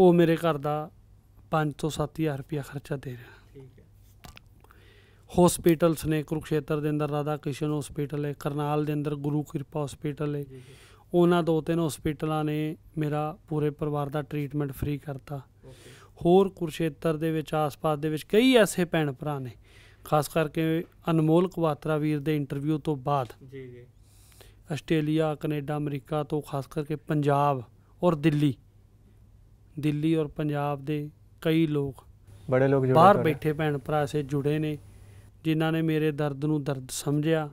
ਉਹ ਮੇਰੇ ਘਰ ਦਾ 5 ਤੋਂ 7000 ਰੁਪਇਆ ਖਰਚਾ ਦੇ ਰਿਹਾ ਠੀਕ ਹੈ ਹਸਪੀਟਲਸ ਨੇ ਕੁਰੂਖੇਤਰ ਦੇ ਅੰਦਰ ਰਾਧਾ ਕ੍ਰਿਸ਼ਨ ਹਸਪੀਟਲ ਹੈ ਕਰਨਾਲ ਦੇ ਅੰਦਰ ਗੁਰੂ ਕਿਰਪਾ ਹਸਪੀਟਲ ਹੈ ਉਹਨਾਂ ਦੋ ਤਿੰਨ ਹਸਪੀਟਲਾਂ ਨੇ ਮੇਰਾ ਪੂਰੇ ਪਰਿਵਾਰ ਦਾ ਟ੍ਰੀਟਮੈਂਟ ਫ੍ਰੀ ਕਰਤਾ ਹੋਰ ਕੁਰਸ਼ੇਤਰ ਦੇ ਵਿੱਚ ਆਸ-ਪਾਸ ਦੇ ਵਿੱਚ ਕਈ ਐਸੇ ਭੈਣ ਭਰਾ ਨੇ ਖਾਸ ਕਰਕੇ ਅਨਮੋਲ ਕਵਾਤਰਾ ਵੀਰ ਦੇ ਇੰਟਰਵਿਊ ਤੋਂ ਬਾਅਦ ਜੀ ਜੀ ਆਸਟ੍ਰੇਲੀਆ ਕੈਨੇਡਾ ਅਮਰੀਕਾ ਤੋਂ ਖਾਸ ਕਰਕੇ ਪੰਜਾਬ ਔਰ ਦਿੱਲੀ ਦਿੱਲੀ ਔਰ ਪੰਜਾਬ ਦੇ ਕਈ ਲੋਕ ਬੜੇ ਲੋਕ ਜੁੜੇ ਬਾਹਰ ਬੈਠੇ ਭੈਣ ਭਰਾ ਸੇ ਜੁੜੇ ਨੇ ਜਿਨ੍ਹਾਂ ਨੇ ਮੇਰੇ ਦਰਦ ਨੂੰ ਦਰਦ ਸਮਝਿਆ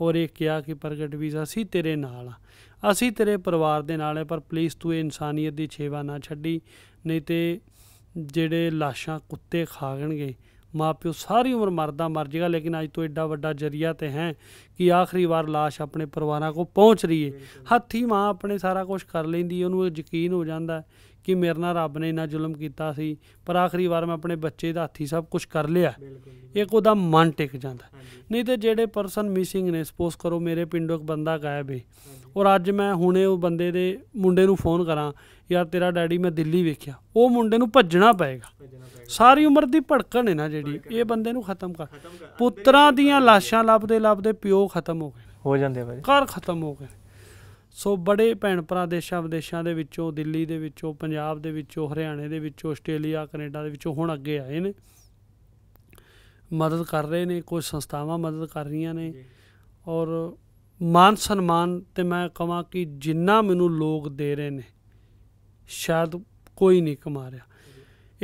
ਔਰ ਇਹ ਕਿਹਾ ਕਿ ਪ੍ਰਗਟ ਵੀ ਅਸੀਂ ਤੇਰੇ ਨਾਲ ਆ ਅਸੀਂ ਤੇਰੇ ਪਰਿਵਾਰ ਦੇ ਨਾਲ ਹੈ ਪਰ ਪਲੀਜ਼ ਤੂੰ ਇਹ ਇਨਸਾਨੀਅਤ ਦੀ ਛੇਵਾ ਨਾ ਛੱਡੀ ਨਹੀਂ ਤੇ ਜਿਹੜੇ ਲਾਸ਼ਾਂ ਕੁੱਤੇ ਖਾਣਗੇ ਮਾਪਿਓ ਸਾਰੀ ਉਮਰ ਮਰਦਾ ਮਰ ਜੇਗਾ ਲੇਕਿਨ ਅੱਜ ਤੋਂ ਐਡਾ ਵੱਡਾ ਜਰੀਆ ਤੇ ਹੈ ਕਿ ਆਖਰੀ ਵਾਰ লাশ ਆਪਣੇ ਪਰਿਵਾਰਾਂ ਕੋ ਪਹੁੰਚ ਰਹੀ ਏ ਹੱਥੀ ਮਾਂ ਆਪਣੇ ਸਾਰਾ ਕੁਝ ਕਰ ਲੈਂਦੀ ਉਹਨੂੰ ਯਕੀਨ ਹੋ ਜਾਂਦਾ ਕਿ ਮੇਰੇ ਨਾਲ ਰੱਬ ਨੇ ਇਨਾ ਜ਼ੁਲਮ ਕੀਤਾ ਸੀ ਪਰ ਆਖਰੀ ਵਾਰ ਮੈਂ ਆਪਣੇ ਬੱਚੇ ਦਾ ਹੱਥੀ ਸਭ ਕੁਝ ਕਰ ਲਿਆ ਇੱਕ ਉਹਦਾ ਮਨ ਟਿਕ ਜਾਂਦਾ ਨਹੀਂ ਤੇ ਜਿਹੜੇ ਪਰਸਨ ਮਿਸਿੰਗ ਨੇ ਸਪੋਜ਼ ਕਰੋ ਮੇਰੇ ਪਿੰਡੋਂ ਇੱਕ ਬੰਦਾ ਗਾਇਬ ਹੈ ਔਰ ਅੱਜ ਮੈਂ ਹੁਣੇ ਉਹ ਬੰਦੇ ਦੇ ਮੁੰਡੇ ਨੂੰ ਫੋਨ ਕਰਾਂ ਯਾਰ ਤੇਰਾ ਡੈਡੀ ਮੈਂ ਦਿੱਲੀ ਵੇਖਿਆ ਉਹ ਮੁੰਡੇ ਨੂੰ ਭੱਜਣਾ ਪਏਗਾ ਸਾਰੀ ਉਮਰ ਦੀ ਭੜਕਣ ਹੈ ਨਾ ਜਿਹੜੀ ਇਹ ਬੰਦੇ ਨੂੰ ਖਤਮ ਕਰ ਪੁੱਤਰਾਂ ਦੀਆਂ ਲਾਸ਼ਾਂ ਲੱਭਦੇ ਲੱਭਦੇ ਪਿਓ ਖਤਮ ਹੋ ਗਏ ਹੋ ਜਾਂਦੇ ਬਾਈ ਘਰ ਖਤਮ ਹੋ ਗਏ ਸੋ ਬੜੇ ਭੈਣ ਭਰਾ ਦੇਸ਼ਾਂ ਵਿਦੇਸ਼ਾਂ ਦੇ ਵਿੱਚੋਂ ਦਿੱਲੀ ਦੇ ਵਿੱਚੋਂ ਪੰਜਾਬ ਦੇ ਵਿੱਚੋਂ ਹਰਿਆਣੇ ਦੇ ਵਿੱਚੋਂ ਆਸਟ੍ਰੇਲੀਆ ਕੈਨੇਡਾ ਦੇ ਵਿੱਚੋਂ ਹੁਣ ਅੱਗੇ ਆਏ ਨੇ ਮਦਦ ਕਰ ਰਹੇ ਨੇ ਕੁਝ ਸੰਸਥਾਵਾਂ ਮਦਦ ਕਰ ਰਹੀਆਂ ਨੇ ਔਰ ਮਾਨ ਸਨਮਾਨ ਤੇ ਮੈਂ ਕਹਾਂ ਕਿ ਜਿੰਨਾ ਮੈਨੂੰ ਲੋਕ ਦੇ ਰਹੇ ਨੇ ਸ਼ਾਇਦ ਕੋਈ ਨਹੀਂ ਕਮਾ ਰਿਹਾ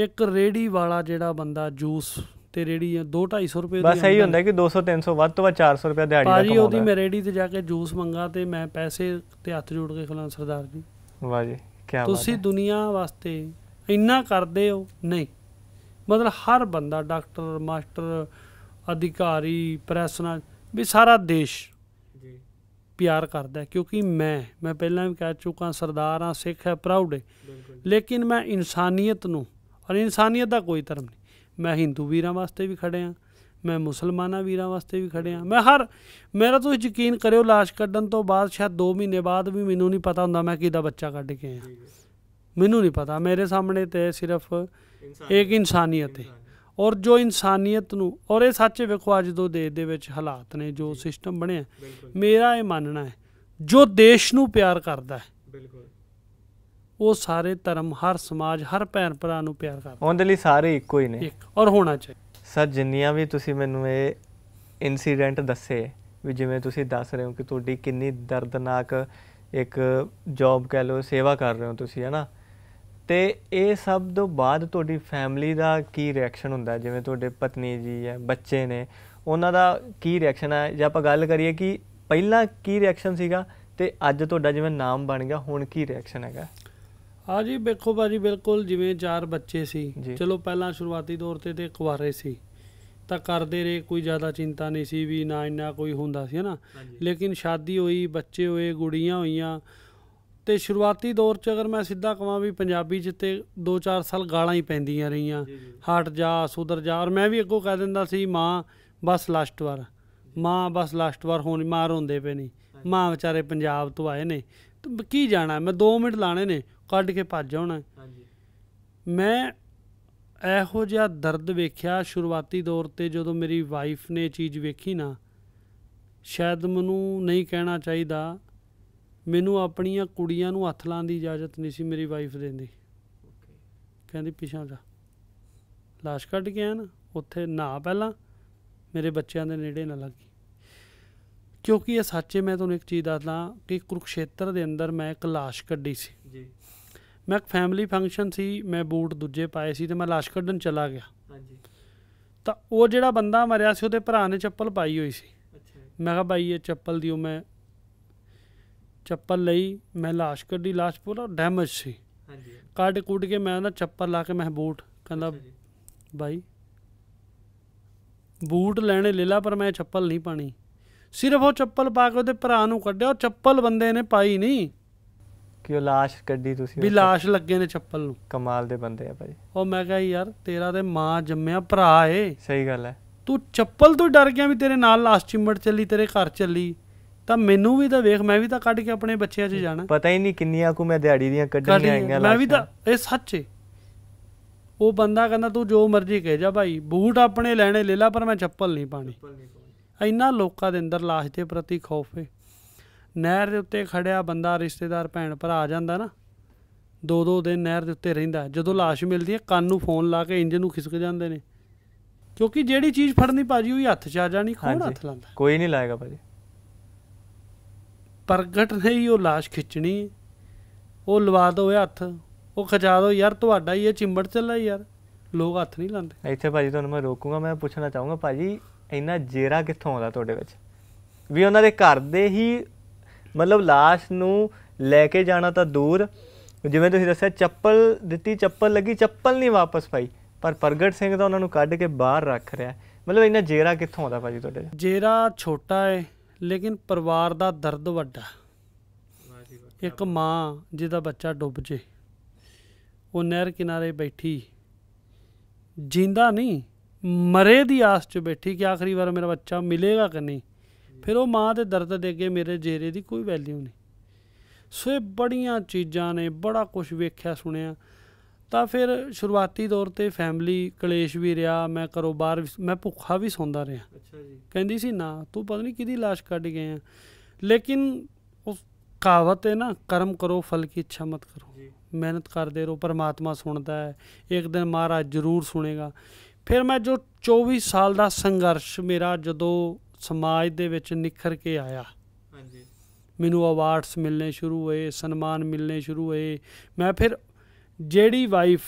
ਇੱਕ ਰੇੜੀ ਵਾਲਾ ਜਿਹੜਾ ਬੰਦਾ ਜੂਸ ਤੇ ਰੇੜੀ ਆ 2 250 ਰੁਪਏ ਬਸ ਇਹੀ ਹੁੰਦਾ ਕਿ 200 300 ਵੱਧ ਤੋਂ ਵੱਧ 400 ਰੁਪਏ ਦਿਹਾੜੀ ਦਾ ਕਮਾਉਂਦਾ ਭਾਜੀ ਉਹਦੀ ਮੈਂ ਰੇੜੀ ਤੇ ਜਾ ਕੇ ਜੂਸ ਮੰਗਾ ਤੇ ਮੈਂ ਪੈਸੇ ਤੇ ਹੱਥ ਜੋੜ ਕੇ ਖਲਾਂ ਸਰਦਾਰ ਜੀ ਵਾਹ ਜੀ ਕੀ ਬਾਤ ਤੁਸੀਂ ਦੁਨੀਆ ਵਾਸਤੇ ਇੰਨਾ ਕਰਦੇ ਹੋ ਨਹੀਂ ਮਤਲਬ ਹਰ ਬੰਦਾ ਡਾਕਟਰ ਮਾਸਟਰ ਅਧਿਕਾਰੀ ਪ੍ਰੈਸ ਨਾਲ ਵੀ ਸਾਰਾ ਦੇਸ਼ ਜੀ ਪਿਆਰ ਕਰਦਾ ਕਿਉਂਕਿ ਮੈਂ ਮੈਂ ਪਹਿਲਾਂ ਵੀ ਕਹਿ ਚੁੱਕਾ ਸਰਦਾਰ ਆ ਸਿੱਖ ਹੈ ਪ੍ਰਾਊਡ ਹੈ ਲੇਕਿਨ ਮੈਂ ਇਨਸਾਨੀਅਤ ਨੂੰ ਔਰ ਇਨਸਾਨੀਅਤ ਦਾ ਕੋਈ ਧਰਮ ਨਹੀਂ ਮੈਂ ਹਿੰਦੂ ਵੀਰਾਂ ਵਾਸਤੇ ਵੀ ਖੜਿਆ ਮੈਂ ਮੁਸਲਮਾਨਾਂ ਵੀਰਾਂ ਵਾਸਤੇ ਵੀ ਖੜਿਆ ਮੈਂ ਹਰ ਮੇਰਾ ਤੁਸੀਂ ਯਕੀਨ ਕਰਿਓ লাশ ਕੱਢਣ ਤੋਂ ਬਾਅਦ ਸ਼ਾਇਦ 2 ਮਹੀਨੇ ਬਾਅਦ ਵੀ ਮੈਨੂੰ ਨਹੀਂ ਪਤਾ ਹੁੰਦਾ ਮੈਂ ਕਿਹਦਾ ਬੱਚਾ ਕੱਢ ਕੇ ਆਇਆ ਮੈਨੂੰ ਨਹੀਂ ਪਤਾ ਮੇਰੇ ਸਾਹਮਣੇ ਤੇ ਸਿਰਫ ਇੱਕ ਇਨਸਾਨੀਅਤ ਹੈ ਔਰ ਜੋ ਇਨਸਾਨੀਅਤ ਨੂੰ ਔਰ ਇਹ ਸੱਚ ਵੇਖੋ ਅੱਜ ਦੋ ਦੇਸ਼ ਦੇ ਵਿੱਚ ਹਾਲਾਤ ਨੇ ਜੋ ਸਿਸਟਮ ਬਣਿਆ ਮੇਰਾ ਇਹ ਮੰਨਣਾ ਹੈ ਜੋ ਦੇਸ਼ ਨੂੰ ਪਿਆਰ ਕਰਦਾ ਹੈ ਬਿਲਕੁਲ ਉਹ ਸਾਰੇ ਧਰਮ ਹਰ ਸਮਾਜ ਹਰ ਭੈਣ ਭਰਾ ਨੂੰ ਪਿਆਰ ਕਰਦੇ ਉਹਦੇ ਲਈ ਸਾਰੇ ਇੱਕੋ ਹੀ ਨੇ ਔਰ ਹੋਣਾ ਚਾਹੀਦਾ ਸਰ ਜਿੰਨੀਆਂ ਵੀ ਤੁਸੀਂ ਮੈਨੂੰ ਇਹ ਇਨਸੀਡੈਂਟ ਦੱਸੇ ਵੀ ਜਿਵੇਂ ਤੁਸੀਂ ਦੱਸ ਰਹੇ ਹੋ ਕਿ ਤੁਹਾਡੀ ਕਿੰਨੀ ਦਰਦਨਾਕ ਇੱਕ ਜੌਬ ਕਹਿ ਲਓ ਸੇਵਾ ਕਰ ਰਹੇ ਹੋ ਤੁਸੀਂ ਹੈਨਾ ਤੇ ਇਹ ਸਭ ਤੋਂ ਬਾਅਦ ਤੁਹਾਡੀ ਫੈਮਿਲੀ ਦਾ ਕੀ ਰਿਐਕਸ਼ਨ ਹੁੰਦਾ ਜਿਵੇਂ ਤੁਹਾਡੇ ਪਤਨੀ ਜੀ ਹੈ ਬੱਚੇ ਨੇ ਉਹਨਾਂ ਦਾ ਕੀ ਰਿਐਕਸ਼ਨ ਹੈ ਜੇ ਆਪਾਂ ਗੱਲ ਕਰੀਏ ਕਿ ਪਹਿਲਾਂ ਕੀ ਰਿਐਕਸ਼ਨ ਸੀਗਾ ਤੇ ਅੱਜ ਤੁਹਾਡਾ ਜਿਵੇਂ ਨਾਮ ਬਣ ਗਿਆ ਹੁਣ ਕੀ ਰਿਐਕਸ਼ਨ ਹੈਗਾ ਹਾਂ ਜੀ ਵੇਖੋ ਬਾਜੀ ਬਿਲਕੁਲ ਜਿਵੇਂ ਚਾਰ ਬੱਚੇ ਸੀ ਚਲੋ ਪਹਿਲਾਂ ਸ਼ੁਰੂਆਤੀ ਦੌਰ ਤੇ ਤੇ ਕੁਵਾਰੇ ਸੀ ਤਾਂ ਕਰਦੇ ਰਹੇ ਕੋਈ ਜ਼ਿਆਦਾ ਚਿੰਤਾ ਨਹੀਂ ਸੀ ਵੀ ਨਾ ਇੰਨਾ ਕੋਈ ਹੁੰਦਾ ਸੀ ਹਨਾ ਲੇਕਿਨ ਸ਼ਾਦੀ ਹੋਈ ਬੱਚੇ ਹੋਏ ਗੁੜੀਆਂ ਹੋਈਆਂ ਤੇ ਸ਼ੁਰੂਆਤੀ ਦੌਰ 'ਚ ਅਗਰ ਮੈਂ ਸਿੱਧਾ ਕਹਾਂ ਵੀ ਪੰਜਾਬੀ 'ਚ ਤੇ 2-4 ਸਾਲ ਗਾਲਾਂ ਹੀ ਪੈਂਦੀਆਂ ਰਹੀਆਂ ਹਟ ਜਾ ਸੁਧਰ ਜਾ ਔਰ ਮੈਂ ਵੀ ਅੱਗੋਂ ਕਹਿ ਦਿੰਦਾ ਸੀ ਮਾਂ ਬਸ ਲਾਸਟ ਵਾਰ ਮਾਂ ਬਸ ਲਾਸਟ ਵਾਰ ਹੋਣੀ ਮਾਰ ਹੁੰਦੇ ਪਏ ਨਹੀਂ ਮਾਂ ਵਿਚਾਰੇ ਪੰਜਾਬ ਤੋਂ ਆਏ ਨੇ ਤੇ ਕੀ ਜਾਣਾ ਮੈਂ 2 ਮਿੰਟ ਲਾਣੇ ਨੇ ਕੱਢ ਕੇ ਭੱਜ ਜਾਣਾ ਹਾਂਜੀ ਮੈਂ ਇਹੋ ਜਿਹਾ ਦਰਦ ਵੇਖਿਆ ਸ਼ੁਰੂਆਤੀ ਦੌਰ ਤੇ ਜਦੋਂ ਮੇਰੀ ਵਾਈਫ ਨੇ ਚੀਜ਼ ਵੇਖੀ ਨਾ ਸ਼ਾਇਦ ਮੈਨੂੰ ਨਹੀਂ ਕਹਿਣਾ ਚਾਹੀਦਾ ਮੈਨੂੰ ਆਪਣੀਆਂ ਕੁੜੀਆਂ ਨੂੰ ਹੱਥ ਲਾਣ ਦੀ ਇਜਾਜ਼ਤ ਨਹੀਂ ਸੀ ਮੇਰੀ ਵਾਈਫ ਦਿੰਦੀ ਕਹਿੰਦੀ ਪਿਛਾਂ ਜਾ লাশ ਕੱਢ ਕੇ ਆਇਆ ਨਾ ਉੱਥੇ ਨਾ ਪਹਿਲਾਂ ਮੇਰੇ ਬੱਚਿਆਂ ਦੇ ਨੇੜੇ ਨਾ ਲੱਗੀ ਕਿਉਂਕਿ ਇਹ ਸੱਚੇ ਮੈਂ ਤੁਹਾਨੂੰ ਇੱਕ ਚੀਜ਼ ਦੱਸਦਾ ਕਿ ਕੁਰਕਸ਼ੇਤਰ ਦੇ ਅੰਦਰ ਮੈਂ ਇੱਕ লাশ ਕੱਢੀ ਸੀ ਮੈਂ ਇੱਕ ਫੈਮਿਲੀ ਫੰਕਸ਼ਨ ਸੀ ਮੈਂ ਬੂਟ ਦੂਜੇ ਪਾਏ ਸੀ ਤੇ ਮੈਂ ਲਾਸ਼ ਕੱਢਣ ਚਲਾ ਗਿਆ ਹਾਂਜੀ ਤਾਂ ਉਹ ਜਿਹੜਾ ਬੰਦਾ ਮਰਿਆ ਸੀ ਉਹਦੇ ਭਰਾ ਨੇ ਚੱਪਲ ਪਾਈ ਹੋਈ ਸੀ ਅੱਛਾ ਮੈਂ ਕਿਹਾ ਭਾਈ ਇਹ ਚੱਪਲ ਦਿਓ ਮੈਂ ਚੱਪਲ ਲਈ ਮੈਂ ਲਾਸ਼ ਕੱਢੀ ਲਾਸ਼ ਪੂਰਾ ਡੈਮੇਜ ਸੀ ਹਾਂਜੀ ਕੱਢ ਕੁੱਟ ਕੇ ਮੈਂ ਨਾ ਚੱਪਲ ਲਾ ਕੇ ਮੈਂ ਬੂਟ ਕਹਿੰਦਾ ਭਾਈ ਬੂਟ ਲੈਣੇ ਲੈ ਲਾ ਪਰ ਮੈਂ ਚੱਪਲ ਨਹੀਂ ਪਾਣੀ ਸਿਰਫ ਉਹ ਚੱਪਲ ਪਾ ਕੇ ਉਹਦੇ ਭਰਾ ਨੂੰ ਕੱਢਿਆ ਉਹ ਚੱਪਲ ਬੰਦੇ ਨੇ ਪਾਈ ਨਹੀਂ ਕਿ ਉਹ লাশ ਕੱਢੀ ਤੁਸੀਂ ਵੀ লাশ ਲੱਗੇ ਨੇ ਚੱਪਲ ਨੂੰ ਕਮਾਲ ਦੇ ਬੰਦੇ ਆ ਭਾਈ ਉਹ ਮੈਂ ਕਹਾ ਯਾਰ ਤੇਰਾ ਤੇ ਮਾਂ ਜੰਮਿਆ ਭਰਾ ਏ ਸਹੀ ਗੱਲ ਹੈ ਤੂੰ ਚੱਪਲ ਤੋਂ ਡਰ ਗਿਆ ਵੀ ਤੇਰੇ ਨਾਲ ਲਾਸਟ ਚਿੰਬੜ ਚੱਲੀ ਤੇਰੇ ਘਰ ਚੱਲੀ ਤਾਂ ਮੈਨੂੰ ਵੀ ਤਾਂ ਵੇਖ ਮੈਂ ਵੀ ਤਾਂ ਕੱਢ ਕੇ ਆਪਣੇ ਬੱਚਿਆਂ 'ਚ ਜਾਣਾ ਪਤਾ ਹੀ ਨਹੀਂ ਕਿੰਨੀਆਂ ਕੁ ਮੈਂ ਦਿਹਾੜੀ ਦੀਆਂ ਕੱਢਣੀਆਂ ਆਈਆਂ ਮੈਂ ਵੀ ਤਾਂ ਇਹ ਸੱਚ ਏ ਉਹ ਬੰਦਾ ਕਹਿੰਦਾ ਤੂੰ ਜੋ ਮਰਜ਼ੀ ਕਹਿ ਜਾ ਭਾਈ ਬੂਟ ਆਪਣੇ ਲੈਣੇ ਲੈ ਲੈ ਪਰ ਮੈਂ ਚੱਪਲ ਨਹੀਂ ਪਾਣੀ ਇੰਨਾ ਲੋਕਾਂ ਦੇ ਅੰਦਰ ਲਾਸ਼ ਦੇ ਪ੍ਰਤੀ ਖੌਫ ਏ ਨਹਿਰ ਦੇ ਉੱਤੇ ਖੜਿਆ ਬੰਦਾ ਰਿਸ਼ਤੇਦਾਰ ਭੈਣ ਭਰਾ ਆ ਜਾਂਦਾ ਨਾ ਦੋ ਦੋ ਦਿਨ ਨਹਿਰ ਦੇ ਉੱਤੇ ਰਹਿੰਦਾ ਜਦੋਂ লাশ ਮਿਲਦੀ ਹੈ ਕੰਨ ਨੂੰ ਫੋਨ ਲਾ ਕੇ ਇੰਜਨ ਨੂੰ ਖਿਸਕ ਜਾਂਦੇ ਨੇ ਕਿਉਂਕਿ ਜਿਹੜੀ ਚੀਜ਼ ਫੜਨੀ ਭਾਜੀ ਉਹ ਹੀ ਹੱਥ 'ਚ ਆ ਜਾਣੀ ਕੌਣ ਹੱਥ ਲਾਂਦਾ ਕੋਈ ਨਹੀਂ ਲਾਏਗਾ ਭਾਜੀ ਪ੍ਰਗਟ ਨਹੀਂ ਉਹ লাশ ਖਿੱਚਣੀ ਉਹ ਲਵਾ ਦੋ ਹੱਥ ਉਹ ਖਜਾ ਦੋ ਯਾਰ ਤੁਹਾਡਾ ਹੀ ਇਹ ਚਿੰਬੜ ਚੱਲਾ ਯਾਰ ਲੋਕ ਹੱਥ ਨਹੀਂ ਲਾਂਦੇ ਇੱਥੇ ਭਾਜੀ ਤੁਹਾਨੂੰ ਮੈਂ ਰੋਕੂਗਾ ਮੈਂ ਪੁੱਛਣਾ ਚਾਹੂੰਗਾ ਭਾਜੀ ਇੰਨਾ ਜੇਰਾ ਕਿੱਥੋਂ ਆਉਂਦਾ ਤੁਹਾਡੇ ਵਿੱਚ ਵੀ ਉਹਨਾਂ ਦੇ ਘਰ ਦੇ ਹੀ ਮਤਲਬ লাশ ਨੂੰ ਲੈ ਕੇ ਜਾਣਾ ਤਾਂ ਦੂਰ ਜਿਵੇਂ ਤੁਸੀਂ ਦੱਸਿਆ ਚੱਪਲ ਦਿੱਤੀ ਚੱਪਲ ਲੱਗੀ ਚੱਪਲ ਨਹੀਂ ਵਾਪਸ ਪਾਈ ਪਰ ਪ੍ਰਗਟ ਸਿੰਘ ਤਾਂ ਉਹਨਾਂ ਨੂੰ ਕੱਢ ਕੇ ਬਾਹਰ ਰੱਖ ਰਿਹਾ ਮਤਲਬ ਇਹਨਾਂ ਜੇਰਾ ਕਿੱਥੋਂ ਆਉਂਦਾ ਭਾਜੀ ਤੁਹਾਡੇ ਜੇਰਾ ਛੋਟਾ ਹੈ ਲੇਕਿਨ ਪਰਿਵਾਰ ਦਾ ਦਰਦ ਵੱਡਾ ਇੱਕ ਮਾਂ ਜਿਹਦਾ ਬੱਚਾ ਡੁੱਬ ਜੇ ਉਹ ਨਹਿਰ ਕਿਨਾਰੇ ਬੈਠੀ ਜਿੰਦਾ ਨਹੀਂ ਮਰੇ ਦੀ ਆਸ 'ਚ ਬੈਠੀ ਕਿ ਆਖਰੀ ਵਾਰ ਮੇਰਾ ਬੱਚਾ ਮਿਲੇਗਾ ਕਿ ਨਹੀਂ ਫਿਰ ਉਹ ਮਾਂ ਦੇ ਦਰਦ ਦੇ ਅੱਗੇ ਮੇਰੇ ਜੇਰੇ ਦੀ ਕੋਈ ਵੈਲਿਊ ਨਹੀਂ ਸੋ ਇਹ ਬੜੀਆਂ ਚੀਜ਼ਾਂ ਨੇ ਬੜਾ ਕੁਝ ਵੇਖਿਆ ਸੁਣਿਆ ਤਾਂ ਫਿਰ ਸ਼ੁਰੂਆਤੀ ਦੌਰ ਤੇ ਫੈਮਿਲੀ ਕਲੇਸ਼ ਵੀ ਰਿਹਾ ਮੈਂ ਕਾਰੋਬਾਰ ਮੈਂ ਭੁੱਖਾ ਵੀ ਸੌਂਦਾ ਰਿਹਾ ਅੱਛਾ ਜੀ ਕਹਿੰਦੀ ਸੀ ਨਾ ਤੂੰ ਪਤਾ ਨਹੀਂ ਕਿਹਦੀ লাশ ਕੱਢ ਗਏ ਆ ਲੇਕਿਨ ਉਸ ਕਹਾਵਤ ਹੈ ਨਾ ਕਰਮ ਕਰੋ ਫਲ ਕੀ ਇੱਛਾ ਮਤ ਕਰੋ ਮਿਹਨਤ ਕਰਦੇ ਰਹੋ ਪਰਮਾਤਮਾ ਸੁਣਦਾ ਹੈ ਇੱਕ ਦਿਨ ਮਹਾਰਾਜ ਜ਼ਰੂਰ ਸੁਣੇਗਾ ਫਿਰ ਮੈਂ ਜੋ 24 ਸਾਲ ਦਾ ਸੰਘਰਸ਼ ਮੇਰਾ ਜਦੋਂ ਸਮਾਜ ਦੇ ਵਿੱਚ ਨਿਖਰ ਕੇ ਆਇਆ ਹਾਂਜੀ ਮੈਨੂੰ ਅਵਾਰਡਸ ਮਿਲਨੇ ਸ਼ੁਰੂ ਹੋਏ ਸਨਮਾਨ ਮਿਲਨੇ ਸ਼ੁਰੂ ਹੋਏ ਮੈਂ ਫਿਰ ਜਿਹੜੀ ਵਾਈਫ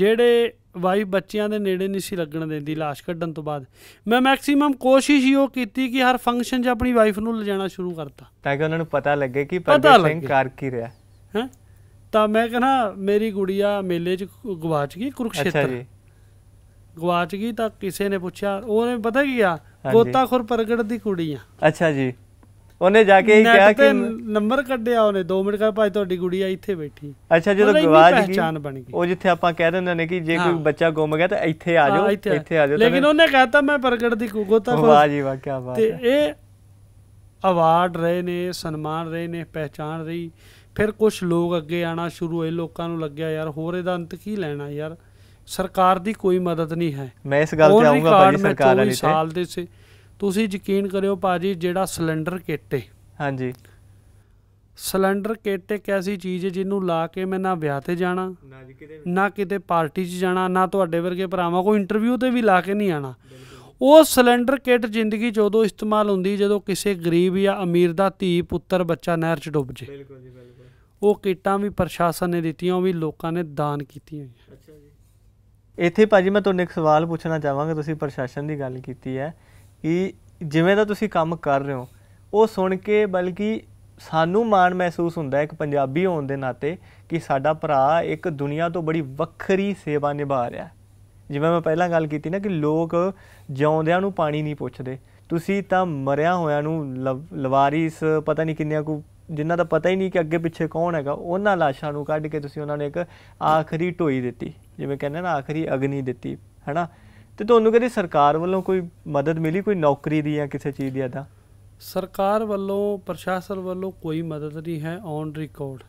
ਜਿਹੜੇ ਵਾਈਫ ਬੱਚਿਆਂ ਦੇ ਨੇੜੇ ਨਹੀਂ ਸੀ ਲੱਗਣ ਦਿੰਦੀ লাশ ਕੱਢਣ ਤੋਂ ਬਾਅਦ ਮੈਂ ਮੈਕਸਿਮਮ ਕੋਸ਼ਿਸ਼ ਹੀ ਉਹ ਕੀਤੀ ਕਿ ਹਰ ਫੰਕਸ਼ਨ 'ਚ ਆਪਣੀ ਵਾਈਫ ਨੂੰ ਲਿਜਾਣਾ ਸ਼ੁਰੂ ਕਰਤਾ ਤਾਂ ਕਿ ਉਹਨਾਂ ਨੂੰ ਪਤਾ ਲੱਗੇ ਕਿ ਪਰਦੇਸ਼ ਸਿੰਘ ਕਰ ਕੀ ਰਿਹਾ ਹੈ ਤਾਂ ਮੈਂ ਕਹਿੰਦਾ ਮੇਰੀ ਗੁੜੀਆ ਮੇਲੇ 'ਚ ਗਵਾਚ ਗਈ ਕੁਰਕਸ਼ੇਤਰ ਅੱਛਾ ਜੀ ਗਵਾਚ ਗਈ ਤਾਂ ਕਿਸੇ ਨੇ ਪੁੱਛਿਆ ਉਹਨੇ ਪਤਾ ਕੀ ਆ ਗੋਤਾਖੋਰ ਪ੍ਰਗਟ ਦੀ ਕੁੜੀ ਆ ਅੱਛਾ ਜੀ ਉਹਨੇ ਜਾ ਕੇ ਇਹ ਕਿਹਾ ਕਿ ਨੰਬਰ ਕੱਢਿਆ ਉਹਨੇ 2 ਮਿੰਟ ਕਰ ਭਾਈ ਤੁਹਾਡੀ ਆ ਇੱਥੇ ਬੈਠੀ ਅੱਛਾ ਜਦੋਂ ਗਵਾਜ ਗਈ ਪਛਾਣ ਬਣ ਗਈ ਉਹ ਜਿੱਥੇ ਆਪਾਂ ਕਹਿ ਦਿੰਦੇ ਨੇ ਕਿ ਜੇ ਕੋਈ ਬੱਚਾ ਗੁੰਮ ਗਿਆ ਤਾਂ ਇੱਥੇ ਆ ਜਾਓ ਇੱਥੇ ਆ ਜਾਓ ਲੇਕਿਨ ਉਹਨੇ ਕਹਤਾ ਮੈਂ ਪ੍ਰਗਟ ਦੀ ਗੋਤਾਖੁਰ ਵਾਹ ਜੀ ਵਾਹ ਕੀ ਬਾਤ ਤੇ ਇਹ ਅਵਾਰਡ ਰਹੇ ਨੇ ਸਨਮਾਨ ਰਹੇ ਨੇ ਪਹਿਚਾਨ ਰਹੀ ਫਿਰ ਕੁਝ ਲੋਕ ਅੱਗੇ ਆਣਾ ਸ਼ੁਰੂ ਹੋਏ ਲੋਕਾਂ ਨੂੰ ਲੱਗਿਆ ਯਾਰ ਹੋਰ ਇਹਦਾ ਅੰਤ ਕੀ ਲੈਣਾ ਯਾਰ ਸਰਕਾਰ ਦੀ ਕੋਈ ਮਦਦ ਨਹੀਂ ਹੈ ਮੈਂ ਇਸ ਗੱਲ ਤੇ ਆਉਂਗਾ ਭਾਜੀ ਸਰਕਾਰ ਵਾਲੀ ਤੇ ਸਾਲ ਦੇ ਸੀ ਤੁਸੀਂ ਯਕੀਨ ਕਰਿਓ ਭਾਜੀ ਜਿਹੜਾ ਸਿਲੰਡਰ ਕਿੱਟੇ ਹਾਂਜੀ ਸਿਲੰਡਰ ਕਿੱਟੇ ਕੈਸੀ ਚੀਜ਼ ਹੈ ਜਿਹਨੂੰ ਲਾ ਕੇ ਮੈਂ ਨਾ ਵਿਆਹ ਤੇ ਜਾਣਾ ਨਾ ਕਿਤੇ ਪਾਰਟੀ 'ਚ ਜਾਣਾ ਨਾ ਤੁਹਾਡੇ ਵਰਗੇ ਭਰਾਵਾਂ ਕੋਈ ਇੰਟਰਵਿਊ ਤੇ ਵੀ ਲਾ ਕੇ ਨਹੀਂ ਆਣਾ ਉਹ ਸਿਲੰਡਰ ਕਿੱਟ ਜ਼ਿੰਦਗੀ 'ਚ ਇਸਤੇਮਾਲ ਹੁੰਦੀ ਜਦੋਂ ਕਿਸੇ ਗਰੀਬ ਜਾਂ ਅਮੀਰ ਦਾ ਧੀ ਪੁੱਤਰ ਬੱਚਾ ਨਹਿਰ 'ਚ ਡੁੱਬ ਜੇ ਬਿਲਕੁਲ ਜੀ ਬਿਲਕੁਲ ਉਹ ਕਿੱਟਾਂ ਵੀ ਪ੍ਰਸ਼ਾਸਨ ਨੇ ਦਿੱਤੀਆਂ ਉਹ ਵੀ ਲੋਕਾਂ ਨੇ ਦਾਨ ਕੀਤੀਆਂ ਇੱਥੇ ਭਾਜੀ ਮੈਂ ਤੁਹਾਨੂੰ ਇੱਕ ਸਵਾਲ ਪੁੱਛਣਾ ਚਾਹਾਂਗਾ ਤੁਸੀਂ ਪ੍ਰਸ਼ਾਸਨ ਦੀ ਗੱਲ ਕੀਤੀ ਹੈ ਕਿ ਜਿਵੇਂ ਦਾ ਤੁਸੀਂ ਕੰਮ ਕਰ ਰਹੇ ਹੋ ਉਹ ਸੁਣ ਕੇ ਬਲਕਿ ਸਾਨੂੰ ਮਾਣ ਮਹਿਸੂਸ ਹੁੰਦਾ ਹੈ ਇੱਕ ਪੰਜਾਬੀ ਹੋਣ ਦੇ ਨਾਤੇ ਕਿ ਸਾਡਾ ਭਰਾ ਇੱਕ ਦੁਨੀਆ ਤੋਂ ਬੜੀ ਵੱਖਰੀ ਸੇਵਾ ਨਿਭਾ ਰਿਹਾ ਜਿਵੇਂ ਮੈਂ ਪਹਿਲਾਂ ਗੱਲ ਕੀਤੀ ਨਾ ਕਿ ਲੋਕ ਜਿਉਂਦਿਆਂ ਨੂੰ ਪਾਣੀ ਨਹੀਂ ਪੁੱਛਦੇ ਤੁਸੀਂ ਤਾਂ ਮਰਿਆ ਹੋਇਆਂ ਨੂੰ ਲਵਾਰਿਸ ਪਤਾ ਨਹੀਂ ਕਿੰਨਿਆਂ ਕੋ ਜਿਨ੍ਹਾਂ ਦਾ ਪਤਾ ਹੀ ਨਹੀਂ ਕਿ ਅੱਗੇ ਪਿੱਛੇ ਕੌਣ ਹੈਗਾ ਉਹਨਾਂ ਲਾਸ਼ਾਂ ਨੂੰ ਕੱਢ ਕੇ ਤੁਸੀਂ ਉਹਨਾਂ ਨੂੰ ਇੱਕ ਆਖਰੀ ਢੋਈ ਦਿੱਤੀ ਜਿਵੇਂ ਕਹਿੰਦੇ ਨਾ ਆਖਰੀ ਅਗਨੀ ਦਿੱਤੀ ਹੈਨਾ ਤੇ ਤੁਹਾਨੂੰ ਕਦੇ ਸਰਕਾਰ ਵੱਲੋਂ ਕੋਈ ਮਦਦ ਮਿਲੀ ਕੋਈ ਨੌਕਰੀ ਦੀ ਜਾਂ ਕਿਸੇ ਚੀਜ਼ ਦੀ ਅਦਾ ਸਰਕਾਰ ਵੱਲੋਂ ਪ੍ਰਸ਼ਾਸਨ ਵੱਲੋਂ ਕੋਈ ਮਦਦ ਨਹੀਂ ਹੈ ਔਨ ਰਿਕਾਰਡ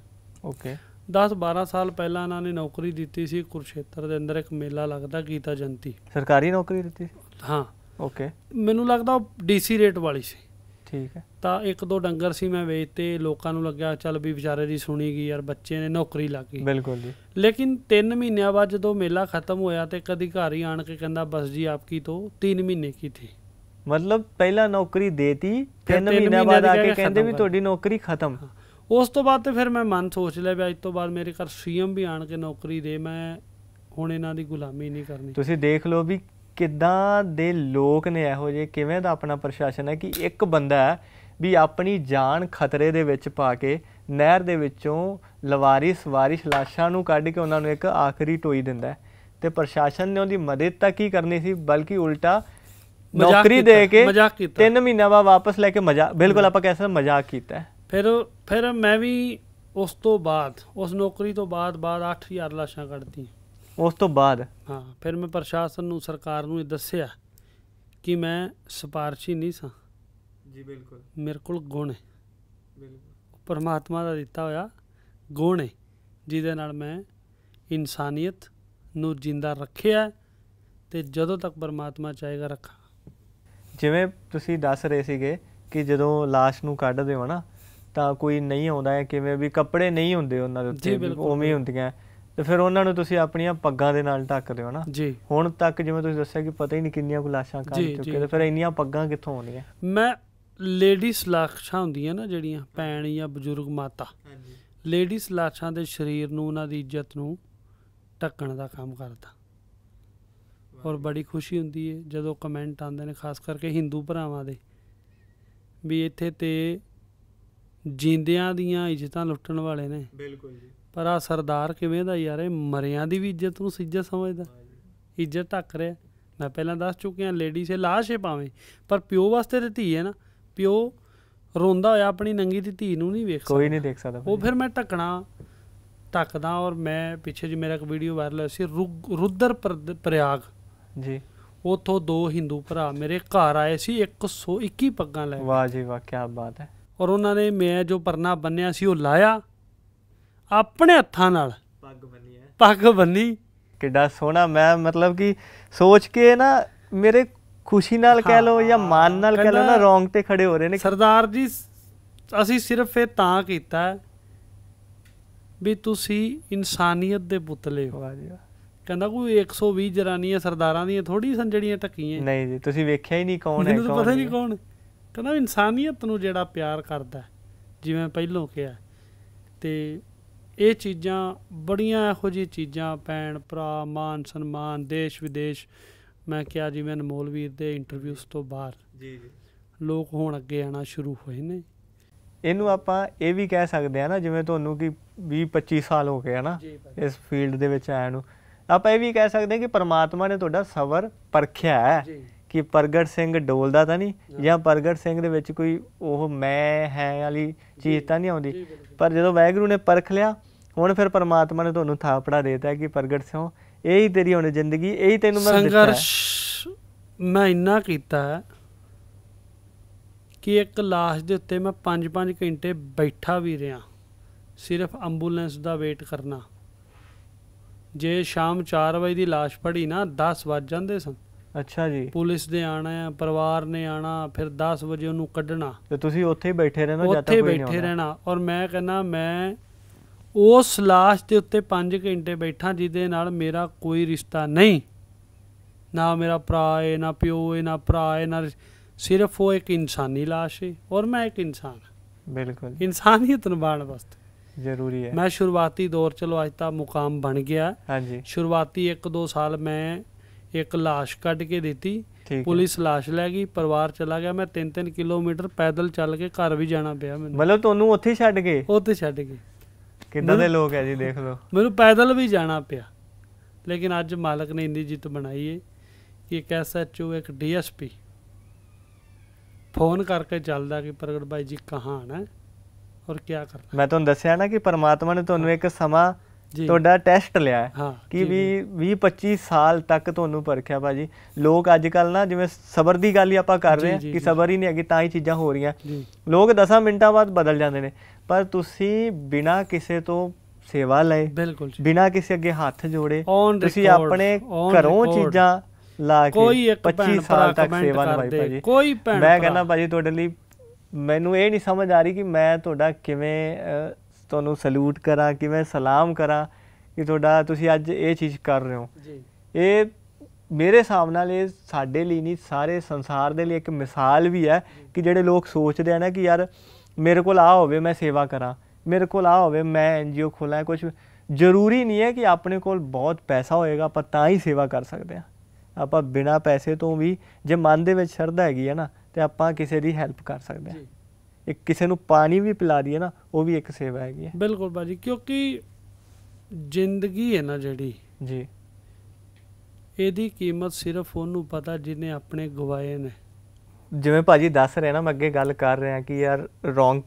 ਓਕੇ 10 12 ਸਾਲ ਪਹਿਲਾਂ ਇਹਨਾਂ ਨੇ ਨੌਕਰੀ ਦਿੱਤੀ ਸੀ ਕੁਰਸ਼ੇਤਰ ਦੇ ਅੰਦਰ ਇੱਕ ਮੇਲਾ ਲੱਗਦਾ ਕੀਤਾ ਜੰਤੀ ਸਰਕਾਰੀ ਨੌਕਰੀ ਦਿੱਤੀ ਹਾਂ ਓਕੇ ਮੈਨੂੰ ਲੱਗਦਾ ਉਹ ਡੀਸੀ ਰੇਟ ਵਾਲੀ ਸੀ ਠੀਕ ਹੈ ਤਾਂ ਇੱਕ ਦੋ ਡੰਗਰ ਸੀ ਮੈਂ ਵੇਚਤੇ ਲੋਕਾਂ ਨੂੰ ਲੱਗਿਆ ਚੱਲ ਵੀ ਵਿਚਾਰੇ ਦੀ ਸੁਣੀ ਗਈ ਯਾਰ ਬੱਚੇ ਨੇ ਨੌਕਰੀ ਲੱਗ ਗਈ ਬਿਲਕੁਲ ਜੀ ਲੇਕਿਨ 3 ਮਹੀਨਿਆਂ ਬਾਅਦ ਜਦੋਂ ਮੇਲਾ ਖਤਮ ਹੋਇਆ ਤੇ ਇੱਕ ਅਧਿਕਾਰੀ ਆਣ ਕੇ ਕਹਿੰਦਾ ਬਸ ਜੀ ਆਪਕੀ ਤੋਂ 3 ਮਹੀਨੇ ਕੀ ਥੀ ਮਤਲਬ ਪਹਿਲਾਂ ਨੌਕਰੀ ਦੇਤੀ 3 ਮਹੀਨੇ ਬਾਅਦ ਆ ਕੇ ਕਹਿੰਦੇ ਵੀ ਤੁਹਾਡੀ ਨੌਕਰੀ ਖਤਮ ਉਸ ਤੋਂ ਬਾਅਦ ਤੇ ਫਿਰ ਮੈਂ ਮਨ ਸੋਚ ਲਿਆ ਵੀ ਅੱਜ ਤੋਂ ਬਾਅਦ ਮੇਰੇ ਘਰ ਸੀਐਮ ਵੀ ਆਣ ਕੇ ਨੌਕਰੀ ਦੇ ਮੈਂ ਹੁਣ ਇਹਨਾਂ ਦੀ ਗੁਲਾਮੀ ਨਹੀਂ ਕਰਨੀ ਤੁਸੀਂ ਦੇਖ ਲਓ ਵੀ ਕਿਦਾਂ ਦੇ ਲੋਕ ਨੇ ਇਹੋ ਜੇ ਕਿਵੇਂ ਦਾ ਆਪਣਾ ਪ੍ਰਸ਼ਾਸਨ ਹੈ ਕਿ ਇੱਕ ਬੰਦਾ ਵੀ ਆਪਣੀ ਜਾਨ ਖਤਰੇ ਦੇ ਵਿੱਚ ਪਾ ਕੇ ਨਹਿਰ ਦੇ ਵਿੱਚੋਂ ਲਵਾਰਿਸ ਵਾਰਿਸ਼ ਲਾਸ਼ਾਂ ਨੂੰ ਕੱਢ ਕੇ ਉਹਨਾਂ ਨੂੰ ਇੱਕ ਆਖਰੀ ਟੋਈ ਦਿੰਦਾ ਤੇ ਪ੍ਰਸ਼ਾਸਨ ਨੇ ਉਹਦੀ ਮਦਦ ਤਾਂ ਕੀ ਕਰਨੀ ਸੀ ਬਲਕਿ ਉਲਟਾ ਨੌਕਰੀ ਦੇ ਕੇ 3 ਮਹੀਨਾ ਬਾਅਦ ਵਾਪਸ ਲੈ ਕੇ ਮਜ਼ਾ ਬਿਲਕੁਲ ਆਪਾਂ ਕਹਿ ਸਕਦੇ ਮਜ਼ਾਕ ਕੀਤਾ ਫਿਰ ਫਿਰ ਮੈਂ ਵੀ ਉਸ ਤੋਂ ਬਾਅਦ ਉਸ ਨੌਕਰੀ ਤੋਂ ਬਾਅਦ ਬਾਅਦ 8000 ਲਾਸ਼ਾਂ ਕੱਢਤੀ ਉਸ ਤੋਂ ਬਾਅਦ ਹਾਂ ਫਿਰ ਮੈਂ ਪ੍ਰਸ਼ਾਸਨ ਨੂੰ ਸਰਕਾਰ ਨੂੰ ਇਹ ਦੱਸਿਆ ਕਿ ਮੈਂ ਸਪਾਰਸ਼ੀ ਨਹੀਂ ਸਾਂ ਜੀ ਬਿਲਕੁਲ ਮੇਰੇ ਕੋਲ ਗੁਣ ਹੈ ਬਿਲਕੁਲ ਪਰਮਾਤਮਾ ਦਾ ਦਿੱਤਾ ਹੋਇਆ ਗੁਣ ਹੈ ਜਿਹਦੇ ਨਾਲ ਮੈਂ ਇਨਸਾਨੀਅਤ ਨੂੰ ਜਿੰਦਾ ਰੱਖਿਆ ਤੇ ਜਦੋਂ ਤੱਕ ਪਰਮਾਤਮਾ ਚਾਹੇਗਾ ਰੱਖਾਂ ਜਿਵੇਂ ਤੁਸੀਂ ਦੱਸ ਰਹੇ ਸੀਗੇ ਕਿ ਜਦੋਂ লাশ ਨੂੰ ਕੱਢਦੇ ਹੋ ਨਾ ਤਾਂ ਕੋਈ ਨਹੀਂ ਆਉਂਦਾ ਹੈ ਕਿਵੇਂ ਵੀ ਕੱਪੜੇ ਨਹੀਂ ਹੁੰਦੇ ਉਹਨਾਂ ਦੇ ਉੱਤੇ ਉਵੇਂ ਹੁੰਦੀਆਂ ਤੇ ਫਿਰ ਉਹਨਾਂ ਨੂੰ ਤੁਸੀਂ ਆਪਣੀਆਂ ਪੱਗਾਂ ਦੇ ਨਾਲ ਢੱਕ ਦਿਓ ਨਾ ਜੀ ਹੁਣ ਤੱਕ ਜਿਵੇਂ ਤੁਸੀਂ ਦੱਸਿਆ ਕਿ ਪਤਾ ਹੀ ਨਹੀਂ ਕਿੰਨੀਆਂ ਗੁਲਾਸ਼ਾਂ ਕਰ ਚੁੱਕੇ ਤੇ ਫਿਰ ਇੰਨੀਆਂ ਪੱਗਾਂ ਕਿੱਥੋਂ ਆਉਣੀਆਂ ਮੈਂ ਲੇਡੀਜ਼ ਲਾਸ਼ਾਂ ਹੁੰਦੀਆਂ ਨਾ ਜਿਹੜੀਆਂ ਪੈਣ ਜਾਂ ਬਜ਼ੁਰਗ ਮਾਤਾ ਲੇਡੀਜ਼ ਲਾਸ਼ਾਂ ਦੇ ਸਰੀਰ ਨੂੰ ਉਹਨਾਂ ਦੀ ਇੱਜ਼ਤ ਨੂੰ ਢੱਕਣ ਦਾ ਕੰਮ ਕਰਦਾ ਔਰ ਬੜੀ ਖੁਸ਼ੀ ਹੁੰਦੀ ਹੈ ਜਦੋਂ ਕਮੈਂਟ ਆਉਂਦੇ ਨੇ ਖਾਸ ਕਰਕੇ ਹਿੰਦੂ ਭਰਾਵਾਂ ਦੇ ਵੀ ਇੱਥੇ ਤੇ ਜਿੰਦਿਆਂ ਦੀਆਂ ਇੱਜ਼ਤਾਂ ਲੁੱਟਣ ਵਾਲੇ ਨੇ ਬਿਲਕੁਲ ਜੀ ਪਰ ਆ ਸਰਦਾਰ ਕਿਵੇਂ ਦਾ ਯਾਰ ਇਹ ਮਰਿਆਂ ਦੀ ਵੀ ਇੱਜ਼ਤ ਨੂੰ ਸਿੱਜਾ ਸਮਝਦਾ ਇੱਜ਼ਤ ਢੱਕ ਰਿਹਾ ਮੈਂ ਪਹਿਲਾਂ ਦੱਸ ਚੁੱਕਿਆ ਲੇਡੀ ਸੇ ਲਾਸ਼ ਪਾਵੇਂ ਪਰ ਪਿਓ ਵਾਸਤੇ ਤੇ ਧੀ ਹੈ ਨਾ ਪਿਓ ਰੋਂਦਾ ਹੋਇਆ ਆਪਣੀ ਨੰਗੀ ਦੀ ਧੀ ਨੂੰ ਨਹੀਂ ਵੇਖ ਸਕਦਾ ਕੋਈ ਨਹੀਂ ਦੇਖ ਸਕਦਾ ਉਹ ਫਿਰ ਮੈਂ ਟਕਣਾ ਟਕਦਾ ਔਰ ਮੈਂ ਪਿੱਛੇ ਜੀ ਮੇਰਾ ਇੱਕ ਵੀਡੀਓ ਵਾਇਰਲ ਹੋਇਆ ਸੀ ਰੁਦਰ ਪ੍ਰਯਾਗ ਜੀ ਉਥੋਂ ਦੋ ਹਿੰਦੂ ਭਰਾ ਮੇਰੇ ਘਰ ਆਏ ਸੀ 121 ਪੱਗਾਂ ਲੈ ਕੇ ਵਾਹ ਜੀ ਵਾਹ ਕੀ ਬਾਤ ਹੈ ਔਰ ਉਹਨਾਂ ਨੇ ਮੈਂ ਜੋ ਪਰਨਾ ਬੰਨਿਆ ਸੀ ਉਹ ਲਾਇਆ ਆਪਣੇ ਹੱਥਾਂ ਨਾਲ ਪੱਗ ਬੰਨੀ ਹੈ ਪੱਗ ਬੰਨੀ ਕਿੱਡਾ ਸੋਹਣਾ ਮੈਂ ਮਤਲਬ ਕਿ ਸੋਚ ਕੇ ਨਾ ਮੇਰੇ ਖੁਸ਼ੀ ਨਾਲ ਕਹਿ ਲੋ ਜਾਂ ਮਾਨ ਨਾਲ ਕਹਿ ਲੋ ਨਾ ਰੌਂਗ ਤੇ ਖੜੇ ਹੋ ਰਹੇ ਨੇ ਸਰਦਾਰ ਜੀ ਅਸੀਂ ਸਿਰਫ ਇਹ ਤਾਂ ਕੀਤਾ ਵੀ ਤੁਸੀਂ ਇਨਸਾਨੀਅਤ ਦੇ ਪੁਤਲੇ ਹੋ ਕਹਿੰਦਾ ਕੋਈ 120 ਜਰਾਨੀਆਂ ਸਰਦਾਰਾਂ ਦੀਆਂ ਥੋੜੀ ਸੰਜੜੀਆਂ ਜਿਹੜੀਆਂ ਟੱਕੀਆਂ ਨਹੀਂ ਜੀ ਤੁਸੀਂ ਵੇਖਿਆ ਹੀ ਨਹੀਂ ਕੌਣ ਹੈ ਕੌਣ ਪਤਾ ਨਹੀਂ ਕੌਣ ਕਹਿੰਦਾ ਇਨਸਾਨੀਅਤ ਨੂੰ ਜਿਹੜਾ ਪਿਆਰ ਕਰਦਾ ਜਿਵੇਂ ਪਹਿਲੋਂ ਕਿਹਾ ਤੇ ਇਹ ਚੀਜ਼ਾਂ ਬੜੀਆਂ ਇਹੋ ਜੀ ਚੀਜ਼ਾਂ ਪੈਣ ਭਰਾ ਮਾਨ ਸਨਮਾਨ ਦੇਸ਼ ਵਿਦੇਸ਼ ਮੈਂ ਕਿਹਾ ਜਿਵੇਂ ਅਨਮੋਲ ਵੀਰ ਦੇ ਇੰਟਰਵਿਊਸ ਤੋਂ ਬਾਅਦ ਜੀ ਜੀ ਲੋਕ ਹੁਣ ਅੱਗੇ ਆਣਾ ਸ਼ੁਰੂ ਹੋਏ ਨੇ ਇਹਨੂੰ ਆਪਾਂ ਇਹ ਵੀ ਕਹਿ ਸਕਦੇ ਆ ਨਾ ਜਿਵੇਂ ਤੁਹਾਨੂੰ ਕਿ 20 25 ਸਾਲ ਹੋ ਗਏ ਨਾ ਇਸ ਫੀਲਡ ਦੇ ਵਿੱਚ ਆਇਆ ਨੂੰ ਆਪਾਂ ਇਹ ਵੀ ਕਹਿ ਸਕਦੇ ਆ ਕਿ ਪਰਮਾਤਮਾ ਨੇ ਤੁਹਾਡਾ ਸਬਰ ਪਰਖਿਆ ਹੈ ਕਿ ਪ੍ਰਗਟ ਸਿੰਘ ਡੋਲਦਾ ਤਾਂ ਨਹੀਂ ਜਾਂ ਪ੍ਰਗਟ ਸਿੰਘ ਦੇ ਵਿੱਚ ਕੋਈ ਉਹ ਮੈਂ ਹੈ ਵਾਲੀ ਚੀਜ਼ ਤਾਂ ਨਹੀਂ ਆਉਂਦੀ ਪਰ ਜਦੋਂ ਵੈਗਰੂ ਨੇ ਪਰਖ ਲਿਆ ਹੁਣ ਫਿਰ ਪਰਮਾਤਮਾ ਨੇ ਤੁਹਾਨੂੰ ਥਾਪੜਾ ਦੇਤਾ ਕਿ ਪ੍ਰਗਟ ਸਿਓ ਇਹੀ ਤੇਰੀ ਹੁਣ ਜ਼ਿੰਦਗੀ ਇਹੀ ਤੈਨੂੰ ਮੈਂ ਦਿੱਤਾ ਸੰਘਰਸ਼ ਮੈਂ ਇੰਨਾ ਕੀਤਾ ਕਿ ਇੱਕ ਲਾਸ਼ ਦੇ ਉੱਤੇ ਮੈਂ 5-5 ਘੰਟੇ ਬੈਠਾ ਵੀ ਰਿਆਂ ਸਿਰਫ ਐਂਬੂਲੈਂਸ ਦਾ ਵੇਟ ਕਰਨਾ ਜੇ ਸ਼ਾਮ 4 ਵਜੇ ਦੀ ਲਾਸ਼ ਪੜੀ ਨਾ 10 ਵਜ ਜਾਂਦੇ ਸਨ ਅੱਛਾ ਜੀ ਪੁਲਿਸ ਦੇ ਆਣਾ ਹੈ ਪਰਿਵਾਰ ਨੇ ਆਣਾ ਫਿਰ 10 ਵਜੇ ਉਹਨੂੰ ਕੱਢਣਾ ਤੇ ਤੁਸੀਂ ਉੱਥੇ ਹੀ ਬੈਠੇ ਰਹਿਣਾ ਜਾਂ ਤਾਂ ਕੋਈ ਨਹੀਂ ਉੱਥੇ ਬੈਠੇ ਰਹਿਣਾ ਔਰ ਮੈਂ ਕਹਿੰਦਾ ਮੈਂ ਉਸ ਲਾਸ਼ ਦੇ ਉੱਤੇ 5 ਘੰਟੇ ਬੈਠਾ ਜਿਹਦੇ ਨਾਲ ਮੇਰਾ ਕੋਈ ਰਿਸ਼ਤਾ ਨਹੀਂ ਨਾ ਮੇਰਾ ਭਰਾ ਹੈ ਨਾ ਪਿਓ ਹੈ ਨਾ ਭਰਾ ਹੈ ਨਾ ਸਿਰਫ ਉਹ ਇੱਕ ਇਨਸਾਨੀ ਲਾਸ਼ ਹੈ ਔਰ ਮੈਂ ਇੱਕ ਇਨਸਾਨ ਬਿਲਕੁਲ ਇਨਸਾਨੀਅਤ ਬਾਣ ਵਾਸਤੇ ਜ਼ਰੂਰੀ ਹੈ ਮੈਂ ਸ਼ੁਰੂਆਤੀ ਦੌਰ ਚਲੋ ਅੱਜ ਤੱਕ ਮੁਕਾਮ ਬਣ ਗਿਆ ਹਾਂਜੀ ਸ਼ੁਰੂਆਤੀ 1-2 ਸਾਲ ਮੈਂ ਇੱਕ ਲਾਸ਼ ਕੱਢ ਕੇ ਦਿੱਤੀ ਪੁਲਿਸ ਲਾਸ਼ ਲੈ ਗਈ ਪਰਿਵਾਰ ਚਲਾ ਗਿਆ ਮੈਂ 3-3 ਕਿਲੋਮੀਟਰ ਪੈਦਲ ਚੱਲ ਕੇ ਘਰ ਵੀ ਜਾਣਾ ਪਿਆ ਮੈਨੂੰ ਮਤਲਬ ਤੁਹਾਨੂੰ ਉੱਥੇ ਛੱਡ ਗਏ ਉੱਥੇ ਛੱਡ ਗਏ ਕਿੰਨਾ ਦੇ ਲੋਕ ਹੈ ਜੀ ਦੇਖ ਲਓ ਮੈਨੂੰ ਪੈਦਲ ਵੀ ਜਾਣਾ ਪਿਆ ਲੇਕਿਨ ਅੱਜ ਮਾਲਕ ਨੇ ਇੰਨੀ ਜਿੱਤ ਬਣਾਈ ਏ ਕਿ ਇੱਕ ਐਸਐਚਓ ਇੱਕ ਡੀਐਸਪੀ ਫੋਨ ਕਰਕੇ ਚੱਲਦਾ ਕਿ ਪ੍ਰਗਟ ਭਾਈ ਜੀ ਕਹਾਂ ਔਰ ਕੀ ਕਰਨਾ ਮੈਂ ਤੁਹਾਨੂੰ ਦੱਸਿਆ ਨਾ ਕਿ ਪਰਮਾਤਮਾ ਨੇ ਤੁਹਾਨੂੰ ਇੱਕ ਸਮਾਂ ਤੁਹਾਡਾ ਟੈਸਟ ਲਿਆ ਹੈ ਕਿ ਵੀ 20 25 ਸਾਲ ਤੱਕ ਤੁਹਾਨੂੰ ਪਰਖਿਆ ਭਾਜੀ ਲੋਕ ਅੱਜ ਕੱਲ ਨਾ ਜਿਵੇਂ ਸਬਰ ਦੀ ਗੱਲ ਹੀ ਆਪਾਂ ਕਰ ਰਹੇ ਹਾਂ ਕਿ ਸਬਰ ਹੀ ਨਹੀਂ ਹੈਗੀ ਤਾਂ ਹੀ ਚੀਜ਼ਾਂ ਹੋ ਰਹੀਆਂ ਲੋਕ 10 ਮਿੰਟਾਂ ਬਾਅਦ ਬਦਲ ਜਾਂਦੇ ਨੇ ਪਰ ਤੁਸੀਂ ਬਿਨਾ ਕਿਸੇ ਤੋਂ ਸੇਵਾ ਲਏ ਬਿਨਾ ਕਿਸੇ ਅੱਗੇ ਹੱਥ ਜੋੜੇ ਤੁਸੀਂ ਆਪਣੇ ਘਰੋਂ ਚੀਜ਼ਾਂ ਲਾ ਕੇ 25 ਸਾਲ ਤੱਕ ਸੇਵਾ ਨਿਭਾਈ ਭਾਜੀ ਕੋਈ ਭੈਣ ਮੈਂ ਕਹਿੰਦਾ ਭਾਜੀ ਤੁਹਾਡੇ ਲਈ ਮੈਨੂੰ ਇਹ ਨਹੀਂ ਸਮਝ ਆ ਰਹੀ ਕਿ ਮੈਂ ਤੁਹਾਡਾ ਕਿਵੇਂ ਤੁਹਾਨੂੰ ਸਲੂਟ ਕਰਾਂ ਕਿਵੇਂ ਸਲਾਮ ਕਰਾਂ ਕਿ ਤੁਹਾਡਾ ਤੁਸੀਂ ਅੱਜ ਇਹ ਚੀਜ਼ ਕਰ ਰਹੇ ਹੋ ਜੀ ਇਹ ਮੇਰੇ ਹਿਸਾਬ ਨਾਲ ਇਹ ਸਾਡੇ ਲਈ ਨਹੀਂ ਸਾਰੇ ਸੰਸਾਰ ਦੇ ਲਈ ਇੱਕ ਮਿਸਾਲ ਵੀ ਹੈ ਕਿ ਜਿਹੜੇ ਲੋਕ ਸੋਚਦੇ ਆ ਨਾ ਕਿ ਯਾਰ ਮੇਰੇ ਕੋਲ ਆ ਹੋਵੇ ਮੈਂ ਸੇਵਾ ਕਰਾਂ ਮੇਰੇ ਕੋਲ ਆ ਹੋਵੇ ਮੈਂ ਐਨਜੀਓ ਖੋਲਾਂ ਕੁਝ ਜ਼ਰੂਰੀ ਨਹੀਂ ਹੈ ਕਿ ਆਪਣੇ ਕੋਲ ਬਹੁਤ ਪੈਸਾ ਹੋਏਗਾ ਆਪਾਂ ਤਾਂ ਹੀ ਸੇਵਾ ਕਰ ਸਕਦੇ ਆ ਆਪਾਂ ਬਿਨਾ ਪੈਸੇ ਤੋਂ ਵੀ ਜੇ ਮਨ ਦੇ ਵਿੱਚ ਸ਼ਰਧਾ ਹੈਗੀ ਹੈ ਨਾ ਤੇ ਆਪਾਂ ਕਿਸੇ ਦੀ ਹੈਲਪ ਕਰ ਸਕਦੇ ਆ ਇੱਕ ਕਿਸੇ ਨੂੰ ਪਾਣੀ ਵੀ ਪਿਲਾ ਦਈਏ ਨਾ ਉਹ ਵੀ ਇੱਕ ਸੇਵਾ ਹੈਗੀ ਹੈ ਬਿਲਕੁਲ ਬਾਜੀ ਕਿਉਂਕਿ ਜ਼ਿੰਦਗੀ ਹੈ ਨਾ ਜਿਹੜੀ ਜੀ ਇਹਦੀ ਕੀਮਤ ਸਿਰਫ ਉਹਨੂੰ ਪਤਾ ਜਿਨੇ ਆਪਣੇ ਗਵਾਏ ਨੇ ਜਿਵੇਂ ਭਾਜੀ ਦੱਸ ਰਹੇ ਨਾ ਮੈਂ ਅੱਗੇ ਗੱਲ ਕਰ ਰਿਹਾ ਕਿ ਯਾਰ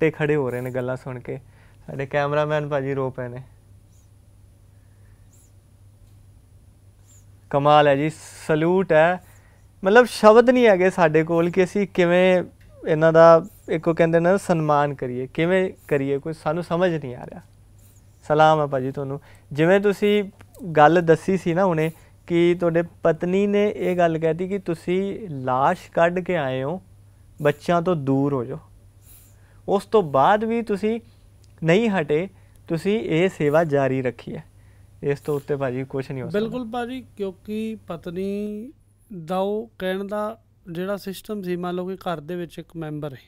ਤੇ ਖੜੇ ਹੋ ਰਹੇ ਨੇ ਗੱਲਾਂ ਸੁਣ ਕੇ ਸਾਡੇ ਕੈਮਰਾਮੈਨ ਭਾਜੀ ਰੋ ਪਏ ਨੇ ਕਮਾਲ ਹੈ ਜੀ ਸਲੂਟ ਹੈ ਮਤਲਬ ਸ਼ਬਦ ਨਹੀਂ ਹੈਗੇ ਸਾਡੇ ਕੋਲ ਕਿ ਅਸੀਂ ਕਿਵੇਂ ਇਹਨਾਂ ਦਾ ਇੱਕੋ ਕਹਿੰਦੇ ਨੇ ਸਨਮਾਨ ਕਰੀਏ ਕਿਵੇਂ ਕਰੀਏ ਕੋਈ ਸਾਨੂੰ ਸਮਝ ਨਹੀਂ ਆ ਰਿਹਾ ਸਲਾਮ ਹੈ ਭਾਜੀ ਤੁਹਾਨੂੰ ਜਿਵੇਂ ਤੁਸੀਂ ਗੱਲ ਦੱਸੀ ਸੀ ਨਾ ਹੁਣੇ ਕਿ ਤੁਹਾਡੇ ਪਤਨੀ ਨੇ ਇਹ ਗੱਲ ਕਹਿਤੀ ਕਿ ਤੁਸੀਂ লাশ ਕੱਢ ਕੇ ਆਏ ਹੋ ਬੱਚਿਆਂ ਤੋਂ ਦੂਰ ਹੋ ਜਾਓ ਉਸ ਤੋਂ ਬਾਅਦ ਵੀ ਤੁਸੀਂ ਨਹੀਂ ਹਟੇ ਤੁਸੀਂ ਇਹ ਸੇਵਾ ਜਾਰੀ ਰੱਖੀ ਹੈ ਇਸ ਤੋਂ ਉੱਤੇ ਭਾਜੀ ਕੁਝ ਨਹੀਂ ਹੋ ਸਕਦਾ ਬਿਲਕੁਲ ਭਾਜੀ ਕਿਉਂਕਿ ਪਤਨੀ ਦਾ ਉਹ ਕਹਿਣ ਦਾ ਜਿਹੜਾ ਸਿਸਟਮ ਸੀ ਮੰਨ ਲਓ ਕਿ ਘਰ ਦੇ ਵਿੱਚ ਇੱਕ ਮੈਂਬਰ ਹੈ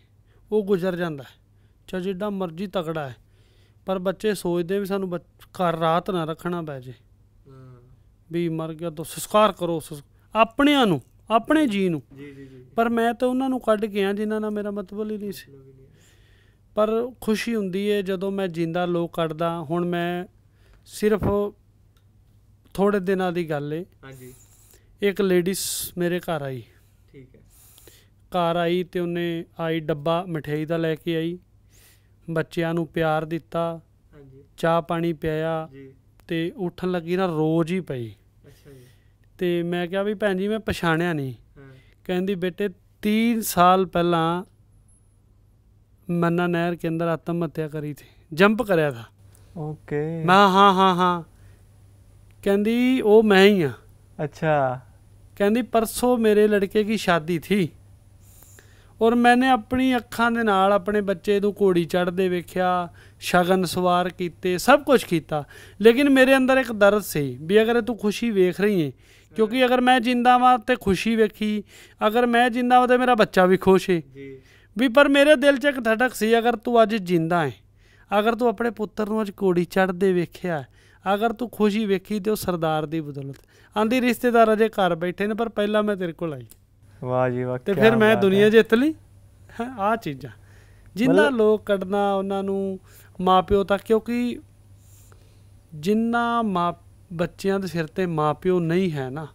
ਉਹ ਗੁਜ਼ਰ ਜਾਂਦਾ ਹੈ ਚਾਹੇ ਜਿੱਡਾ ਮਰਜ਼ੀ ਤਕੜਾ ਹੈ ਪਰ ਬੱਚੇ ਸੋਚਦੇ ਵੀ ਸਾਨੂੰ ਘਰ ਰਾਤ ਨਾ ਰੱਖਣਾ ਪੈ ਜੇ ਵੀ ਮਰ ਗਿਆ ਤਾਂ ਸੰਸਕਾਰ ਕਰੋ ਆਪਣਿਆਂ ਨੂੰ ਆਪਣੇ ਜੀ ਨੂੰ ਜੀ ਜੀ ਜੀ ਪਰ ਮੈਂ ਤਾਂ ਉਹਨਾਂ ਨੂੰ ਕੱਢ ਗਿਆ ਜਿਨ੍ਹਾਂ ਨਾਲ ਮੇਰਾ ਮਤਲਬ ਹੀ ਨਹੀਂ ਸੀ ਪਰ ਖੁਸ਼ੀ ਹੁੰਦੀ ਹੈ ਜਦੋਂ ਮੈਂ ਜਿੰਦਾ ਲੋਕ ਕੱਢਦਾ ਹੁਣ ਮੈਂ ਸਿਰਫ ਥੋੜੇ ਦਿਨਾਂ ਦੀ ਗੱਲ ਏ ਹਾਂਜੀ ਇੱਕ ਲੇਡੀਜ਼ ਮੇਰੇ ਘਰ ਆਈ ਠੀਕ ਹੈ ਘਰ ਆਈ ਤੇ ਉਹਨੇ ਆਈ ਡੱਬਾ ਮਠਿਆਈ ਦਾ ਲੈ ਕੇ ਆਈ ਬੱਚਿਆਂ ਨੂੰ ਪਿਆਰ ਦਿੱਤਾ ਹਾਂਜੀ ਚਾਹ ਪਾਣੀ ਪਿਆਇਆ ਜੀ ਤੇ ਉੱਠਣ ਲੱਗੀ ਨਾ ਰੋਜ਼ ਹੀ ਪਈ ਅੱਛਾ ਜੀ ਤੇ ਮੈਂ ਕਿਹਾ ਵੀ ਭੈਣ ਜੀ ਮੈਂ ਪਛਾਣਿਆ ਨਹੀਂ ਕਹਿੰਦੀ ਬੇਟੇ 3 ਸਾਲ ਪਹਿਲਾਂ ਮੰਨਾ ਨਹਿਰ ਕੇ ਅੰਦਰ ਆਤਮ ਹੱਤਿਆ ਕਰੀ ਸੀ ਜੰਪ ਕਰਿਆ ਥਾ ਓਕੇ ਮੈਂ ਹਾਂ ਹਾਂ ਹਾਂ ਕਹਿੰਦੀ ਉਹ ਮੈਂ ਹੀ ਆ ਅੱਛਾ ਕਹਿੰਦੀ ਪਰਸੋਂ ਮੇਰੇ ਲੜਕੇ ਦੀ ਸ਼ਾਦੀ ਥੀ ਔਰ ਮੈਨੇ ਆਪਣੀ ਅੱਖਾਂ ਦੇ ਨਾਲ ਆਪਣੇ ਬੱਚੇ ਨੂੰ ਕੋੜੀ ਚੜਦੇ ਵੇਖਿਆ ਸ਼ਗਨ ਸਵਾਰ ਕੀਤੇ ਸਭ ਕੁਝ ਕੀਤਾ ਲੇਕਿਨ ਮੇਰੇ ਅੰਦਰ ਇੱਕ ਦਰਦ ਸੀ ਵੀ ਅਗਰ ਤੂੰ ਖੁਸ਼ੀ ਵੇਖ ਰਹੀ ਹੈ ਕਿਉਂਕਿ ਅਗਰ ਮੈਂ ਜਿੰਦਾ ਵਾਂ ਤੇ ਖੁਸ਼ੀ ਵੇਖੀ ਅਗਰ ਮੈਂ ਜਿੰਦਾ ਵਾਂ ਤੇ ਮੇਰਾ ਬੱਚਾ ਵੀ ਖੁਸ਼ ਹੈ ਵੀ ਪਰ ਮੇਰੇ ਦਿਲ 'ਚ ਇੱਕ ਧੜਕ ਸੀ ਅਗਰ ਤੂੰ ਅੱਜ ਜਿੰਦਾ ਹੈ ਅਗਰ ਤੂੰ ਆਪਣੇ ਪੁੱਤਰ ਨੂੰ ਅੱਜ ਕੋੜੀ ਚੜਦੇ ਵੇਖਿਆ ਅਗਰ ਤੂੰ ਖੁਸ਼ੀ ਵੇਖੀ ਤੇ ਉਹ ਸਰਦਾਰ ਦੀ ਬਦੌਲਤ ਆਂਦੀ ਰਿਸ਼ਤੇਦਾਰ ਅਜੇ ਘਰ ਬੈਠੇ ਨੇ ਪਰ ਪਹਿਲਾਂ ਮੈਂ ਤੇਰੇ ਕੋਲ ਆਈ ਵਾਹ ਜੀ ਵਾਹ ਤੇ ਫਿਰ ਮੈਂ ਦੁਨੀਆ ਜਿੱਤ ਲਈ ਆ ਚੀਜ਼ਾਂ ਜਿੰਨਾ ਲੋਕ ਕੱਢਣਾ ਉਹਨਾਂ ਨੂੰ ਮਾਪਿਓ ਤੱਕ ਕਿਉਂਕਿ ਜਿੰਨਾ ਮਾ ਬੱਚਿਆਂ ਦੇ ਸਿਰ ਤੇ ਮਾਪਿਓ ਨਹੀਂ ਹੈ ਨਾ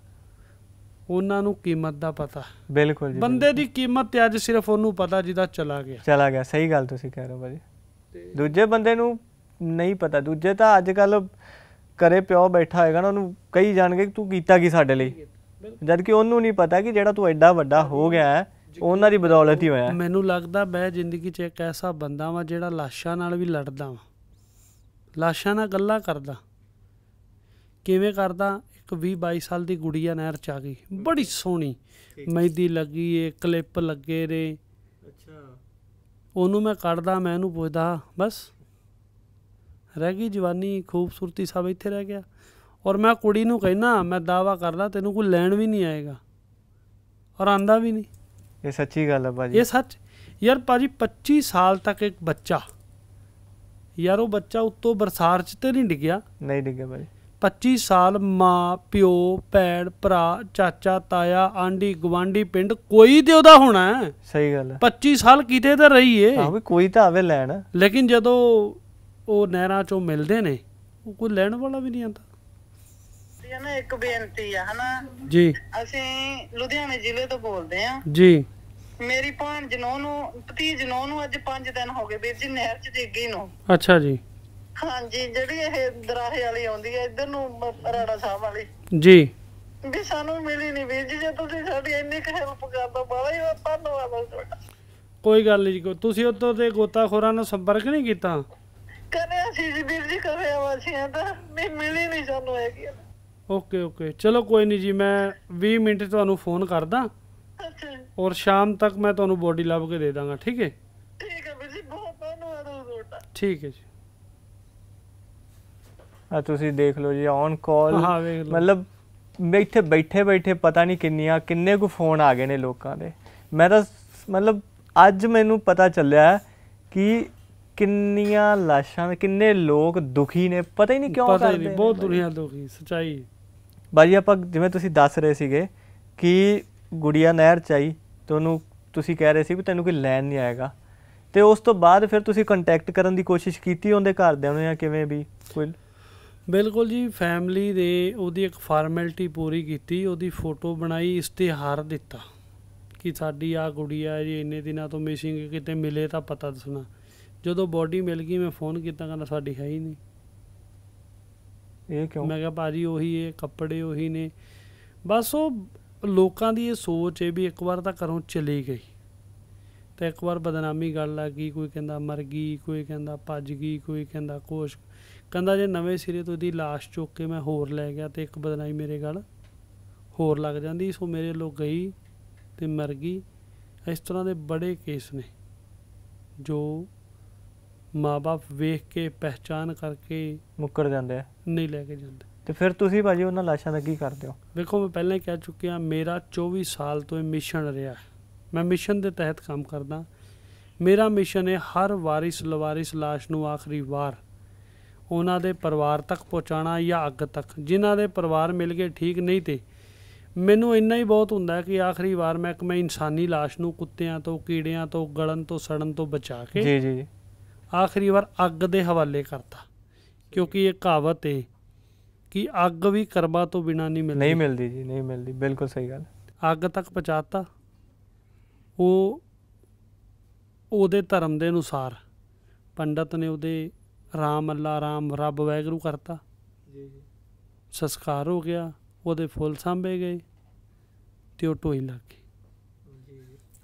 ਉਹਨਾਂ ਨੂੰ ਕੀਮਤ ਦਾ ਪਤਾ ਬਿਲਕੁਲ ਜੀ ਬੰਦੇ ਦੀ ਕੀਮਤ ਤੇ ਅੱਜ ਸਿਰਫ ਉਹਨੂੰ ਪਤਾ ਜਿਹਦਾ ਚਲਾ ਗਿਆ ਚਲਾ ਗਿਆ ਸਹੀ ਗੱਲ ਤੁਸੀਂ ਕਹਿ ਰਹੇ ਹੋ ਭਾਜੀ ਦੂਜੇ ਬੰਦੇ ਨੂੰ ਨਹੀਂ ਪਤਾ ਦੂਜੇ ਤਾਂ ਅੱਜ ਕੱਲ ਘਰੇ ਪਿਓ ਬੈਠਾ ਹੋਏਗਾ ਨਾ ਉਹਨੂੰ ਕਈ ਜਾਣਗੇ ਕਿ ਤੂੰ ਕੀਤਾ ਕੀ ਸਾਡੇ ਲਈ ਜਦ ਕਿ ਉਹਨੂੰ ਨਹੀਂ ਪਤਾ ਕਿ ਜਿਹੜਾ ਤੂੰ ਐਡਾ ਵੱਡਾ ਹੋ ਗਿਆ ਹੈ ਉਹਨਾਂ ਦੀ ਬਦੌਲਤ ਹੀ ਹੋਇਆ ਮੈਨੂੰ ਲੱਗਦਾ ਮੈਂ ਜ਼ਿੰਦਗੀ 'ਚ ਇੱਕ ਐਸਾ ਬੰਦਾ ਵਾਂ ਜਿਹੜਾ ਲਾਸ਼ਾਂ ਨਾਲ ਵੀ ਲੜਦਾ ਵਾਂ ਲਾਸ਼ਾਂ ਨਾਲ ਗੱਲਾਂ ਕਰਦਾ ਕਿਵੇਂ ਕਰਦਾ ਇੱਕ 20 22 ਸਾਲ ਦੀ ਗੁੜੀਆ ਨਹਿਰ ਚ ਆ ਗਈ ਬੜੀ ਸੋਹਣੀ ਮਹਿੰਦੀ ਲੱਗੀ ਏ ਕਲਿੱਪ ਲੱਗੇ ਰੇ ਅੱਛਾ ਉਹਨੂੰ ਮੈਂ ਕੱਢਦਾ ਮੈਂ ਇਹਨੂੰ ਪੁੱਛਦਾ ਬਸ ਰਹਿ ਗਈ ਜਵਾਨੀ ਖੂਬਸੂਰਤੀ ਸਭ ਇੱਥੇ ਰਹਿ ਗਿਆ ਔਰ ਮੈਂ ਕੁੜੀ ਨੂੰ ਕਹਿਣਾ ਮੈਂ ਦਾਵਾ ਕਰਦਾ ਤੈਨੂੰ ਕੋਈ ਲੈਣ ਵੀ ਨਹੀਂ ਆਏਗਾ ਔਰ ਆਂਦਾ ਵੀ ਨਹੀਂ ਇਹ ਸੱਚੀ ਗੱਲ ਆ ਭਾਜੀ ਇਹ ਸੱਚ ਯਾਰ ਭਾਜੀ 25 ਸਾਲ ਤੱਕ ਇੱਕ ਬੱਚਾ ਯਾਰ ਉਹ ਬੱਚਾ ਉੱਤੋਂ ਬਰਸਾਰ ਚ ਤੇ ਨਹੀਂ ਡਿੱਗਿਆ ਨਹੀਂ ਡਿੱਗਿਆ ਭਾਜੀ 25 ਸਾਲ ਮਾਂ ਪਿਓ ਪੈੜ ਭਰਾ ਚਾਚਾ ਤਾਇਆ ਆਂਡੀ ਗਵਾਂਡੀ ਪਿੰਡ ਕੋਈ ਤੇ ਉਹਦਾ ਹੋਣਾ ਸਹੀ ਗੱਲ ਹੈ 25 ਸਾਲ ਕਿਤੇ ਰਹੀ ਰਹੀਏ ਹਾਂ ਵੀ ਕੋਈ ਤਾਂ ਆਵੇ ਲੈਣ ਲੇਕਿਨ ਜਦੋਂ ਉਹ ਨਹਿਰਾਂ 'ਚੋਂ ਮਿਲਦੇ ਨੇ ਉਹ ਕੋਈ ਲੈਣ ਵਾਲਾ ਵੀ ਨਹੀਂ ਆਂਦਾ ਜੀ ਨਾ ਇੱਕ ਬੇਨਤੀ ਆ ਹਨਾ ਜੀ ਅਸੀਂ ਲੁਧਿਆਣੇ ਜ਼ਿਲ੍ਹੇ ਤੋਂ ਬੋਲਦੇ ਆ ਜੀ ਮੇਰੀ ਭਾਣ ਜਨੋ ਨੂੰ ਪਤੀ ਜਨੋ ਨੂੰ ਅੱਜ 5 ਦਿਨ ਹੋ ਗਏ ਵੀਰ ਜੀ ਨਹਿਰ 'ਚ ਡਿੱਗੀ ਨੂੰ ਅੱਛਾ ਜੀ ਹਾਂ ਜੀ ਜਿਹੜੀ ਇਹ ਦਰਾਹੇ ਵਾਲੀ ਆਉਂਦੀ ਹੈ ਇਧਰ ਨੂੰ ਰਾਣਾ ਸਾਹਿਬ ਵਾਲੀ ਜੀ ਵੀ ਸਾਨੂੰ ਮਿਲੀ ਨਹੀਂ ਵੀਰ ਜੀ ਜੇ ਤੁਸੀਂ ਸਾਡੀ ਇੰਨੀ ਕੁ ਹੈਲਪ ਕਰਦਾ ਬੜਾ ਹੀ ਧੰਨਵਾਦ ਤੁਹਾਡਾ ਕੋਈ ਗੱਲ ਨਹੀਂ ਜੀ ਤੁਸੀਂ ਉੱਤੋਂ ਦੇ ਗੋਤਾਖੋਰਾਂ ਨਾਲ ਸੰਪਰਕ ਨਹੀਂ ਕੀਤਾ ਕਰਿਆ ਸੀ ਜੀ ਵੀਰ ਜੀ ਕਰੇ ਆਵਾਸੀਆਂ ਸੀ ਤਾਂ ਮੈਂ ਮਿਲੀ ਨਹੀਂ ਸਾਨੂੰ ਹੈਗੀ ਓਕੇ ਓਕੇ ਚਲੋ ਕੋਈ ਨਹੀਂ ਜੀ ਮੈਂ 20 ਮਿੰਟ ਤੁਹਾਨੂੰ ਫੋਨ ਕਰਦਾ ਅੱਛਾ ਔਰ ਸ਼ਾਮ ਤੱਕ ਮੈਂ ਤੁਹਾਨੂੰ ਬੋਡੀ ਲੱਭ ਕੇ ਦੇ ਦਾਂਗਾ ਠੀਕ ਹੈ ਠੀਕ ਹੈ ਵੀਰ ਜੀ ਬਹੁਤ ਧੰਨਵਾਦ ਤੁਹਾਡਾ ਠੀਕ ਹੈ ਜੀ ਆ ਤੁਸੀਂ ਦੇਖ ਲਓ ਜੀ ਔਨ ਕਾਲ ਮਤਲਬ ਮੈਂ ਇੱਥੇ ਬੈਠੇ ਬੈਠੇ ਪਤਾ ਨਹੀਂ ਕਿੰਨੀਆਂ ਕਿੰਨੇ ਕੁ ਫੋਨ ਆ ਗਏ ਨੇ ਲੋਕਾਂ ਦੇ ਮੈਂ ਤਾਂ ਮਤਲਬ ਅੱਜ ਮੈਨੂੰ ਪਤਾ ਚੱਲਿਆ ਕਿ ਕਿੰਨੀਆਂ ਲਾਸ਼ਾਂ ਕਿੰਨੇ ਲੋਕ ਦੁਖੀ ਨੇ ਪਤਾ ਹੀ ਨਹੀਂ ਕਿਉਂ ਕਰਦੇ ਪਤਾ ਨਹੀਂ ਬਹੁਤ ਦੁਨੀਆ ਦੁਖੀ ਸਚਾਈ ਬਾਜੀ ਆਪਾਂ ਜਿਵੇਂ ਤੁਸੀਂ ਦੱਸ ਰਹੇ ਸੀਗੇ ਕਿ ਗੁੜੀਆ ਨਹਿਰ ਚਾਈ ਤੁਹਾਨੂੰ ਤੁਸੀਂ ਕਹਿ ਰਹੇ ਸੀ ਵੀ ਤੈਨੂੰ ਕੋਈ ਲੈਣ ਨਹੀਂ ਆਏਗਾ ਤੇ ਉਸ ਤੋਂ ਬਾਅਦ ਫਿਰ ਤੁਸੀਂ ਕੰਟੈਕਟ ਕਰਨ ਦੀ ਕੋਸ਼ਿਸ਼ ਕੀਤੀ ਉਹਦੇ ਘਰਦਿਆਂ ਨੂੰ ਜਾਂ ਕਿਵੇਂ ਵੀ ਕੋਈ ਬਿਲਕੁਲ ਜੀ ਫੈਮਿਲੀ ਦੇ ਉਹਦੀ ਇੱਕ ਫਾਰਮੈਲਿਟੀ ਪੂਰੀ ਕੀਤੀ ਉਹਦੀ ਫੋਟੋ ਬਣਾਈ ਇਸ਼ਤਿਹਾਰ ਦਿੱਤਾ ਕਿ ਸਾਡੀ ਆ ਗੁੜੀਆ ਜੀ ਇੰਨੇ ਦਿਨਾਂ ਤੋਂ ਮਿਸਿੰਗ ਕਿਤੇ ਮਿਲੇ ਤਾਂ ਪਤਾ ਦੱਸਣਾ ਜਦੋਂ ਬਾਡੀ ਮਿਲ ਗਈ ਮੈਂ ਫੋਨ ਕੀਤਾ ਕਹਿੰਦਾ ਸਾਡੀ ਹੈ ਹੀ ਨਹੀਂ ਇਹ ਕਿਉਂ ਮੈਂ ਕਿਹਾ ਭਾਜੀ ਉਹੀ ਇਹ ਕੱਪੜੇ ਉਹੀ ਨੇ ਬਸ ਉਹ ਲੋਕਾਂ ਦੀ ਇਹ ਸੋਚ ਹੈ ਵੀ ਇੱਕ ਵਾਰ ਤਾਂ ਘਰੋਂ ਚਲੀ ਗਈ ਤੇ ਇੱਕ ਵਾਰ ਬਦਨਾਮੀ ਗੱਲ ਆ ਗਈ ਕੋਈ ਕਹਿੰਦਾ ਮਰ ਗਈ ਕੋਈ ਕਹਿੰਦਾ ਭੱਜ ਗਈ ਕੋਈ ਕਹਿੰਦਾ ਕੋਸ਼ ਕਹਿੰਦਾ ਜੇ ਨਵੇਂ ਸਿਰੇ ਤੋਂ ਦੀ লাশ ਚੁੱਕ ਕੇ ਮੈਂ ਹੋਰ ਲੈ ਗਿਆ ਤੇ ਇੱਕ ਬਦਨਾਮੀ ਮੇਰੇ ਗੱਲ ਹੋਰ ਲੱਗ ਜਾਂਦੀ ਸੋ ਮੇਰੇ ਲੋਕ ਗਈ ਤੇ ਮਰ ਗਈ ਇਸ ਤਰ੍ਹਾਂ ਦੇ ਬੜੇ ਕੇਸ ਨੇ ਜੋ ਮਾਪੇ ਵੇਖ ਕੇ ਪਹਿਚਾਨ ਕਰਕੇ ਮੁੱਕਰ ਜਾਂਦੇ ਆ ਨਹੀਂ ਲੈ ਕੇ ਜਾਂਦੇ ਤੇ ਫਿਰ ਤੁਸੀਂ ਭਾਜੀ ਉਹਨਾਂ ਲਾਸ਼ਾਂ ਦਾ ਕੀ ਕਰਦੇ ਹੋ ਵੇਖੋ ਮੈਂ ਪਹਿਲਾਂ ਹੀ ਕਹਿ ਚੁੱਕਿਆ ਮੇਰਾ 24 ਸਾਲ ਤੋਂ ਇਹ ਮਿਸ਼ਨ ਰਿਹਾ ਮੈਂ ਮਿਸ਼ਨ ਦੇ ਤਹਿਤ ਕੰਮ ਕਰਦਾ ਮੇਰਾ ਮਿਸ਼ਨ ਹੈ ਹਰ ਵਾਰਿਸ ਲਵਾਰਿਸ ਲਾਸ਼ ਨੂੰ ਆਖਰੀ ਵਾਰ ਉਹਨਾਂ ਦੇ ਪਰਿਵਾਰ ਤੱਕ ਪਹੁੰਚਾਣਾ ਜਾਂ ਅੱਗ ਤੱਕ ਜਿਨ੍ਹਾਂ ਦੇ ਪਰਿਵਾਰ ਮਿਲ ਗਏ ਠੀਕ ਨਹੀਂ ਤੇ ਮੈਨੂੰ ਇੰਨਾ ਹੀ ਬਹੁਤ ਹੁੰਦਾ ਕਿ ਆਖਰੀ ਵਾਰ ਮੈਂ ਇੱਕ ਮੈਂ ਇਨਸਾਨੀ ਲਾਸ਼ ਨੂੰ ਕੁੱਤਿਆਂ ਤੋਂ ਕੀੜਿਆਂ ਤੋਂ ਗਲਣ ਤੋਂ ਸੜਨ ਤੋਂ ਬਚਾ ਕੇ ਜੀ ਜੀ ਆਖਰੀ ਵਾਰ ਅੱਗ ਦੇ ਹਵਾਲੇ ਕਰਤਾ ਕਿਉਂਕਿ ਇਹ ਕਹਾਵਤ ਹੈ ਕਿ ਅੱਗ ਵੀ ਕਰਮਾ ਤੋਂ ਬਿਨਾ ਨਹੀਂ ਮਿਲਦੀ ਨਹੀਂ ਮਿਲਦੀ ਜੀ ਨਹੀਂ ਮਿਲਦੀ ਬਿਲਕੁਲ ਸਹੀ ਗੱਲ ਅੱਗ ਤੱਕ ਪਹੁੰਚਾਤਾ ਉਹ ਉਹਦੇ ਧਰਮ ਦੇ ਅਨੁਸਾਰ ਪੰਡਤ ਨੇ ਉਹਦੇ ਰਾਮ ਅੱਲਾ ਰਾਮ ਰੱਬ ਵੈਗਰੂ ਕਰਤਾ ਜੀ ਜੀ ਸੰਸਕਾਰ ਹੋ ਗਿਆ ਉਹਦੇ ਫੁੱਲ ਸਾਂਭੇ ਗਏ ਤੇ ਉਹ ਟੋਈ ਲੱਗ ਗਈ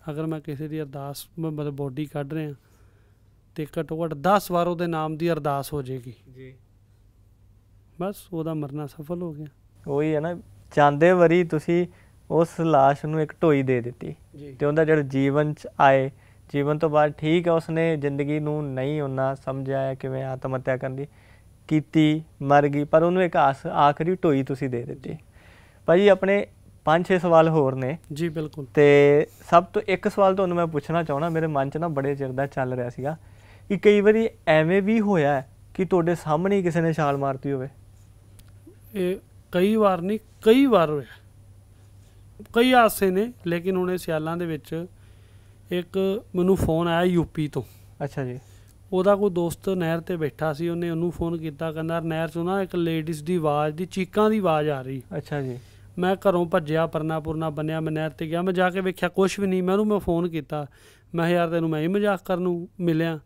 ਅਗਰ ਮੈਂ ਕਿਸੇ ਦੀ ਅਰਦਾਸ ਮਤਲਬ ਬੋਡੀ ਕੱਢ ਰਿਹਾ ਤੇ ਘੱਟੋ ਘੱਟ 10 ਵਾਰ ਉਹਦੇ ਨਾਮ ਦੀ ਅਰਦਾਸ ਹੋ ਜੇਗੀ ਜੀ ਬਸ ਉਹਦਾ ਮਰਨਾ ਸਫਲ ਹੋ ਗਿਆ ਉਹੀ ਹੈ ਨਾ ਚਾਂਦੇ ਵਰੀ ਤੁਸੀਂ ਉਸ লাশ ਨੂੰ ਇੱਕ ਢੋਈ ਦੇ ਦਿੱਤੀ ਤੇ ਉਹਦਾ ਜਿਹੜਾ ਜੀਵਨ ਚ ਆਏ ਜੀਵਨ ਤੋਂ ਬਾਅਦ ਠੀਕ ਹੈ ਉਸਨੇ ਜ਼ਿੰਦਗੀ ਨੂੰ ਨਹੀਂ ਉਹਨਾਂ ਸਮਝਿਆ ਕਿਵੇਂ ਆਤਮ ਹੱਤਿਆ ਕਰਨ ਦੀ ਕੀਤੀ ਮਰ ਗਈ ਪਰ ਉਹਨੂੰ ਇੱਕ ਆਸ ਆਖਰੀ ਢੋਈ ਤੁਸੀਂ ਦੇ ਦਿੱਤੀ ਭਾਜੀ ਆਪਣੇ 5-6 ਸਵਾਲ ਹੋਰ ਨੇ ਜੀ ਬਿਲਕੁਲ ਤੇ ਸਭ ਤੋਂ ਇੱਕ ਸਵਾਲ ਤੁਹਾਨੂੰ ਮੈਂ ਪੁੱਛਣਾ ਚਾਹਣਾ ਮੇਰੇ ਮਨ 'ਚ ਨਾ ਬੜੇ ਚਿਰ ਦਾ ਚੱਲ ਰਿਹਾ ਸੀਗਾ ਕਿ ਕਈ ਵਾਰੀ ਐਵੇਂ ਵੀ ਹੋਇਆ ਕਿ ਤੁਹਾਡੇ ਸਾਹਮਣੇ ਕਿਸੇ ਨੇ ਛਾਲ ਮਾਰਤੀ ਹੋਵੇ ਇਹ ਕਈ ਵਾਰ ਨਹੀਂ ਕਈ ਵਾਰ ਹੋਇਆ ਕਈ ਆਸੇ ਨੇ ਲੇਕਿਨ ਉਹਨੇ ਸਿਆਲਾਂ ਦੇ ਵਿੱਚ ਇੱਕ ਮੈਨੂੰ ਫੋਨ ਆਇਆ ਯੂਪੀ ਤੋਂ ਅੱਛਾ ਜੀ ਉਹਦਾ ਕੋਈ ਦੋਸਤ ਨਹਿਰ ਤੇ ਬੈਠਾ ਸੀ ਉਹਨੇ ਉਹਨੂੰ ਫੋਨ ਕੀਤਾ ਕਹਿੰਦਾ ਨਹਿਰ ਚੋਂ ਨਾ ਇੱਕ ਲੇਡੀਜ਼ ਦੀ ਆਵਾਜ਼ ਦੀ ਚੀਕਾਂ ਦੀ ਆਵਾਜ਼ ਆ ਰਹੀ ਅੱਛਾ ਜੀ ਮੈਂ ਘਰੋਂ ਭੱਜਿਆ ਪਰਨਾਪੁਰ ਨਾ ਬੰਨਿਆ ਮੈਂ ਨਹਿਰ ਤੇ ਗਿਆ ਮੈਂ ਜਾ ਕੇ ਵੇਖਿਆ ਕੁਝ ਵੀ ਨਹੀਂ ਮੈਂ ਉਹਨੂੰ ਮੈਂ ਫੋਨ ਕੀਤਾ ਮੈਂ ਯਾਰ ਤੈਨੂੰ ਮੈਂ ਹੀ ਮਜ਼ਾਕ ਕਰਨ ਨੂੰ ਮਿਲਿਆ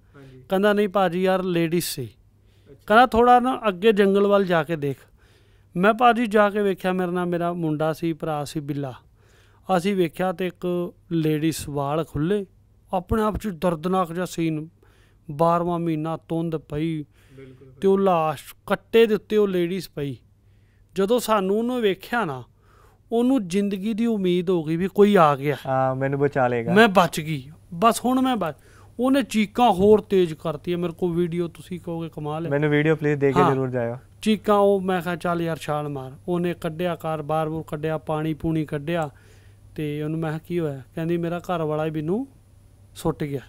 ਕਹਿੰਦਾ ਨਹੀਂ ਭਾਜੀ ਯਾਰ ਲੇਡੀਜ਼ ਸੀ ਕਹਿੰਦਾ ਥੋੜਾ ਨਾ ਅੱਗੇ ਜੰਗਲ ਵੱਲ ਜਾ ਕੇ ਦੇਖ ਮੈਂ ਭਾਜੀ ਜਾ ਕੇ ਵੇਖਿਆ ਮੇਰੇ ਨਾਲ ਮੇਰਾ ਮੁੰਡਾ ਸੀ ਭਰਾ ਸੀ ਬਿੱਲਾ ਅਸੀਂ ਵੇਖਿਆ ਤੇ ਇੱਕ ਲੇਡੀਜ਼ ਵਾਲ ਖੁੱਲੇ ਆਪਣੇ ਆਪ ਚ ਦਰਦਨਾਕ ਜਿਹਾ ਸੀਨ 12ਵਾਂ ਮਹੀਨਾ ਤੁੰਦ ਪਈ ਤੇ ਉਹ ਲਾਸ਼ ਕੱਟੇ ਦੇ ਉੱਤੇ ਉਹ ਲੇਡੀਜ਼ ਪਈ ਜਦੋਂ ਸਾਨੂੰ ਉਹਨੂੰ ਵੇਖਿਆ ਨਾ ਉਹਨੂੰ ਜ਼ਿੰਦਗੀ ਦੀ ਉਮੀਦ ਹੋ ਗਈ ਵੀ ਕੋਈ ਆ ਗਿਆ ਹਾਂ ਮੈਨੂੰ ਬਚਾ ਲੇਗਾ ਮੈਂ ਬਚ ਗਈ ਬਸ ਹੁਣ ਮੈਂ ਬਚ ਉਹਨੇ ਚੀਕਾਂ ਹੋਰ ਤੇਜ਼ ਕਰਤੀ ਮੇਰੇ ਕੋਲ ਵੀਡੀਓ ਤੁਸੀਂ ਕਹੋਗੇ ਕਮਾਲ ਹੈ ਮੈਨੂੰ ਵੀਡੀਓ ਪਲੀਜ਼ ਦੇ ਕੇ ਜ਼ਰੂਰ ਜਾਇਓ ਚੀਕਾਂ ਉਹ ਮੈਂ ਕਿਹਾ ਚੱਲ ਯਾਰ ਛਾਲ ਮਾਰ ਉਹਨੇ ਕੱਢਿਆ ਕਾਰ ਬਾਰ ਉਹ ਕੱਢਿਆ ਪਾਣੀ ਪੂਣੀ ਕੱਢਿਆ ਤੇ ਉਹਨੂੰ ਮੈਂ ਕਿਹਾ ਕੀ ਹੋਇਆ ਕਹਿੰਦੀ ਮੇਰਾ ਘਰ ਵਾਲਾ ਹੀ ਮੈਨੂੰ ਸੁੱਟ ਗਿਆ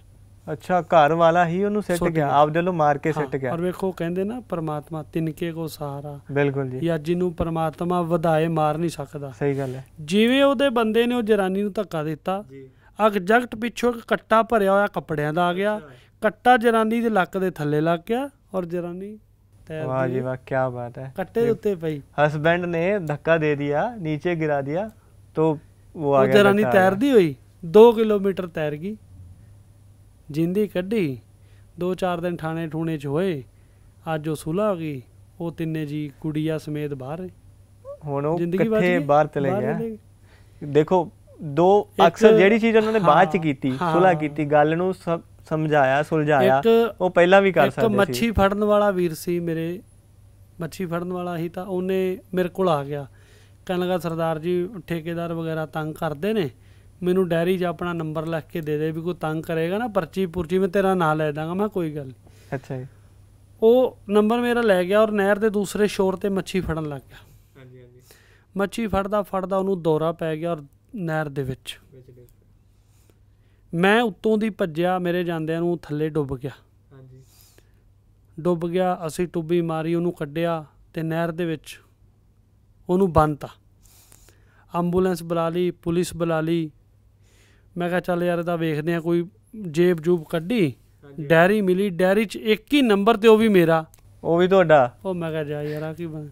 ਅੱਛਾ ਘਰ ਵਾਲਾ ਹੀ ਉਹਨੂੰ ਸੁੱਟ ਗਿਆ ਆਪ ਦੇ ਲੋ ਮਾਰ ਕੇ ਸੁੱਟ ਗਿਆ ਪਰ ਵੇਖੋ ਕਹਿੰਦੇ ਨਾ ਪਰਮਾਤਮਾ ਤਿੰਨਕੇ ਕੋ ਸਹਾਰਾ ਬਿਲਕੁਲ ਜੀ ਯਾ ਜਿਹਨੂੰ ਪਰਮਾਤਮਾ ਵਧਾਏ ਮਾਰ ਨਹੀਂ ਸਕਦਾ ਸਹੀ ਗੱਲ ਹੈ ਜਿਵੇਂ ਉਹਦੇ ਬੰਦੇ ਨੇ ਉਹ ਜਰਾਨੀ ਨੂੰ ਧੱਕਾ ਦਿੱਤਾ ਜੀ ਜਗਟ ਪਿੱਛੋਂ ਇੱਕ ਕੱਟਾ ਭਰਿਆ ਹੋਇਆ ਕੱਪੜਿਆਂ ਦਾ ਆ ਗਿਆ ਕੱਟਾ ਜਰਾਨੀ ਦੇ ਲੱਕ ਦੇ ਥੱਲੇ ਲੱਗ ਗਿਆ ਔਰ ਜਰਾਨੀ ਵਾਹ ਜੀ ਵਾਹ ਕੀ ਬਾਤ ਹੈ ਕੱਟੇ ਦੇ ਉੱਤੇ ਪਈ ਹਸਬੈਂਡ ਨੇ ਧੱਕਾ ਦੇ ਦਿਆ ਨੀਚੇ ਗਿਰਾ ਦਿਆ ਤੋ ਉਹ ਆ ਗਿਆ ਜਰਾਨੀ ਤੈਰਦੀ ਹੋਈ 2 ਕਿਲੋਮੀਟਰ ਤੈਰ ਗਈ ਜਿੰਦੀ ਕੱਢੀ 2-4 ਦਿਨ ਥਾਣੇ ਠੂਣੇ 'ਚ ਹੋਏ ਅੱਜ ਉਹ ਸੁਲਾ ਗਈ ਉਹ ਤਿੰਨੇ ਜੀ ਕੁੜੀਆ ਸਮੇਤ ਬਾਹਰ ਹੁਣ ਉਹ ਕਿੱਥੇ ਬਾਹਰ ਚਲੇ ਗਏ ਦੇਖੋ ਦੋ ਅਕਸਰ ਜਿਹੜੀ ਚੀਜ਼ ਉਹਨਾਂ ਨੇ ਬਾਅਦ ਚ ਕੀਤੀ ਸੁਲਾ ਕੀਤੀ ਗੱਲ ਨੂੰ ਸਮਝਾਇਆ ਸੁਲਝਾਇਆ ਉਹ ਪਹਿਲਾਂ ਵੀ ਕਰ ਸਕਦੇ ਸੀ ਇੱਕ ਮੱਛੀ ਫੜਨ ਵਾਲਾ ਵੀਰ ਸੀ ਮੇਰੇ ਮੱਛੀ ਫੜਨ ਵਾਲਾ ਹੀ ਤਾਂ ਉਹਨੇ ਮੇਰੇ ਕੋਲ ਆ ਗਿਆ ਕਹਿਣ ਲੱਗਾ ਸਰਦਾਰ ਜੀ ਠੇਕੇਦਾਰ ਵਗੈਰਾ ਤੰਗ ਕਰਦੇ ਨੇ ਮੈਨੂੰ ਡੈਰੀ 'ਚ ਆਪਣਾ ਨੰਬਰ ਲਿਖ ਕੇ ਦੇ ਦੇ ਵੀ ਕੋਈ ਤੰਗ ਕਰੇਗਾ ਨਾ ਪਰਚੀ ਪੁਰਚੀ ਮੈਂ ਤੇਰਾ ਨਾਂ ਲੈ ਦਾਂਗਾ ਮੈਂ ਕੋਈ ਗੱਲ ਅੱਛਾ ਜੀ ਉਹ ਨੰਬਰ ਮੇਰਾ ਲੈ ਗਿਆ ਔਰ ਨਹਿਰ ਦੇ ਦੂਸਰੇ ਸ਼ੋਰ ਤੇ ਮੱਛੀ ਫੜਨ ਲੱਗ ਗਿਆ ਹਾਂਜੀ ਹਾਂਜੀ ਮੱਛੀ ਫੜਦਾ ਫੜਦਾ ਉਹਨੂੰ ਦੌਰਾ ਪੈ ਗਿਆ ਔਰ ਨਹਿਰ ਦੇ ਵਿੱਚ ਮੈਂ ਉੱਤੋਂ ਦੀ ਭੱਜਿਆ ਮੇਰੇ ਜਾਂਦਿਆਂ ਨੂੰ ਥੱਲੇ ਡੁੱਬ ਗਿਆ ਹਾਂਜੀ ਡੁੱਬ ਗਿਆ ਅਸੀਂ ਟੁੱਬੀ ਮਾਰੀ ਉਹਨੂੰ ਕੱਢਿਆ ਤੇ ਨਹਿਰ ਦੇ ਵਿੱਚ ਉਹਨੂੰ ਬੰਨਤਾ ਐਂਬੂਲੈਂਸ ਬੁਲਾ ਲਈ ਪੁਲਿਸ ਬੁਲਾ ਲਈ ਮੈਂ ਕਿਹਾ ਚੱਲ ਯਾਰ ਇਹਦਾ ਵੇਖਦੇ ਆ ਕੋਈ ਜੇਬ ਜੂਬ ਕੱਢੀ ਡੈਰੀ ਮਿਲੀ ਡੈਰੀ 'ਚ ਇੱਕ ਹੀ ਨੰਬਰ ਤੇ ਉਹ ਵੀ ਮੇਰਾ ਉਹ ਵੀ ਤੁਹਾਡਾ ਉਹ ਮੈਂ ਕਿਹਾ ਜਾ ਯਾਰ ਆ ਕੀ ਬਣ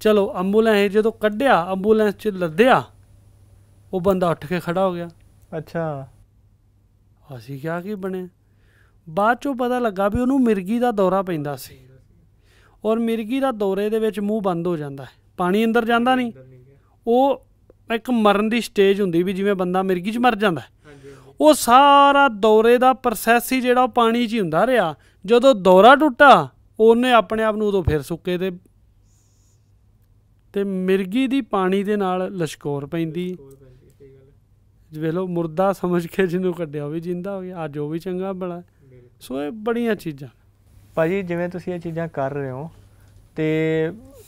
ਚਲੋ ਐਂਬੂਲੈਂਸ ਜਦੋਂ ਕੱਢਿਆ ਐਂਬੂਲੈਂਸ 'ਚ ਲੱਦਿਆ ਉਹ ਬੰਦਾ ਉੱਠ ਕੇ ਖੜਾ ਹੋ ਗਿਆ ਅੱਛਾ ਅਸੀਂ ਕਿਹਾ ਕੀ ਬਣੇ ਬਾਅਦ ਚੋਂ ਪਤਾ ਲੱਗਾ ਵੀ ਉਹਨੂੰ ਮਿਰਗੀ ਦਾ ਦੌਰਾ ਪੈਂਦਾ ਸੀ ਔਰ ਮਿਰਗੀ ਦਾ ਦੌਰੇ ਦੇ ਵਿੱਚ ਮੂੰਹ ਬੰਦ ਹੋ ਜਾਂਦਾ ਹੈ ਪਾਣੀ ਅੰਦਰ ਜਾਂਦਾ ਨਹੀਂ ਉਹ ਇੱਕ ਮਰਨ ਦੀ ਸਟੇਜ ਹੁੰਦੀ ਵੀ ਜਿਵੇਂ ਬੰਦਾ ਮਿਰਗੀ 'ਚ ਮਰ ਜਾਂਦਾ ਉਹ ਸਾਰਾ ਦੌਰੇ ਦਾ ਪ੍ਰੋਸੈਸ ਹੀ ਜਿਹੜਾ ਪਾਣੀ 'ਚ ਹੀ ਹੁੰਦਾ ਰਿਹਾ ਜਦੋਂ ਦੌਰਾ ਟੁੱਟਾ ਉਹਨੇ ਆਪਣੇ ਆਪ ਨੂੰ ਉਦੋਂ ਫੇਰ ਸੁੱਕੇ ਤੇ ਤੇ ਮਿਰਗੀ ਦੀ ਪਾਣੀ ਦੇ ਨਾਲ ਲਸ਼ਕੌਰ ਪੈਂਦੀ ਵੇਖ ਲਓ ਮੁਰਦਾ ਸਮਝ ਕੇ ਜਿਹਨੂੰ ਕੱਢਿਆ ਉਹ ਵੀ ਜਿੰਦਾ ਹੋ ਗਿਆ ਅੱਜ ਉਹ ਵੀ ਚੰਗਾ ਬਣਾ ਸੋ ਇਹ ਬੜੀਆਂ ਚੀਜ਼ਾਂ ਭਾਜੀ ਜਿਵੇਂ ਤੁਸੀਂ ਇਹ ਚੀਜ਼ਾਂ ਕਰ ਰਹੇ ਹੋ ਤੇ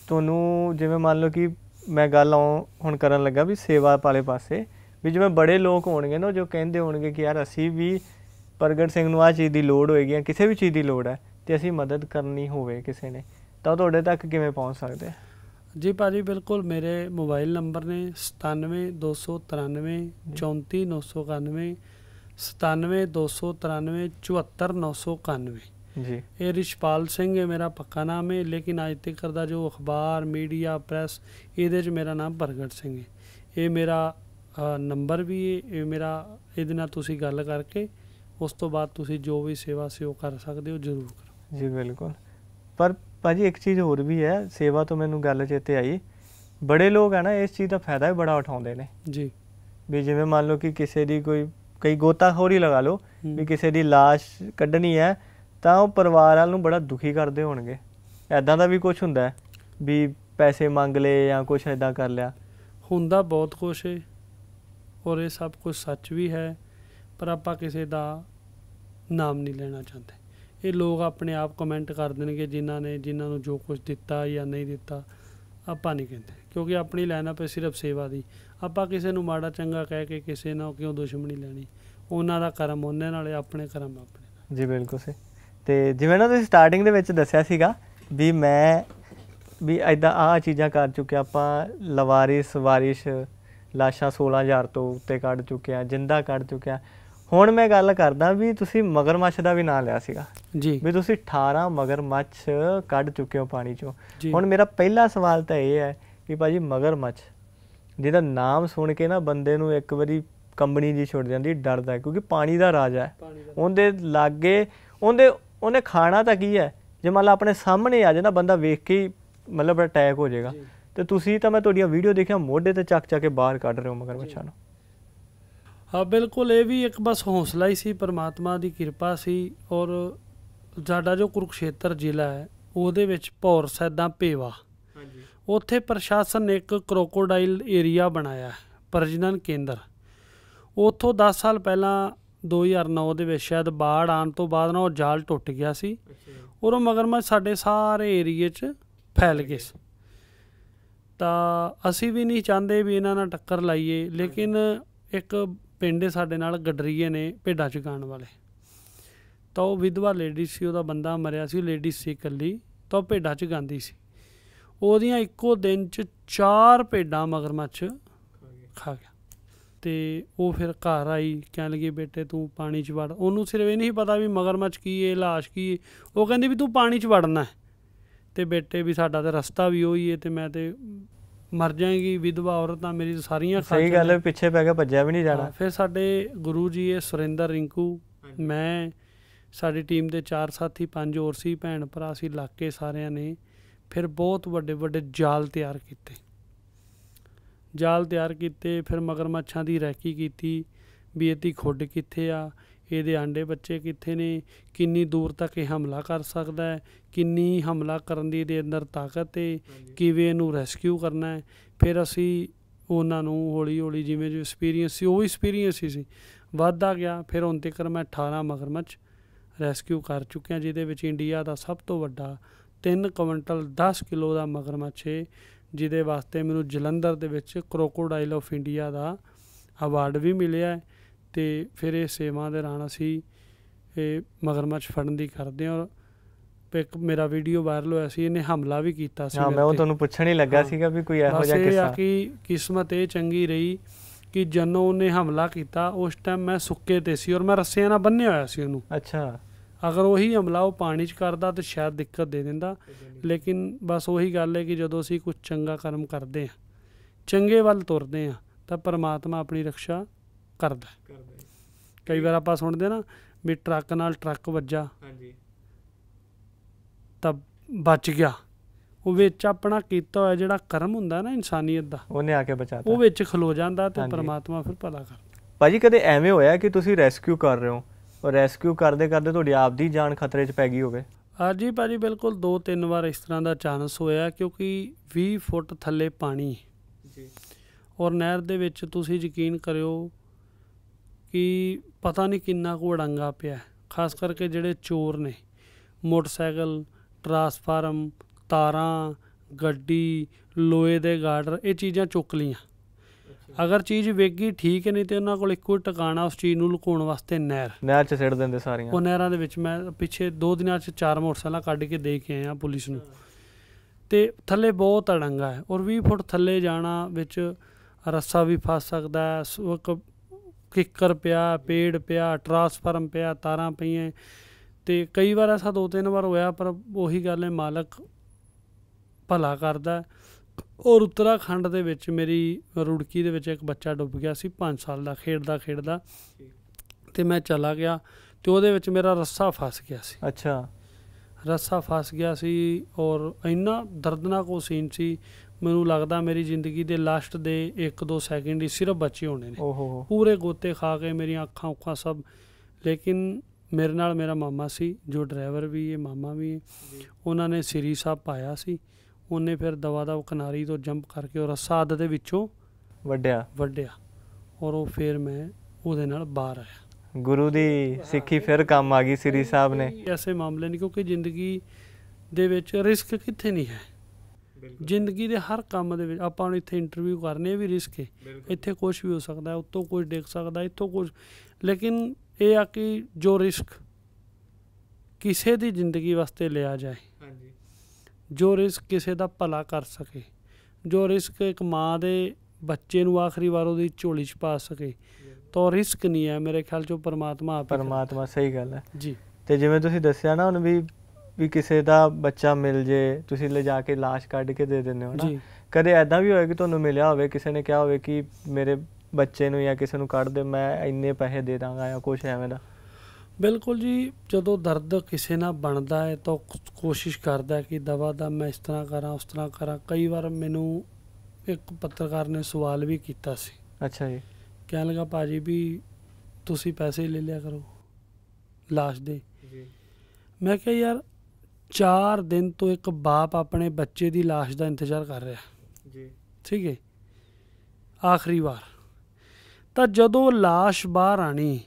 ਤੁਹਾਨੂੰ ਜਿਵੇਂ ਮੰਨ ਲਓ ਕਿ ਮੈਂ ਗੱਲ ਹੁਣ ਕਰਨ ਲੱਗਾ ਵੀ ਸੇਵਾ ਪਾਲੇ ਪਾਸੇ ਵੀ ਜਿਵੇਂ ਬੜੇ ਲੋਕ ਹੋਣਗੇ ਨਾ ਜੋ ਕਹਿੰਦੇ ਹੋਣਗੇ ਕਿ ਯਾਰ ਅਸੀਂ ਵੀ ਪ੍ਰਗਟ ਸਿੰਘ ਨੂੰ ਆ ਚੀਜ਼ ਦੀ ਲੋੜ ਹੋਏਗੀ ਜਾਂ ਕਿਸੇ ਵੀ ਚੀਜ਼ ਦੀ ਲੋੜ ਹੈ ਤੇ ਅਸੀਂ ਮਦਦ ਕਰਨੀ ਹੋਵੇ ਕਿਸੇ ਨੇ ਤਾਂ ਤੁਹਾਡੇ ਤੱਕ ਕਿਵੇਂ ਪਹੁੰਚ ਸਕਦੇ ਆ ਜੀ ਭਾਜੀ ਬਿਲਕੁਲ ਮੇਰੇ ਮੋਬਾਈਲ ਨੰਬਰ ਨੇ 9729934991 9729934991 ਜੀ ਇਹ ਰਿਸ਼ਪਾਲ ਸਿੰਘ ਹੈ ਮੇਰਾ ਪੱਕਾ ਨਾਮ ਹੈ ਲੇਕਿਨ ਅੱਜ ਤੱਕ ਦਾ ਜੋ ਅਖਬਾਰ ਮੀਡੀਆ ਪ੍ਰੈਸ ਇਹਦੇ 'ਚ ਮੇਰਾ ਨਾਮ ਪ੍ਰਗਟ ਸਿੰਘ ਹੈ ਇਹ ਮੇਰਾ ਨੰਬਰ ਵੀ ਇਹ ਮੇਰਾ ਇਹਦੇ ਨਾਲ ਤੁਸੀਂ ਗੱਲ ਕਰਕੇ ਉਸ ਤੋਂ ਬਾਅਦ ਤੁਸੀਂ ਜੋ ਵੀ ਸੇਵਾ ਸੇਵਾ ਕਰ ਸਕਦੇ ਹੋ ਜ਼ਰੂਰ ਕਰੋ ਜੀ ਬਿਲਕੁਲ ਪਰ ਭਾਜੀ ਇੱਕ ਚੀਜ਼ ਹੋਰ ਵੀ ਹੈ ਸੇਵਾ ਤੋਂ ਮੈਨੂੰ ਗੱਲ ਚੇਤੇ ਆਈ ਬੜੇ ਲੋਕ ਹਨ ਨਾ ਇਸ ਚੀਜ਼ ਦਾ ਫਾਇਦਾ ਵੀ ਬੜਾ ਉਠਾਉਂਦੇ ਨੇ ਜੀ ਵੀ ਜਿਵੇਂ ਮੰਨ ਲਓ ਕਿ ਕਿਸੇ ਦੀ ਕੋਈ ਕਈ ਗੋਤਾ ਹੋਰੀ ਲਗਾ ਲਓ ਵੀ ਕਿਸੇ ਦੀ লাশ ਕੱਢਣੀ ਹੈ ਤਾਂ ਉਹ ਪਰਿਵਾਰ ਵਾਲ ਨੂੰ ਬੜਾ ਦੁਖੀ ਕਰਦੇ ਹੋਣਗੇ ਐਦਾਂ ਦਾ ਵੀ ਕੁਝ ਹੁੰਦਾ ਹੈ ਵੀ ਪੈਸੇ ਮੰਗ ਲਏ ਜਾਂ ਕੁਝ ਐਦਾਂ ਕਰ ਲਿਆ ਹੁੰਦਾ ਬਹੁਤ ਕੁਝ ਹੈ ਔਰ ਇਹ ਸਭ ਕੁਝ ਸੱਚ ਵੀ ਹੈ ਪਰ ਆਪਾਂ ਕਿਸੇ ਦਾ ਨਾਮ ਨਹੀਂ ਲੈਣਾ ਚਾਹੁੰਦੇ ਇਹ ਲੋਕ ਆਪਣੇ ਆਪ ਕਮੈਂਟ ਕਰ ਦੇਣਗੇ ਜਿਨ੍ਹਾਂ ਨੇ ਜਿਨ੍ਹਾਂ ਨੂੰ ਜੋ ਕੁਝ ਦਿੱਤਾ ਜਾਂ ਨਹੀਂ ਦਿੱਤਾ ਆਪਾਂ ਨਹੀਂ ਕਹਿੰਦੇ ਕਿਉਂਕਿ ਆਪਣੀ ਲਾਈਨ ਹੈ ਸਿਰਫ ਸੇਵਾ ਦੀ ਆਪਾਂ ਕਿਸੇ ਨੂੰ ਮਾੜਾ ਚੰਗਾ ਕਹਿ ਕੇ ਕਿਸੇ ਨਾਲ ਕਿਉਂ ਦੁਸ਼ਮਣੀ ਲੈਣੀ ਉਹਨਾਂ ਦਾ ਕਰਮ ਉਹਨਾਂ ਨਾਲ ਆਪਣੇ ਕਰਮ ਆਪਣੇ ਜੀ ਬਿਲਕੁਲ ਸੇ ਤੇ ਜਿਵੇਂ ਨਾ ਤੁਸੀਂ ਸਟਾਰਟਿੰਗ ਦੇ ਵਿੱਚ ਦੱਸਿਆ ਸੀਗਾ ਵੀ ਮੈਂ ਵੀ ਐਦਾਂ ਆ ਚੀਜ਼ਾਂ ਕਰ ਚੁੱਕੇ ਆਪਾਂ ਲਵਾਰਿਸ ਵਾਰਿਸ਼ ਲਾਸ਼ਾਂ 16000 ਤੋਂ ਉੱਤੇ ਕੱਢ ਚੁੱਕੇ ਆ ਜਿੰਦਾ ਕੱਢ ਚੁੱਕੇ ਆ ਹੁਣ ਮੈਂ ਗੱਲ ਕਰਦਾ ਵੀ ਤੁਸੀਂ ਮਗਰਮੱਛ ਦਾ ਵੀ ਨਾਂ ਲਿਆ ਸੀਗਾ ਜੀ ਵੀ ਤੁਸੀਂ 18 ਮਗਰਮੱਛ ਕੱਢ ਚੁੱਕੇ ਹੋ ਪਾਣੀ ਚੋਂ ਹੁਣ ਮੇਰਾ ਪਹਿਲਾ ਸਵਾਲ ਤਾਂ ਇਹ ਹੈ ਕਿ ਭਾਜੀ ਮਗਰਮੱਛ ਜਿਹਦਾ ਨਾਮ ਸੁਣ ਕੇ ਨਾ ਬੰਦੇ ਨੂੰ ਇੱਕ ਵਾਰੀ ਕੰਬਣੀ ਜੀ ਛੁੱਟ ਜਾਂਦੀ ਡਰਦਾ ਕਿਉਂਕਿ ਪਾਣੀ ਦਾ ਰਾਜਾ ਹੈ ਉਹਦੇ ਲਾਗੇ ਉਹਦੇ ਉਹਨੇ ਖਾਣਾ ਤਾਂ ਕੀ ਹੈ ਜੇ ਮੰਨ ਲਾ ਆਪਣੇ ਸਾਹਮਣੇ ਆ ਜੇ ਨਾ ਬੰਦਾ ਵੇਖ ਕੇ ਮਤਲਬ ਅਟੈਕ ਹੋ ਜਾਏਗਾ ਤੇ ਤੁਸੀਂ ਤਾਂ ਮੈਂ ਤੁਹਾਡੀਆਂ ਵੀਡੀਓ ਦੇਖਿਆ ਮੋਢੇ ਤੇ ਚੱਕ ਚੱਕ ਕੇ ਬਾਹਰ ਕੱਢ ਰਹੇ ਹੋ ਮਗਰਮੱਛਾਂ ਨੂੰ ਹਾਂ ਬਿਲਕੁਲ ਇਹ ਵੀ ਇੱਕ ਬਸ ਹੌਸਲਾ ਹੀ ਸੀ ਪਰਮਾਤਮਾ ਦੀ ਕਿਰਪਾ ਸੀ ਔਰ ਸਾਡਾ ਜੋ ਕੁਰੂਖੇਤਰ ਜ਼ਿਲ੍ਹਾ ਹੈ ਉਹਦੇ ਵਿੱਚ ਭੌਰ ਸੈਦਾਂ ਪੇਵਾ ਹਾਂਜੀ ਉੱਥੇ ਪ੍ਰਸ਼ਾਸਨ ਨੇ ਇੱਕ ਕ੍ਰੋਕੋਡਾਈਲ ਏਰੀਆ ਬਣਾਇਆ ਪ੍ਰਜਨਨ ਕੇਂਦਰ ਉੱਥੋਂ 10 ਸਾਲ ਪਹਿਲਾਂ 2009 ਦੇ ਵਿੱਚ ਸ਼ਾਇਦ ਬਾੜ ਆਣ ਤੋਂ ਬਾਅਦ ਨਾ ਉਹ ਜਾਲ ਟੁੱਟ ਗਿਆ ਸੀ ਔਰ ਮਗਰਮੱਛ ਸਾਡੇ ਸਾਰੇ ਏਰੀਏ 'ਚ ਫੈਲ ਗਏ ਤਾਂ ਅਸੀਂ ਵੀ ਨਹੀਂ ਚਾਹੁੰਦੇ ਵੀ ਇਹਨਾਂ ਨਾਲ ਟੱਕਰ ਲਾਈਏ ਲੇਕਿਨ ਇੱਕ ਪਿੰਡੇ ਸਾਡੇ ਨਾਲ ਗੱਡਰੀਏ ਨੇ ਭੇਡਾਂ ਚਗਾਣ ਵਾਲੇ ਤਾਂ ਉਹ ਵਿਧਵਾ ਲੇਡੀ ਸੀ ਉਹਦਾ ਬੰਦਾ ਮਰਿਆ ਸੀ ਲੇਡੀ ਸੀ ਇਕੱਲੀ ਤਾਂ ਭੇਡਾਂ ਚ ਗਾਂਦੀ ਸੀ ਉਹਦੀਆਂ ਇੱਕੋ ਦਿਨ ਚ ਚਾਰ ਭੇਡਾਂ ਮਗਰਮੱਛ ਖਾ ਗਿਆ ਤੇ ਉਹ ਫਿਰ ਘਰ ਆਈ ਕਹਿਣ ਲੱਗੀ ਬੇਟੇ ਤੂੰ ਪਾਣੀ ਚ ਵੜ ਉਹਨੂੰ ਸਿਰਫ ਇਹ ਨਹੀਂ ਪਤਾ ਵੀ ਮਗਰਮੱਛ ਕੀ ਏ ਲਾਸ਼ ਕੀ ਉਹ ਕਹਿੰਦੀ ਵੀ ਤੂੰ ਪਾਣੀ ਚ ਵੜਨਾ ਹੈ ਤੇ ਬੇਟੇ ਵੀ ਸਾਡਾ ਤੇ ਰਸਤਾ ਵੀ ਉਹੀ ਏ ਤੇ ਮੈਂ ਤੇ ਮਰ ਜਾਏਗੀ ਵਿਧਵਾ ਔਰਤਾਂ ਮੇਰੀ ਸਾਰੀਆਂ ਖਾਚਾਂ ਸਹੀ ਗੱਲ ਹੈ ਪਿੱਛੇ ਪੈ ਕੇ ਭੱਜਿਆ ਵੀ ਨਹੀਂ ਜਾਣਾ ਫਿਰ ਸਾਡੇ ਗੁਰੂ ਜੀ ਇਹ ਸੁਰਿੰਦਰ ਰਿੰਕੂ ਮੈਂ ਸਾਡੀ ਟੀਮ ਦੇ ਚਾਰ ਸਾਥੀ ਪੰਜ ਹੋਰ ਸੀ ਭੈਣ ਭਰਾ ਸੀ ਇਲਾਕੇ ਸਾਰਿਆਂ ਨੇ ਫਿਰ ਬਹੁਤ ਵੱਡੇ ਵੱਡੇ ਜਾਲ ਤਿਆਰ ਕੀਤੇ ਜਾਲ ਤਿਆਰ ਕੀਤੇ ਫਿਰ ਮਗਰਮੱਛਾਂ ਦੀ ਰੈਕੀ ਕੀਤੀ ਵੀ ਇਹਦੀ ਖੁੱਡ ਕਿੱਥੇ ਆ ਇਹਦੇ ਆਂਡੇ ਬੱਚੇ ਕਿੱਥੇ ਨੇ ਕਿੰਨੀ ਦੂਰ ਤੱਕ ਇਹ ਹਮਲਾ ਕਰ ਸਕਦਾ ਹੈ ਕਿੰਨੀ ਹਮਲਾ ਕਰਨ ਦੀ ਇਹਦੇ ਅੰਦਰ ਤਾਕਤ ਹੈ ਕਿਵੇਂ ਇਹਨੂੰ ਰੈਸਕਿਊ ਕਰਨਾ ਹੈ ਫਿਰ ਅਸੀਂ ਉਹਨਾਂ ਨੂੰ ਹੌਲੀ ਹੌਲੀ ਜਿਵੇਂ ਜੋ ਐਕਸਪੀਰੀਅੰਸ ਸੀ ਉਹ ਐਕਸਪੀਰੀਅੰਸ ਹੀ ਸੀ ਵੱਧਦਾ ਗਿਆ ਫਿਰ ਹੁਣ ਤੱਕ ਮੈਂ 18 ਮਗਰਮੱਛ ਰੈਸਕਿਊ ਕਰ ਚੁੱਕਿਆ ਜਿਹਦੇ ਵਿੱਚ ਇੰਡੀਆ ਦਾ ਸਭ ਤੋਂ ਵੱਡਾ 3 ਕੁਇੰਟਲ 10 ਕਿਲੋ ਦਾ ਮਗਰਮੱਛ ਹੈ ਜਿਹਦੇ ਵਾਸਤੇ ਮੈਨੂੰ ਜਲੰਧਰ ਦੇ ਵਿੱਚ ਕ੍ਰੋਕੋਡਾਈਲ ਆਫ ਇੰਡੀਆ ਦਾ ਅਵਾਰਡ ਵੀ ਮਿਲਿਆ ਹੈ ਤੇ ਫਿਰ ਇਹ ਸੇਵਾ ਦੇ ਰਾਣਾ ਅਸੀਂ ਇਹ ਮਗਰਮੱਛ ਫੜਨ ਦੀ ਕਰਦੇ ਹਾਂ ਔਰ ਇੱਕ ਮੇਰਾ ਵੀਡੀਓ ਵਾਇਰਲ ਹੋਇਆ ਸੀ ਇਹਨੇ ਹਮਲਾ ਵੀ ਕੀਤਾ ਸੀ ਹਾਂ ਮੈਂ ਉਹ ਤੁਹਾਨੂੰ ਪੁੱਛਣ ਹੀ ਲੱਗਾ ਸੀਗਾ ਵੀ ਕੋਈ ਇਹੋ ਜਿਹਾ ਕਿਸਾ ਕਿ ਕਿਸਮਤ ਇਹ ਚੰਗੀ ਰਹੀ ਕਿ ਜਦੋਂ ਉਹਨੇ ਹਮਲਾ ਕੀਤਾ ਉਸ ਟਾਈਮ ਮੈਂ ਸੁੱਕੇ ਤੇ ਸੀ ਔਰ ਮੈਂ ਰੱਸਿਆਂ ਨਾਲ ਬੰਨਿਆ ਹੋਇਆ ਸੀ ਉਹਨੂੰ ਅੱਛਾ ਅਗਰ ਉਹੀ ਹਮਲਾ ਉਹ ਪਾਣੀ 'ਚ ਕਰਦਾ ਤਾਂ ਸ਼ਾਇਦ ਦਿੱਕਤ ਦੇ ਦਿੰਦਾ ਲੇਕਿਨ ਬਸ ਉਹੀ ਗੱਲ ਹੈ ਕਿ ਜਦੋਂ ਅਸੀਂ ਕੁਝ ਚੰਗਾ ਕਰਮ ਕਰਦੇ ਆ ਚੰਗੇ ਵੱਲ ਤੁਰਦੇ ਆ ਤਾਂ ਪਰਮਾਤਮਾ ਆਪਣੀ ਰੱਖਿਆ ਕਰਦਾ ਕਰਦਾ ਕਈ ਵਾਰ ਆਪਾਂ ਸੁਣਦੇ ਨਾ ਵੀ ਟਰੱਕ ਨਾਲ ਟਰੱਕ ਵੱਜਾ ਹਾਂਜੀ ਤਾਂ ਬਚ ਗਿਆ ਉਹ ਵਿੱਚ ਆਪਣਾ ਕੀਤਾ ਹੋਇਆ ਜਿਹੜਾ ਕਰਮ ਹੁੰਦਾ ਨਾ ਇਨਸਾਨੀਅਤ ਦਾ ਉਹਨੇ ਆ ਕੇ ਬਚਾਤਾ ਉਹ ਵਿੱਚ ਖਲੋ ਜਾਂਦਾ ਤੇ ਪਰਮਾਤਮਾ ਫਿਰ ਭਲਾ ਕਰਦਾ ਭਾਜੀ ਕਦੇ ਐਵੇਂ ਹੋਇਆ ਕਿ ਤੁਸੀਂ ਰੈਸਕਿਊ ਕਰ ਰਹੇ ਹੋ ਔਰ ਰੈਸਕਿਊ ਕਰਦੇ ਕਰਦੇ ਤੁਹਾਡੀ ਆਪਦੀ ਜਾਨ ਖਤਰੇ 'ਚ ਪੈ ਗਈ ਹੋਵੇ ਹਾਂਜੀ ਭਾਜੀ ਬਿਲਕੁਲ 2-3 ਵਾਰ ਇਸ ਤਰ੍ਹਾਂ ਦਾ ਚਾਂਸ ਹੋਇਆ ਕਿਉਂਕਿ 20 ਫੁੱਟ ਥੱਲੇ ਪਾਣੀ ਜੀ ਔਰ ਨਹਿਰ ਦੇ ਵਿੱਚ ਤੁਸੀਂ ਯਕੀਨ ਕਰਿਓ ਕਿ ਪਤਾ ਨਹੀਂ ਕਿੰਨਾ ਕੁ ਅੜੰਗਾ ਪਿਆ ਖਾਸ ਕਰਕੇ ਜਿਹੜੇ ਚੋਰ ਨੇ ਮੋਟਰਸਾਈਕਲ ਟਰਾਂਸਫਾਰਮ ਤਾਰਾਂ ਗੱਡੀ ਲੋਹੇ ਦੇ ਗਾਰਡਰ ਇਹ ਚੀਜ਼ਾਂ ਚੁੱਕ ਲੀਆਂ ਅਗਰ ਚੀਜ਼ ਵੇਗੀ ਠੀਕ ਹੈ ਨਹੀਂ ਤੇ ਉਹਨਾਂ ਕੋਲ ਇੱਕੋ ਟਿਕਾਣਾ ਉਸ ਚੀਜ਼ ਨੂੰ ਲੁਕਾਉਣ ਵਾਸਤੇ ਨਹਿਰ ਨਹਿਰ 'ਚ ਸਿੱਟ ਦਿੰਦੇ ਸਾਰੀਆਂ ਉਹ ਨਹਿਰਾਂ ਦੇ ਵਿੱਚ ਮੈਂ ਪਿੱਛੇ 2 ਦਿਨਾਂ 'ਚ ਚਾਰ ਮੋਟਰਸਾਈਕਲਾਂ ਕੱਢ ਕੇ ਦੇ ਕੇ ਆਇਆ ਪੁਲਿਸ ਨੂੰ ਤੇ ਥੱਲੇ ਬਹੁਤ ਅੜੰਗਾ ਹੈ ਔਰ 20 ਫੁੱਟ ਥੱਲੇ ਜਾਣਾ ਵਿੱਚ ਰੱਸਾ ਵੀ ਫਸ ਸਕਦਾ ਹੈ ਕਿੱਕਰ ਪਿਆ ਪੇੜ ਪਿਆ ਟਰਾਂਸਫਾਰਮ ਪਿਆ ਤਾਰਾਂ ਪਈਆਂ ਤੇ ਕਈ ਵਾਰ ਐਸਾ ਦੋ ਤਿੰਨ ਵਾਰ ਹੋਇਆ ਪਰ ਉਹੀ ਗੱਲ ਹੈ ਮਾਲਕ ਭਲਾ ਕਰਦਾ ਔਰ ਉੱਤਰਾਖੰਡ ਦੇ ਵਿੱਚ ਮੇਰੀ ਰੁੜਕੀ ਦੇ ਵਿੱਚ ਇੱਕ ਬੱਚਾ ਡੁੱਬ ਗਿਆ ਸੀ 5 ਸਾਲ ਦਾ ਖੇਡਦਾ ਖੇਡਦਾ ਤੇ ਮੈਂ ਚਲਾ ਗਿਆ ਤੇ ਉਹਦੇ ਵਿੱਚ ਮੇਰਾ ਰੱਸਾ ਫਸ ਗਿਆ ਸੀ ਅੱਛਾ ਰੱਸਾ ਫਸ ਗਿਆ ਸੀ ਔਰ ਇੰਨਾ ਦਰਦਨਾਕ ਉਹ ਸੀਨ ਸੀ ਮੈਨੂੰ ਲੱਗਦਾ ਮੇਰੀ ਜ਼ਿੰਦਗੀ ਦੇ ਲਾਸਟ ਦੇ 1-2 ਸੈਕਿੰਡ ਹੀ ਸਿਰਫ ਬਚੇ ਹੋਣੇ ਨੇ ਪੂਰੇ ਗੋਤੇ ਖਾ ਕੇ ਮੇਰੀਆਂ ਅੱਖਾਂ ਉੱਖਾਂ ਸਭ ਲੇਕਿਨ ਮੇਰੇ ਨਾਲ ਮੇਰਾ ਮਾਮਾ ਸੀ ਜੋ ਡਰਾਈਵਰ ਵੀ ਹੈ ਮਾਮਾ ਵੀ ਹੈ ਉਹਨਾਂ ਨੇ ਸਿਰੀ ਸਾਹਿਬ ਪਾਇਆ ਸੀ ਉਹਨੇ ਫਿਰ ਦਵਾ ਦਾ ਕਿਨਾਰੀ ਤੋਂ ਜੰਪ ਕਰਕੇ ਉਹ ਰੱਸਾ ਦੇ ਵਿੱਚੋਂ ਵੱਡਿਆ ਵੱਡਿਆ ਔਰ ਉਹ ਫਿਰ ਮੈਂ ਉਹਦੇ ਨਾਲ ਬਾਹਰ ਆਇਆ ਗੁਰੂ ਦੀ ਸਿੱਖੀ ਫਿਰ ਕੰਮ ਆ ਗਈ ਸ੍ਰੀ ਸਾਹਿਬ ਨੇ ਐਸੇ ਮਾਮਲੇ ਨੇ ਕਿਉਂਕਿ ਜ਼ਿੰਦਗੀ ਦੇ ਵਿੱਚ ਰਿਸਕ ਕਿੱਥੇ ਨਹੀਂ ਹੈ ਜ਼ਿੰਦਗੀ ਦੇ ਹਰ ਕੰਮ ਦੇ ਵਿੱਚ ਆਪਾਂ ਨੂੰ ਇੱਥੇ ਇੰਟਰਵਿਊ ਕਰਨੇ ਵੀ ਰਿਸਕ ਹੈ ਇੱਥੇ ਕੁਝ ਵੀ ਹੋ ਸਕਦਾ ਹੈ ਉੱਤੋਂ ਕੁਝ ਡਿੱਗ ਸਕਦਾ ਇੱਥੋਂ ਕੁਝ ਲੇਕਿਨ ਇਹ ਆ ਕਿ ਜੋ ਰਿਸਕ ਕਿਸੇ ਦੀ ਜ਼ਿੰਦਗੀ ਵਾਸਤੇ ਲਿਆ ਜਾਏ ਹਾਂਜੀ ਜੋ ਰਿਸਕ ਕਿਸੇ ਦਾ ਭਲਾ ਕਰ ਸਕੇ ਜੋ ਰਿਸਕ ਇੱਕ ਮਾਂ ਦੇ ਬੱਚੇ ਨੂੰ ਆਖਰੀ ਵਾਰ ਉਹਦੀ ਝੋਲੀ 'ਚ ਪਾ ਸਕੇ ਤਾਂ ਰਿਸਕ ਨਹੀਂ ਹੈ ਮੇਰੇ ਖਿਆਲ 'ਚੋਂ ਪਰਮਾਤਮਾ ਆਪੇ ਪਰਮਾਤਮਾ ਸਹੀ ਗੱਲ ਹੈ ਜੀ ਤੇ ਜਿਵੇਂ ਤੁਸੀਂ ਦੱਸਿਆ ਨਾ ਹੁਣ ਵੀ ਵੀ ਕਿਸੇ ਦਾ ਬੱਚਾ ਮਿਲ ਜੇ ਤੁਸੀਂ ਲਿਜਾ ਕੇ লাশ ਕੱਢ ਕੇ ਦੇ ਦਿੰਦੇ ਹੋ ਨਾ ਕਦੇ ਐਦਾਂ ਵੀ ਹੋਇਆ ਕਿ ਤੁਹਾਨੂੰ ਮਿਲਿਆ ਹੋਵੇ ਕਿਸੇ ਨੇ ਕਿਹਾ ਹੋਵੇ ਕਿ ਮੇਰੇ ਬੱਚੇ ਨੂੰ ਜਾਂ ਕਿਸੇ ਨੂੰ ਕੱਢ ਦੇ ਮੈਂ ਇੰਨੇ ਪੈਸੇ ਦੇ ਦਾਂਗਾ ਜਾਂ ਕੁਝ ਐਵੇਂ ਦਾ ਬਿਲਕੁਲ ਜੀ ਜਦੋਂ ਦਰਦ ਕਿਸੇ ਨਾਲ ਬਣਦਾ ਹੈ ਤਾਂ ਕੋਸ਼ਿਸ਼ ਕਰਦਾ ਕਿ ਦਵਾ ਦਾ ਮੈਂ ਇਸ ਤਰ੍ਹਾਂ ਕਰਾਂ ਉਸ ਤਰ੍ਹਾਂ ਕਰਾਂ ਕਈ ਵਾਰ ਮੈਨੂੰ ਇੱਕ ਪੱਤਰਕਾਰ ਨੇ ਸਵਾਲ ਵੀ ਕੀਤਾ ਸੀ ਅੱਛਾ ਜੀ ਕਹਿਣ ਲੱਗਾ ਭਾਜੀ ਵੀ ਤੁਸੀਂ ਪੈਸੇ ਲੈ ਲਿਆ ਕਰੋ লাশ ਦੇ ਜੀ ਮੈਂ ਕਿਹਾ ਯਾਰ 4 ਦਿਨ ਤੋਂ ਇੱਕ ਬਾਪ ਆਪਣੇ ਬੱਚੇ ਦੀ লাশ ਦਾ ਇੰਤਜ਼ਾਰ ਕਰ ਰਿਹਾ ਜੀ ਠੀਕ ਹੈ ਆਖਰੀ ਵਾਰ ਤਾਂ ਜਦੋਂ লাশ ਬਾਹਰ ਆਣੀ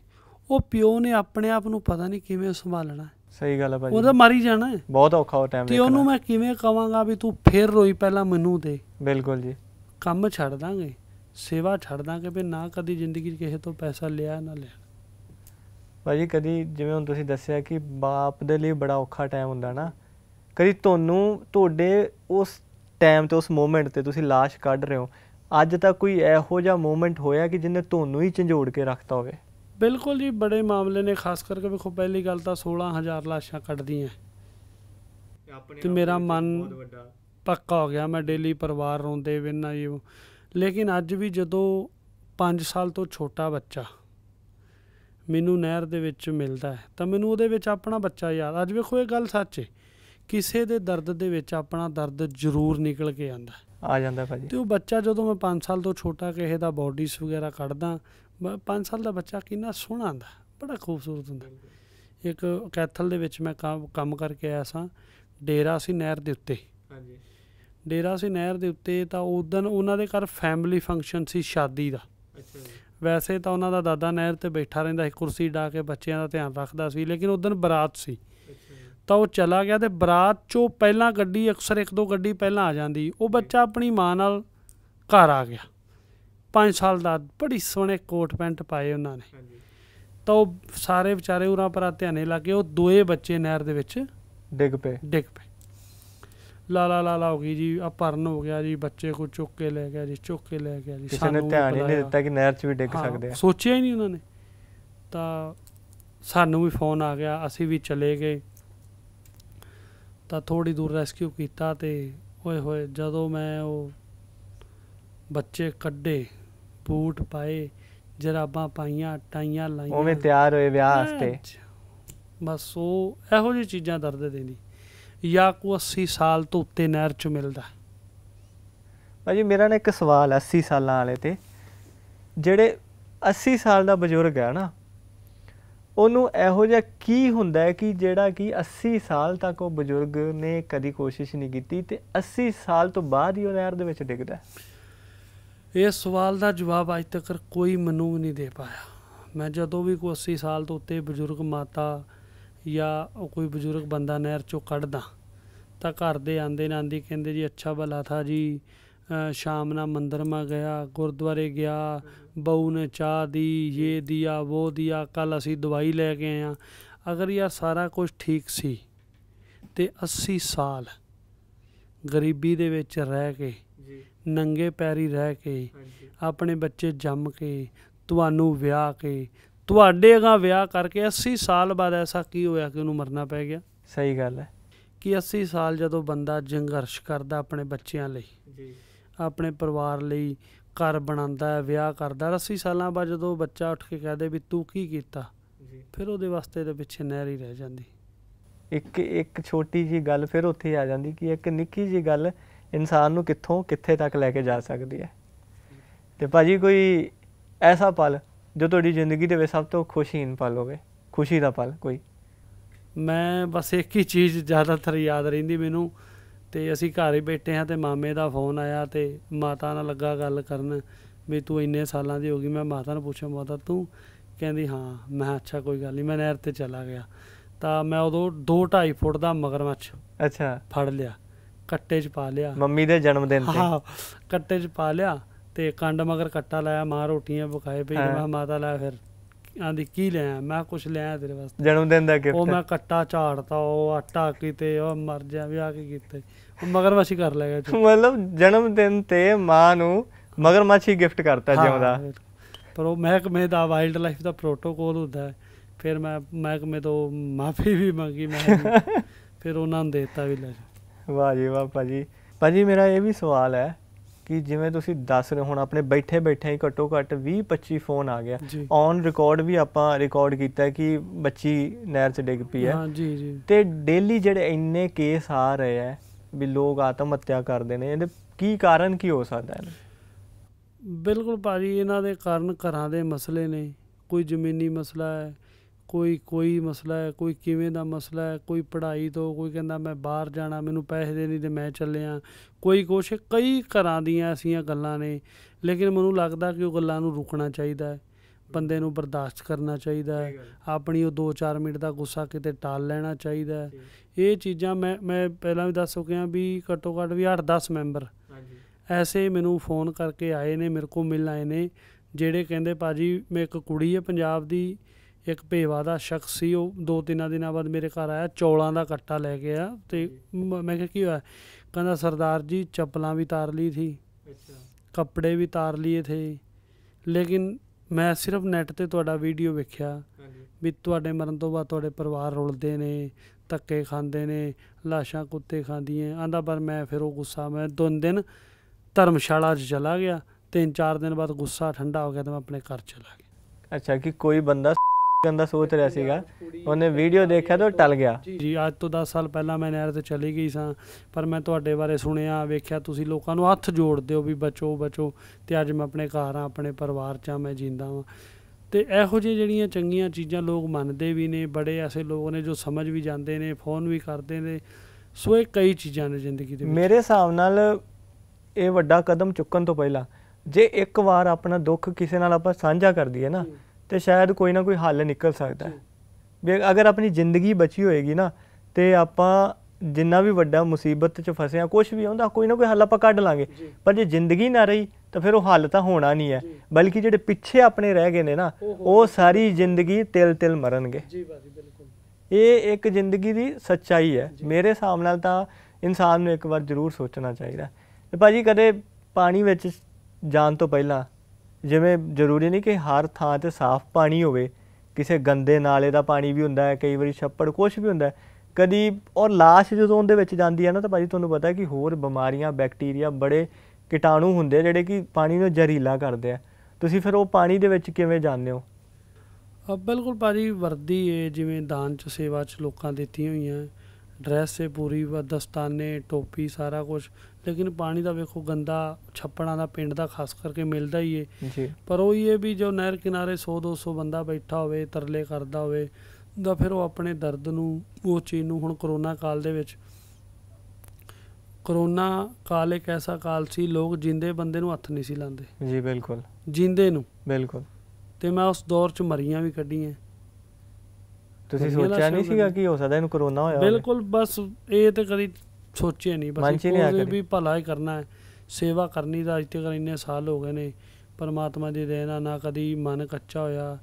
ਉਹ ਪਿਓ ਨੇ ਆਪਣੇ ਆਪ ਨੂੰ ਪਤਾ ਨਹੀਂ ਕਿਵੇਂ ਸੰਭਾਲਣਾ ਸਹੀ ਗੱਲ ਹੈ ਭਾਜੀ ਉਹਦਾ ਮਰੀ ਜਾਣਾ ਬਹੁਤ ਔਖਾ ਉਹ ਟਾਈਮ ਤੇ ਉਹਨੂੰ ਮੈਂ ਕਿਵੇਂ ਕਵਾਂਗਾ ਵੀ ਤੂੰ ਫੇਰ ਰੋਈ ਪਹਿਲਾਂ ਮੈਨੂੰ ਦੇ ਬਿਲਕੁਲ ਜੀ ਕੰਮ ਛੱਡ ਦਾਂਗੇ ਸੇਵਾ ਛੱਡ ਦਾਂਗੇ ਵੀ ਨਾ ਕਦੀ ਜ਼ਿੰਦਗੀ 'ਚ ਕਿਸੇ ਤੋਂ ਪੈਸਾ ਲਿਆ ਨਾ ਲਿਆ ਭਾਜੀ ਕਦੀ ਜਿਵੇਂ ਹੁਣ ਤੁਸੀਂ ਦੱਸਿਆ ਕਿ ਬਾਪ ਦੇ ਲਈ ਬੜਾ ਔਖਾ ਟਾਈਮ ਹੁੰਦਾ ਨਾ ਕਦੀ ਤੁਹਾਨੂੰ ਤੁਹਾਡੇ ਉਸ ਟਾਈਮ ਤੇ ਉਸ ਮੂਮੈਂਟ ਤੇ ਤੁਸੀਂ ਲਾਸ਼ ਕੱਢ ਰਹੇ ਹੋ ਅੱਜ ਤੱਕ ਕੋਈ ਇਹੋ ਜਿਹਾ ਮੂਮੈਂਟ ਹੋਇਆ ਕਿ ਜਿੰਨੇ ਤੁਹਾਨੂੰ ਹੀ ਝੰਜੋੜ ਕੇ ਰੱਖਤਾ ਹੋਵੇ ਬਿਲਕੁਲ ਜੀ ਬੜੇ ਮਾਮਲੇ ਨੇ ਖਾਸ ਕਰਕੇ ਵੇਖੋ ਪਹਿਲੀ ਗੱਲ ਤਾਂ 16000 ਲਾਸ਼ਾਂ ਕੱਢਦੀਆਂ ਤੇ ਮੇਰਾ ਮਨ ਪੱਕਾ ਹੋ ਗਿਆ ਮੈਂ ਡੇਲੀ ਪਰਿਵਾਰ ਰੋਂਦੇ ਵੇਨਾ ਜੀ ਲੇਕਿਨ ਅੱਜ ਵੀ ਜਦੋਂ 5 ਸਾਲ ਤੋਂ ਛੋਟਾ ਬੱਚਾ ਮੈਨੂੰ ਨਹਿਰ ਦੇ ਵਿੱਚ ਮਿਲਦਾ ਹੈ ਤਾਂ ਮੈਨੂੰ ਉਹਦੇ ਵਿੱਚ ਆਪਣਾ ਬੱਚਾ ਯਾਦ ਅੱਜ ਵੇਖੋ ਇਹ ਗੱਲ ਸੱਚ ਹੈ ਕਿਸੇ ਦੇ ਦਰਦ ਦੇ ਵਿੱਚ ਆਪਣਾ ਦਰਦ ਜ਼ਰੂਰ ਨਿਕਲ ਕੇ ਆਂਦਾ ਆ ਜਾਂਦਾ ਭਾਜੀ ਤੇ ਉਹ ਬੱਚਾ ਜਦੋਂ ਮੈਂ 5 ਸਾਲ ਤੋਂ ਛੋਟਾ ਕਿਸੇ ਦਾ ਬਾਡੀਸ ਵਗੈਰਾ ਕੱਢਦਾ 5 ਸਾਲ ਦਾ ਬੱਚਾ ਕਿੰਨਾ ਸੋਹਣਾ ਆਂਦਾ ਬੜਾ ਖੂਬਸੂਰਤ ਹੁੰਦਾ ਇੱਕ ਕੈਥਲ ਦੇ ਵਿੱਚ ਮੈਂ ਕੰਮ ਕਰਕੇ ਆਇਆ ਸਾਂ ਡੇਰਾ ਸੀ ਨਹਿਰ ਦੇ ਉੱਤੇ ਹਾਂਜੀ ਡੇਰਾ ਸੀ ਨਹਿਰ ਦੇ ਉੱਤੇ ਤਾਂ ਉਸ ਦਿਨ ਉਹਨਾਂ ਦੇ ਘਰ ਫੈਮਿਲੀ ਫੰਕਸ਼ਨ ਸੀ ਸ਼ਾਦੀ ਦਾ ਅੱਛਾ ਜੀ ਵੈਸੇ ਤਾਂ ਉਹਨਾਂ ਦਾ ਦਾਦਾ ਨਹਿਰ ਤੇ ਬੈਠਾ ਰਹਿੰਦਾ ਸੀ ਕੁਰਸੀ ਢਾ ਕੇ ਬੱਚਿਆਂ ਦਾ ਧਿਆਨ ਰੱਖਦਾ ਸੀ ਲੇਕਿਨ ਉਦੋਂ ਬਰਾਤ ਸੀ ਤਾਂ ਉਹ ਚਲਾ ਗਿਆ ਤੇ ਬਰਾਤ ਚੋਂ ਪਹਿਲਾਂ ਗੱਡੀ ਅਕਸਰ ਇੱਕ ਦੋ ਗੱਡੀ ਪਹਿਲਾਂ ਆ ਜਾਂਦੀ ਉਹ ਬੱਚਾ ਆਪਣੀ ਮਾਂ ਨਾਲ ਘਰ ਆ ਗਿਆ 5 ਸਾਲ ਦਾ ਬੜੀ ਸੋਹਣੇ ਕੋਟ ਪੈਂਟ ਪਾਏ ਉਹਨਾਂ ਨੇ ਤਾਂ ਉਹ ਸਾਰੇ ਵਿਚਾਰੇ ਉਰਾਂ ਪਰਾਂ ਧਿਆਨੇ ਲੱਗੇ ਉਹ ਦੋਏ ਬੱਚੇ ਨਹਿਰ ਦੇ ਵਿੱਚ ਡਿੱਗ ਪਏ ਡਿੱਗ ਪਏ ਲਾ ਲਾ ਲਾ ਲਾ ਹੋ ਗਈ ਜੀ ਆ ਪਰਨ ਹੋ ਗਿਆ ਜੀ ਬੱਚੇ ਕੋ ਚੁੱਕ ਕੇ ਲੈ ਗਿਆ ਜੀ ਚੁੱਕ ਕੇ ਲੈ ਗਿਆ ਜੀ ਕਿਸੇ ਨੇ ਧਿਆਨ ਹੀ ਨਹੀਂ ਦਿੱਤਾ ਕਿ ਨਹਿਰ 'ਚ ਵੀ ਡਿੱਗ ਸਕਦੇ ਆ ਸੋਚਿਆ ਹੀ ਨਹੀਂ ਉਹਨਾਂ ਨੇ ਤਾਂ ਸਾਨੂੰ ਵੀ ਫੋਨ ਆ ਗਿਆ ਅਸੀਂ ਵੀ ਚਲੇ ਗਏ ਤਾਂ ਥੋੜੀ ਦੂਰ ਰੈਸਕਿਊ ਕੀਤਾ ਤੇ ਓਏ ਹੋਏ ਜਦੋਂ ਮੈਂ ਉਹ ਬੱਚੇ ਕੱਢੇ ਬੂਟ ਪਾਏ ਜਰਾਬਾਂ ਪਾਈਆਂ ਟਾਈਆਂ ਲਾਈਆਂ ਉਵੇਂ ਤਿਆਰ ਹੋਏ ਵਿਆਹ ਵਾਸਤੇ ਬਸ ਉਹ ਇਹੋ ਜਿਹੀ ਚੀਜ਼ਾਂ ਦਰਦ ਦੇਣੀ ਜਾਂ ਕੋ 80 ਸਾਲ ਤੋਂ ਉੱਤੇ ਨਹਿਰ 'ਚ ਮਿਲਦਾ ਭਾਜੀ ਮੇਰਾ ਨਾ ਇੱਕ ਸਵਾਲ 80 ਸਾਲਾਂ ਵਾਲੇ ਤੇ ਜਿਹੜੇ 80 ਸਾਲ ਦਾ ਬਜ਼ੁਰਗ ਹੈ ਨਾ ਉਹਨੂੰ ਇਹੋ ਜਿਹਾ ਕੀ ਹੁੰਦਾ ਹੈ ਕਿ ਜਿਹੜਾ ਕਿ 80 ਸਾਲ ਤੱਕ ਉਹ ਬਜ਼ੁਰਗ ਨੇ ਕਦੀ ਕੋਸ਼ਿਸ਼ ਨਹੀਂ ਕੀਤੀ ਤੇ 80 ਸਾਲ ਤੋਂ ਬਾਅਦ ਹੀ ਉਹ ਨਹਿਰ ਦੇ ਵਿੱਚ ਡਿੱਗਦਾ ਇਹ ਸਵਾਲ ਦਾ ਜਵਾਬ ਅਜ ਤੱਕ ਕੋਈ ਮੈਨੂੰ ਨਹੀਂ ਦੇ ਪਾਇਆ ਮੈਂ ਜਦੋਂ ਵੀ ਕੋਈ 80 ਸਾਲ ਤੋਂ ਉੱਤੇ ਬਜ਼ੁਰਗ ਮਾਤਾ ਜਾਂ ਕੋਈ ਬਜ਼ੁਰਗ ਬੰਦਾ ਨਹਿਰ ਚੋਂ ਕੱਢਦਾ ਤਾਂ ਘਰ ਦੇ ਆਂਦੇ ਨਾਂਦੀ ਕਹਿੰਦੇ ਜੀ ਅੱਛਾ ਭਲਾ ਥਾ ਜੀ ਸ਼ਾਮ ਨਾ ਮੰਦਰ ਮਾ ਗਿਆ ਗੁਰਦੁਆਰੇ ਗਿਆ ਬਹੂ ਨੇ ਚਾਹ ਦੀ ਇਹ ਦਿਆ ਉਹ ਦਿਆ ਕੱਲ ਅਸੀਂ ਦਵਾਈ ਲੈ ਕੇ ਆਇਆ ਅਗਰ ਇਹ ਸਾਰਾ ਕੁਝ ਠੀਕ ਸੀ ਤੇ 80 ਸਾਲ ਗਰੀਬੀ ਦੇ ਵਿੱਚ ਰਹਿ ਕੇ ਨੰਗੇ ਪੈਰੀ ਰਹਿ ਕੇ ਆਪਣੇ ਬੱਚੇ ਜੰਮ ਕੇ ਤੁਹਾਨੂੰ ਵਿਆਹ ਕੇ ਤੁਹਾਡੇ ਅਗਾ ਵਿਆਹ ਕਰਕੇ 80 ਸਾਲ ਬਾਅਦ ਐਸਾ ਕੀ ਹੋਇਆ ਕਿ ਉਹਨੂੰ ਮਰਨਾ ਪੈ ਗਿਆ ਸਹੀ ਗੱਲ ਹੈ ਕਿ 80 ਸਾਲ ਜਦੋਂ ਬੰਦਾ ਜੰਗਰਸ਼ ਕਰਦਾ ਆਪਣੇ ਬੱਚਿਆਂ ਲਈ ਜੀ ਆਪਣੇ ਪਰਿਵਾਰ ਲਈ ਘਰ ਬਣਾਉਂਦਾ ਵਿਆਹ ਕਰਦਾ 80 ਸਾਲਾਂ ਬਾਅਦ ਜਦੋਂ ਬੱਚਾ ਉੱਠ ਕੇ ਕਹਦੇ ਵੀ ਤੂੰ ਕੀ ਕੀਤਾ ਜੀ ਫਿਰ ਉਹਦੇ ਵਾਸਤੇ ਦੇ ਪਿੱਛੇ ਨਹਿਰ ਹੀ ਰਹਿ ਜਾਂਦੀ ਇੱਕ ਇੱਕ ਛੋਟੀ ਜੀ ਗੱਲ ਫਿਰ ਉੱਥੇ ਆ ਜਾਂਦੀ ਕਿ ਇੱਕ ਨਿੱਕੀ ਜੀ ਗੱਲ ਇਨਸਾਨ ਨੂੰ ਕਿੱਥੋਂ ਕਿੱਥੇ ਤੱਕ ਲੈ ਕੇ ਜਾ ਸਕਦੀ ਹੈ ਤੇ ਭਾਜੀ ਕੋਈ ਐਸਾ ਪਲ ਜੋ ਤੁਹਾਡੀ ਜ਼ਿੰਦਗੀ ਦੇ ਵਿੱਚ ਸਭ ਤੋਂ ਖੁਸ਼ੀਨ ਪਲ ਹੋਵੇ ਖੁਸ਼ੀ ਦਾ ਪਲ ਕੋਈ ਮੈਂ ਬਸ ਇੱਕ ਹੀ ਚੀਜ਼ ਜ਼ਿਆਦਾਤਰ ਯਾਦ ਰਹਿੰਦੀ ਮੈਨੂੰ ਤੇ ਅਸੀਂ ਘਰ ਹੀ ਬੈਠੇ ਹਾਂ ਤੇ ਮਾਮੇ ਦਾ ਫੋਨ ਆਇਆ ਤੇ ਮਾਤਾ ਨਾਲ ਲੱਗਾ ਗੱਲ ਕਰਨ ਵੀ ਤੂੰ ਇੰਨੇ ਸਾਲਾਂ ਦੀ ਹੋ ਗਈ ਮੈਂ ਮਾਤਾ ਨੂੰ ਪੁੱਛਿਆ ਮਾਤਾ ਤੂੰ ਕਹਿੰਦੀ ਹਾਂ ਮੈਂ ਅੱਛਾ ਕੋਈ ਗੱਲ ਨਹੀਂ ਮੈਂ ਨਹਿਰ ਤੇ ਚਲਾ ਗਿਆ ਤਾਂ ਮੈਂ ਉਦੋਂ 2 2.5 ਫੁੱਟ ਦਾ ਮਗਰਮੱਛ ਅੱਛਾ ਫੜ ਲਿਆ ਕੱਟੇ 'ਚ ਪਾ ਲਿਆ ਮੰਮੀ ਦੇ ਜਨਮ ਦਿਨ ਤੇ ਹਾਂ ਕੱਟੇ 'ਚ ਪਾ ਲਿਆ ਤੇ ਕੰਡ ਮਗਰ ਕੱਟਾ ਲਾਇਆ ਮਾਂ ਰੋਟੀਆਂ ਬੁਖਾਏ ਪਈ ਮੈਂ ਮਾਤਾ ਲਾਇਆ ਫਿਰ ਆਂਦੀ ਕੀ ਲਿਆ ਮੈਂ ਕੁਛ ਲਿਆ ਤੇਰੇ ਵਾਸਤੇ ਜਨਮ ਦਿਨ ਦਾ ਗਿਫਟ ਉਹ ਮੈਂ ਕੱਟਾ ਝਾੜਤਾ ਉਹ ਆਟਾ ਕੀਤੇ ਉਹ ਮਰ ਜਾ ਵੀ ਆ ਕੇ ਕੀਤੇ ਮਗਰਮੱਛੀ ਕਰ ਲੈ ਗਿਆ ਮਤਲਬ ਜਨਮ ਦਿਨ ਤੇ ਮਾਂ ਨੂੰ ਮਗਰਮੱਛੀ ਗਿਫਟ ਕਰਤਾ ਜਿਉਂਦਾ ਪਰ ਉਹ ਮਹਿਕਮੇ ਦਾ ਵਾਈਲਡ ਲਾਈਫ ਦਾ ਪ੍ਰੋਟੋਕੋਲ ਹੁੰਦਾ ਹੈ ਫਿਰ ਮੈਂ ਮਹਿਕਮੇ ਤੋਂ ਮਾਫੀ ਵੀ ਮੰਗੀ ਮੈਂ ਫਿਰ ਉਹਨਾਂ ਨੇ ਦਿੱਤਾ ਵੀ ਲੈ ਵਾਹ ਜੀ ਵਾਹ ਭਾਜੀ ਭਾਜੀ ਮੇਰਾ ਇਹ ਵੀ ਸਵਾਲ ਹੈ ਕਿ ਜਿਵੇਂ ਤੁਸੀਂ ਦੱਸ ਰਹੇ ਹੁਣ ਆਪਣੇ ਬੈਠੇ ਬੈਠੇ ਹੀ ਘੱਟੋ ਘੱਟ 20 25 ਫੋਨ ਆ ਗਿਆ ਔਨ ਰਿਕਾਰਡ ਵੀ ਆਪਾਂ ਰਿਕਾਰਡ ਕੀਤਾ ਕਿ ਬੱਚੀ ਨਹਿਰ 'ਚ ਡਿੱਗ ਪਈ ਹੈ ਹਾਂ ਜੀ ਜੀ ਤੇ ਡੇਲੀ ਜਿਹੜੇ ਇੰਨੇ ਕੇਸ ਆ ਰਹੇ ਆ ਵੀ ਲੋਕ ਆਤਮ ਹੱਤਿਆ ਕਰਦੇ ਨੇ ਇਹਦੇ ਕੀ ਕਾਰਨ ਕੀ ਹੋ ਸਕਦਾ ਹੈ ਬਿਲਕੁਲ ਭਾਜੀ ਇਹਨਾਂ ਦੇ ਕਾਰਨ ਘਰਾਂ ਦੇ ਮਸਲੇ ਨੇ ਕੋਈ ਜ਼ਮੀਨੀ ਮਸਲਾ ਹੈ ਕੋਈ ਕੋਈ ਮਸਲਾ ਹੈ ਕੋਈ ਕਿਵੇਂ ਦਾ ਮਸਲਾ ਹੈ ਕੋਈ ਪੜ੍ਹਾਈ ਤੋਂ ਕੋਈ ਕਹਿੰਦਾ ਮੈਂ ਬਾਹਰ ਜਾਣਾ ਮੈਨੂੰ ਪੈਸੇ ਦੇ ਨਹੀਂ ਤੇ ਮੈਂ ਚੱਲਿਆ ਕੋਈ ਕੁਛ ਕਈ ਘਰਾਂ ਦੀਆਂ ਐਸੀਆਂ ਗੱਲਾਂ ਨੇ ਲੇਕਿਨ ਮੈਨੂੰ ਲੱਗਦਾ ਕਿ ਉਹ ਗੱਲਾਂ ਨੂੰ ਰੁਕਣਾ ਚਾਹੀਦਾ ਹੈ ਬੰਦੇ ਨੂੰ ਬਰਦਾਸ਼ਤ ਕਰਨਾ ਚਾਹੀਦਾ ਹੈ ਆਪਣੀ ਉਹ 2-4 ਮਿੰਟ ਦਾ ਗੁੱਸਾ ਕਿਤੇ ਟਾਲ ਲੈਣਾ ਚਾਹੀਦਾ ਹੈ ਇਹ ਚੀਜ਼ਾਂ ਮੈਂ ਮੈਂ ਪਹਿਲਾਂ ਵੀ ਦੱਸ ਚੁੱਕਿਆ ਵੀ ਘੱਟੋ ਘੱਟ ਵੀ 8-10 ਮੈਂਬਰ ਐਸੇ ਮੈਨੂੰ ਫੋਨ ਕਰਕੇ ਆਏ ਨੇ ਮੇਰੇ ਕੋਲ ਮਿਲ ਆਏ ਨੇ ਜਿਹੜੇ ਕਹਿੰਦੇ ਪਾਜੀ ਮੈਂ ਇੱਕ ਕੁੜੀ ਹੈ ਪੰਜਾਬ ਦੀ ਇੱਕ ਭੇਵਾ ਦਾ ਸ਼ਖਸ ਸੀ ਉਹ ਦੋ ਤਿੰਨਾਂ ਦਿਨਾਂ ਬਾਅਦ ਮੇਰੇ ਘਰ ਆਇਆ ਚੌਲਾਂ ਦਾ ਕੱਟਾ ਲੈ ਕੇ ਆ ਤੇ ਮੈਂ ਕਿਹਾ ਕੀ ਹੋਇਆ ਕਹਿੰਦਾ ਜੀ ਚੱਪਲਾਂ ਵੀ ਤਾਰ ਲਈ ਸੀ ਅੱਛਾ ਕੱਪੜੇ ਵੀ ਤਾਰ ਲਏ ਥੇ ਲੇਕਿਨ ਮੈਂ ਸਿਰਫ ਨੈਟ ਤੇ ਤੁਹਾਡਾ ਵੀਡੀਓ ਵੇਖਿਆ ਵੀ ਤੁਹਾਡੇ ਮਰਨ ਤੋਂ ਬਾਅਦ ਤੁਹਾਡੇ ਪਰਿਵਾਰ ਰੁਲਦੇ ਨੇ ਤੱਕੇ ਖਾਂਦੇ ਨੇ ਲਾਸ਼ਾਂ ਕੁੱਤੇ ਖਾਂਦੀਆਂ ਆਂਦਾ ਪਰ ਮੈਂ ਫਿਰ ਉਹ ਗੁੱਸਾ ਮੈਂ ਦੋਨ ਦਿਨ ਧਰਮਸ਼ਾਲਾ 'ਚ ਚਲਾ ਗਿਆ ਤਿੰਨ ਚਾਰ ਦਿਨ ਬਾਅਦ ਗੁੱਸਾ ਠੰਡਾ ਹੋ ਗਿਆ ਤੇ ਮੈਂ ਆਪਣੇ ਘਰ ਚਲਾ ਗਿਆ ਅੱਛਾ ਕਿ ਕੋਈ ਬੰਦਾ ਗੰਦਾ ਸੋਚ ਰਿਆ ਸੀਗਾ ਉਹਨੇ ਵੀਡੀਓ ਦੇਖਿਆ ਤਾਂ ਟਲ ਗਿਆ ਜੀ ਅੱਜ ਤੋਂ 10 ਸਾਲ ਪਹਿਲਾਂ ਮੈਂ ਨਹਿਰ ਤੇ ਚਲੀ ਗਈ ਸਾਂ ਪਰ ਮੈਂ ਤੁਹਾਡੇ ਬਾਰੇ ਸੁਣਿਆ ਵੇਖਿਆ ਤੁਸੀਂ ਲੋਕਾਂ ਨੂੰ ਹੱਥ ਜੋੜਦੇ ਹੋ ਵੀ ਬਚੋ ਬਚੋ ਤੇ ਅੱਜ ਮੈਂ ਆਪਣੇ ਘਰ ਆ ਆਪਣੇ ਪਰਿਵਾਰ ਚ ਮੈਂ ਜਿੰਦਾ ਵਾਂ ਤੇ ਇਹੋ ਜਿਹੇ ਜਿਹੜੀਆਂ ਚੰਗੀਆਂ ਚੀਜ਼ਾਂ ਲੋਕ ਮੰਨਦੇ ਵੀ ਨੇ ਬੜੇ ਐਸੇ ਲੋਕ ਨੇ ਜੋ ਸਮਝ ਵੀ ਜਾਂਦੇ ਨੇ ਫੋਨ ਵੀ ਕਰਦੇ ਨੇ ਸੋ ਇਹ ਕਈ ਚੀਜ਼ਾਂ ਨੇ ਜ਼ਿੰਦਗੀ ਦੇ ਵਿੱਚ ਮੇਰੇ ਹਿਸਾਬ ਨਾਲ ਇਹ ਵੱਡਾ ਕਦਮ ਚੁੱਕਣ ਤੋਂ ਪਹਿਲਾਂ ਜੇ ਇੱਕ ਵਾਰ ਆਪਣਾ ਦੁੱਖ ਕਿਸੇ ਨਾਲ ਆਪਾਂ ਸਾਂਝਾ ਕਰ ਦਈਏ ਨਾ ਤੇ ਸ਼ਾਇਦ ਕੋਈ ਨਾ ਕੋਈ ਹੱਲ ਨਿਕਲ ਸਕਦਾ ਹੈ ਵੀ ਅਗਰ ਆਪਣੀ ਜ਼ਿੰਦਗੀ ਬਚੀ ਹੋਏਗੀ ਨਾ ਤੇ ਆਪਾਂ ਜਿੰਨਾ ਵੀ ਵੱਡਾ ਮੁਸੀਬਤ 'ਚ ਫਸਿਆ ਕੁਝ ਵੀ ਹੁੰਦਾ ਕੋਈ ਨਾ ਕੋਈ ਹੱਲ ਆਪਾਂ ਕੱਢ ਲਾਂਗੇ ਪਰ ਜੇ ਜ਼ਿੰਦਗੀ ਨਾ ਰਹੀ ਤਾਂ ਫਿਰ ਉਹ ਹੱਲ ਤਾਂ ਹੋਣਾ ਨਹੀਂ ਹੈ ਬਲਕਿ ਜਿਹੜੇ ਪਿੱਛੇ ਆਪਣੇ ਰਹਿ ਗਏ ਨੇ ਨਾ ਉਹ ਸਾਰੀ ਜ਼ਿੰਦਗੀ ਤਿਲ-ਤਿਲ ਮਰਨਗੇ ਜੀ ਬਾਜੀ ਬਿਲਕੁਲ ਇਹ ਇੱਕ ਜ਼ਿੰਦਗੀ ਦੀ ਸੱਚਾਈ ਹੈ ਮੇਰੇ ਹਿਸਾਬ ਨਾਲ ਤਾਂ ਇਨਸਾਨ ਨੂੰ ਇੱਕ ਵਾਰ ਜ਼ਰੂਰ ਸੋਚਣਾ ਚਾਹੀਦਾ ਤੇ ਭਾਜੀ ਕਦੇ ਪਾਣੀ ਵਿੱਚ ਜਾਣ ਤੋਂ ਪਹਿਲਾਂ ਜਿਵੇਂ ਜ਼ਰੂਰੀ ਨਹੀਂ ਕਿ ਹਰ ਥਾਂ ਤੇ ਸਾਫ਼ ਪਾਣੀ ਹੋਵੇ ਕਿਸੇ ਗੰਦੇ ਨਾਲੇ ਦਾ ਪਾਣੀ ਵੀ ਹੁੰਦਾ ਹੈ ਕਈ ਵਾਰੀ ਛੱਪੜ ਕੁਝ ਵੀ ਹੁੰਦਾ ਹੈ ਕਦੀ ਔਰ ਲਾਸ਼ ਜਦੋਂ ਉਹਦੇ ਵਿੱਚ ਜਾਂਦੀ ਹੈ ਨਾ ਤਾਂ ਭਾਜੀ ਤੁਹਾਨੂੰ ਪਤਾ ਕਿ ਹੋਰ ਬਿਮਾਰੀਆਂ ਬੈਕਟੀਰੀਆ ਬੜੇ ਕੀਟਾਣੂ ਹੁੰਦੇ ਜਿਹੜੇ ਕਿ ਪਾਣੀ ਨੂੰ ਜ਼ਹਿਰੀਲਾ ਕਰਦੇ ਆ ਤੁਸੀਂ ਫਿਰ ਉਹ ਪਾਣੀ ਦੇ ਵਿੱਚ ਕਿਵੇਂ ਜਾਂਦੇ ਹੋ ਬਿਲਕੁਲ ਭਾਜੀ ਵਰਦੀ ਏ ਜਿਵੇਂ ਦਾਨ ਚ ਸੇਵਾ ਚ ਲੋਕਾਂ ਦਿੱਤੀ ਹੋਈਆਂ ਡਰੈਸ ਏ ਪੂਰੀ ਦਸਤਾਨੇ ਟੋਪੀ ਸਾਰਾ ਕੁਝ ਲੇਕਿਨ ਪਾਣੀ ਦਾ ਵੇਖੋ ਗੰਦਾ ਛੱਪੜਾਂ ਦਾ ਪਿੰਡ ਦਾ ਖਾਸ ਕਰਕੇ ਮਿਲਦਾ ਹੀ ਏ ਜੀ ਪਰ ਉਹ ਇਹ ਵੀ ਜੋ ਨਹਿਰ ਕਿਨਾਰੇ 100 200 ਬੰਦਾ ਬੈਠਾ ਹੋਵੇ ਤਰਲੇ ਕਰਦਾ ਹੋਵੇ ਦਾ ਫਿਰ ਉਹ ਆਪਣੇ ਦਰਦ ਨੂੰ ਉਹ ਚੀਜ਼ ਨੂੰ ਹੁਣ ਕਰੋਨਾ ਕਾਲ ਦੇ ਵਿੱਚ ਕਰੋਨਾ ਕਾਲ ਇੱਕ ਐਸਾ ਕਾਲ ਸੀ ਲੋਕ ਜਿੰਦੇ ਬੰਦੇ ਨੂੰ ਹੱਥ ਨਹੀਂ ਸੀ ਲਾਉਂਦੇ ਜੀ ਬਿਲਕੁਲ ਜਿੰਦੇ ਨੂੰ ਬਿਲਕੁਲ ਤੇ ਮੈਂ ਉਸ ਦੌਰ 'ਚ ਮਰੀਆਂ ਵੀ ਕੱਢੀਆਂ ਤੁਸੀਂ ਸੋਚਿਆ ਨਹੀਂ ਸੀਗਾ ਕਿ ਹੋ ਸਕਦਾ ਇਹਨੂੰ ਕਰੋਨਾ ਹੋਇਆ ਬਿਲਕੁਲ ਬਸ ਇਹ ਤੇ ਕਦੀ ਸੋਚਿਆ ਨਹੀਂ ਬਸ ਕੋਈ ਵੀ ਭਲਾ ਹੀ ਕਰਨਾ ਹੈ ਸੇਵਾ ਕਰਨੀ ਦਾ ਅਜੇ ਤੱਕ ਇੰਨੇ ਸਾਲ ਹੋ ਗਏ ਨੇ ਪਰਮਾਤਮਾ ਦੀ ਦੇਣਾ ਨਾ ਕਦੀ ਮਨ ਕੱਚਾ ਹੋਇਆ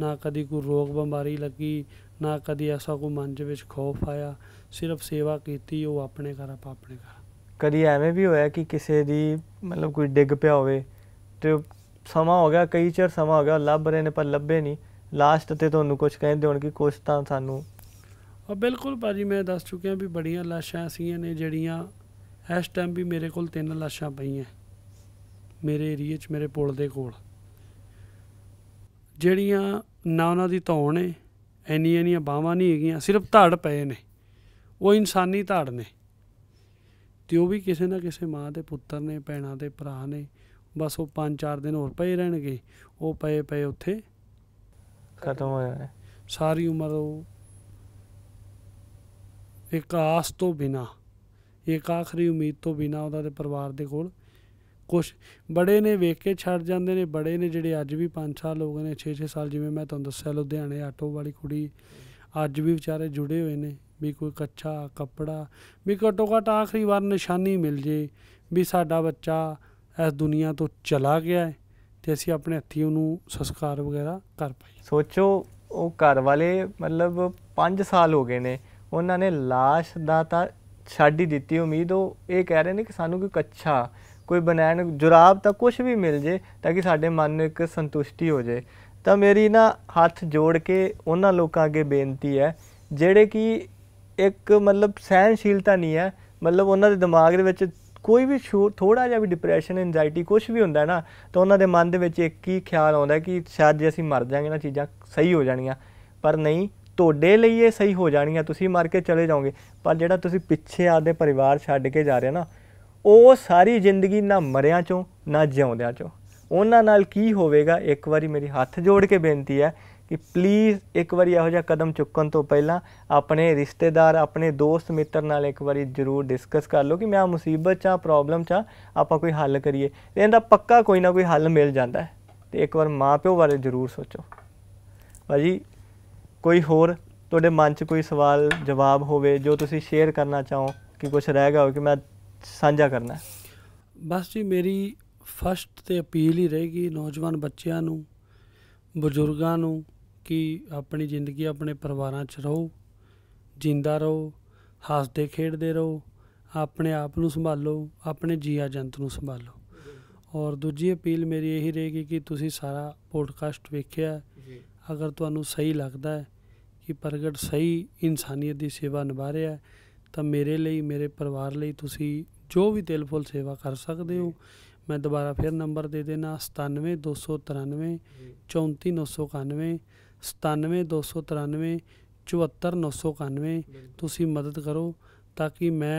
ਨਾ ਕਦੀ ਕੋਈ ਰੋਗ ਬਿਮਾਰੀ ਲੱਗੀ ਨਾ ਕਦੀ ਐਸਾ ਕੋਈ ਮਨ ਦੇ ਵਿੱਚ ਖੋਫ ਆਇਆ ਸਿਰਫ ਸੇਵਾ ਕੀਤੀ ਉਹ ਆਪਣੇ ਘਰ ਆਪ ਆਪਣੇ ਘਰ ਕਦੀ ਐਵੇਂ ਵੀ ਹੋਇਆ ਕਿ ਕਿਸੇ ਦੀ ਮਤਲਬ ਕੋਈ ਡਿੱਗ ਪਿਆ ਹੋਵੇ ਤੇ ਸਮਾਂ ਹੋ ਗਿਆ ਕਈ ਚਿਰ ਸਮਾਂ ਹੋ ਗਿਆ ਲੱਭ ਰਹੇ ਨੇ ਪਰ ਲੱਭੇ ਨਹੀਂ ਲਾਸਟ ਤੇ ਤੁਹਾਨੂੰ ਕੁਝ ਕਹਿੰਦੇ ਹੋਣ ਕਿ ਕੁਝ ਤਾਂ ਸਾਨੂੰ ਔਰ ਬਿਲਕੁਲ ਭਾਜੀ ਮੈਂ ਦੱਸ ਚੁੱਕਿਆ ਵੀ ਬੜੀਆਂ ਲਾਸ਼ਾਂ ਸੀਆਂ ਨੇ ਜਿਹੜੀਆਂ ਇਸ ਟਾਈਮ ਵੀ ਮੇਰੇ ਕੋਲ ਤਿੰਨ ਲਾਸ਼ਾਂ ਪਈਆਂ ਮੇਰੇ ਏਰੀਆ 'ਚ ਮੇਰੇ ਪੁਲ ਦੇ ਕੋਲ ਜਿਹੜੀਆਂ ਨਾ ਉਹਨਾਂ ਦੀ ਧੌਣ ਏ ਐਨੀਆਂ ਨਹੀਂ ਬਾਹਾਂ ਨਹੀਂ ਹੈਗੀਆਂ ਸਿਰਫ ਧੜ ਪਏ ਨੇ ਉਹ ਇਨਸਾਨੀ ਧੜ ਨੇ ਤੇ ਉਹ ਵੀ ਕਿਸੇ ਨਾ ਕਿਸੇ ਮਾਂ ਦੇ ਪੁੱਤਰ ਨੇ ਪੈਣਾ ਦੇ ਭਰਾ ਨੇ ਬਸ ਉਹ 5-4 ਦਿਨ ਹੋਰ ਪਏ ਰਹਿਣਗੇ ਉਹ ਪਏ ਪਏ ਉੱਥੇ ਖਤਮ ਹੋ ਜਾਣਾ ਸਾਰੀ ਉਮਰ ਉਹ ਇੱਕ ਆਸ ਤੋਂ ਬਿਨਾ ਇੱਕ ਆਖਰੀ ਉਮੀਦ ਤੋਂ ਬਿਨਾ ਉਹਦਾ ਤੇ ਪਰਿਵਾਰ ਦੇ ਕੋਲ ਕੁਝ ਬੜੇ ਨੇ ਵੇਖ ਕੇ ਛੱਡ ਜਾਂਦੇ ਨੇ ਬੜੇ ਨੇ ਜਿਹੜੇ ਅੱਜ ਵੀ 5 ਸਾਲ ਹੋ ਗਏ ਨੇ 6-6 ਸਾਲ ਜਿਵੇਂ ਮੈਂ ਤੁਹਾਨੂੰ ਦੱਸਿਆ ਲੁਧਿਆਣੇ ਆਟੋ ਵਾਲੀ ਕੁੜੀ ਅੱਜ ਵੀ ਵਿਚਾਰੇ ਜੁੜੇ ਹੋਏ ਨੇ ਵੀ ਕੋਈ ਕੱਚਾ ਕੱਪੜਾ ਵੀ ਘਟੋ ਘਟ ਆਖਰੀ ਵਾਰ ਨਿਸ਼ਾਨੀ ਮਿਲ ਜੇ ਵੀ ਸਾਡਾ ਬੱਚਾ ਇਸ ਦੁਨੀਆ ਤੋਂ ਚਲਾ ਗਿਆ ਹੈ ਤੇ ਅਸੀਂ ਆਪਣੇ ਹੱਥੀ ਉਹਨੂੰ ਸੰਸਕਾਰ ਵਗੈਰਾ ਕਰ ਪਾਈ ਸੋਚੋ ਉਹ ਘਰ ਵਾਲੇ ਮਤਲਬ 5 ਸਾਲ ਹੋ ਗਏ ਨੇ ਉਹਨਾਂ ਨੇ লাশ ਦਾ ਤਾਂ ਛੱਡ ਹੀ ਦਿੱਤੀ ਉਮੀਦ ਉਹ ਇਹ ਕਹਿ ਰਹੇ ਨੇ ਕਿ ਸਾਨੂੰ ਕੋਈ ਕੱਚਾ ਕੋਈ ਬਨੈਣ ਜੁਰਾਬ ਤਾਂ ਕੁਝ ਵੀ ਮਿਲ ਜੇ ਤਾਂ ਕਿ ਸਾਡੇ ਮਨ ਨੂੰ ਇੱਕ ਸੰਤੁਸ਼ਟੀ ਹੋ ਜੇ ਤਾਂ ਮੇਰੀ ਨਾ ਹੱਥ ਜੋੜ ਕੇ ਉਹਨਾਂ ਲੋਕਾਂ ਅੱਗੇ ਬੇਨਤੀ ਹੈ ਜਿਹੜੇ ਕਿ ਇੱਕ ਮਤਲਬ ਸਹਿਨਸ਼ੀਲਤਾ ਨਹੀਂ ਹੈ ਮਤਲਬ ਉਹਨਾਂ ਦੇ ਦਿਮਾਗ ਦੇ ਵਿੱਚ ਕੋਈ ਵੀ ਥੋੜਾ ਜਿਹਾ ਵੀ ਡਿਪਰੈਸ਼ਨ ਐਂਜ਼ਾਇਟੀ ਕੁਝ ਵੀ ਹੁੰਦਾ ਹੈ ਨਾ ਤਾਂ ਉਹਨਾਂ ਦੇ ਮਨ ਦੇ ਵਿੱਚ ਇੱਕ ਹੀ ਖਿਆਲ ਆਉਂਦਾ ਕਿ ਸ਼ਾਇਦ ਜੇ ਅਸੀਂ ਮਰ ਜਾਾਂਗੇ ਨਾ ਚੀਜ਼ਾਂ ਸਹੀ ਹੋ ਜਾਣੀਆਂ ਪਰ ਨਹੀਂ ਤੁਹਾਡੇ ਲਈ ਇਹ ਸਹੀ ਹੋ ਜਾਣੀ ਆ ਤੁਸੀਂ ਮਰ ਕੇ ਚਲੇ ਜਾਓਗੇ ਪਰ ਜਿਹੜਾ ਤੁਸੀਂ ਪਿੱਛੇ ਆਦੇ ਪਰਿਵਾਰ ਛੱਡ ਕੇ ਜਾ ਰਹੇ ਨਾ ਉਹ ਸਾਰੀ ਜ਼ਿੰਦਗੀ ਨਾ ਮਰਿਆਂ ਚੋਂ ਨਾ ਜਿਉਂਦਿਆਂ ਚੋਂ ਉਹਨਾਂ ਨਾਲ ਕੀ ਹੋਵੇਗਾ ਇੱਕ ਵਾਰੀ ਮੇਰੀ ਹੱਥ ਜੋੜ ਕੇ ਬੇਨਤੀ ਹੈ ਕਿ ਪਲੀਜ਼ ਇੱਕ ਵਾਰੀ ਇਹੋ ਜਿਹਾ ਕਦਮ ਚੁੱਕਣ ਤੋਂ ਪਹਿਲਾਂ ਆਪਣੇ ਰਿਸ਼ਤੇਦਾਰ ਆਪਣੇ ਦੋਸਤ ਮਿੱਤਰ ਨਾਲ ਇੱਕ ਵਾਰੀ ਜ਼ਰੂਰ ਡਿਸਕਸ ਕਰ ਲਓ ਕਿ ਮੈਂ ਆ ਮੁਸੀਬਤ ਚਾ ਪ੍ਰੋਬਲਮ ਚਾ ਆਪਾਂ ਕੋਈ ਹੱਲ ਕਰੀਏ ਇਹਦਾ ਪੱਕਾ ਕੋਈ ਨਾ ਕੋਈ ਹੱਲ ਮਿਲ ਜਾਂਦਾ ਹੈ ਤੇ ਇੱਕ ਵਾਰ ਮਾਪਿਓ ਬਾਰੇ ਜ਼ਰੂਰ ਸੋਚੋ ਭਾਜੀ ਕੋਈ ਹੋਰ ਤੁਹਾਡੇ ਮਨ 'ਚ ਕੋਈ ਸਵਾਲ ਜਵਾਬ ਹੋਵੇ ਜੋ ਤੁਸੀਂ ਸ਼ੇਅਰ ਕਰਨਾ ਚਾਹੋ ਕਿ ਕੁਝ ਰਹਿ ਗਿਆ ਹੋਵੇ ਕਿ ਮੈਂ ਸਾਂਝਾ ਕਰਨਾ ਬਸ ਜੀ ਮੇਰੀ ਫਸਟ ਤੇ ਅਪੀਲ ਹੀ ਰਹੇਗੀ ਨੌਜਵਾਨ ਬੱਚਿਆਂ ਨੂੰ ਬਜ਼ੁਰਗਾਂ ਨੂੰ ਕਿ ਆਪਣੀ ਜ਼ਿੰਦਗੀ ਆਪਣੇ ਪਰਿਵਾਰਾਂ 'ਚ ਰਹੋ ਜਿੰਦਾ ਰਹੋ ਹੱਸਦੇ ਖੇਡਦੇ ਰਹੋ ਆਪਣੇ ਆਪ ਨੂੰ ਸੰਭਾਲੋ ਆਪਣੇ ਜੀਆ ਜੰਤ ਨੂੰ ਸੰਭਾਲੋ ਔਰ ਦੂਜੀ ਅਪੀਲ ਮੇਰੀ ਇਹੀ ਰਹੇਗੀ ਕਿ ਤੁਸੀਂ ਸਾਰਾ ਪੋਡਕਾਸਟ ਵੇਖਿਆ ਜੀ ਅਗਰ ਤੁਹਾਨੂੰ ਸਹੀ ਲੱਗਦਾ ਹੈ ਕਿ ਪ੍ਰਗਟ ਸਹੀ ਇਨਸਾਨੀਅਤ ਦੀ ਸੇਵਾ ਨਿਭਾ ਰਿਹਾ ਤਾਂ ਮੇਰੇ ਲਈ ਮੇਰੇ ਪਰਿਵਾਰ ਲਈ ਤੁਸੀਂ ਜੋ ਵੀ ਦਿਲਫੁਲ ਸੇਵਾ ਕਰ ਸਕਦੇ ਹੋ ਮੈਂ ਦੁਬਾਰਾ ਫਿਰ ਨੰਬਰ ਦੇ ਦੇਣਾ 97293 34991 97293 74999 ਤੁਸੀਂ ਮਦਦ ਕਰੋ ਤਾਂ ਕਿ ਮੈਂ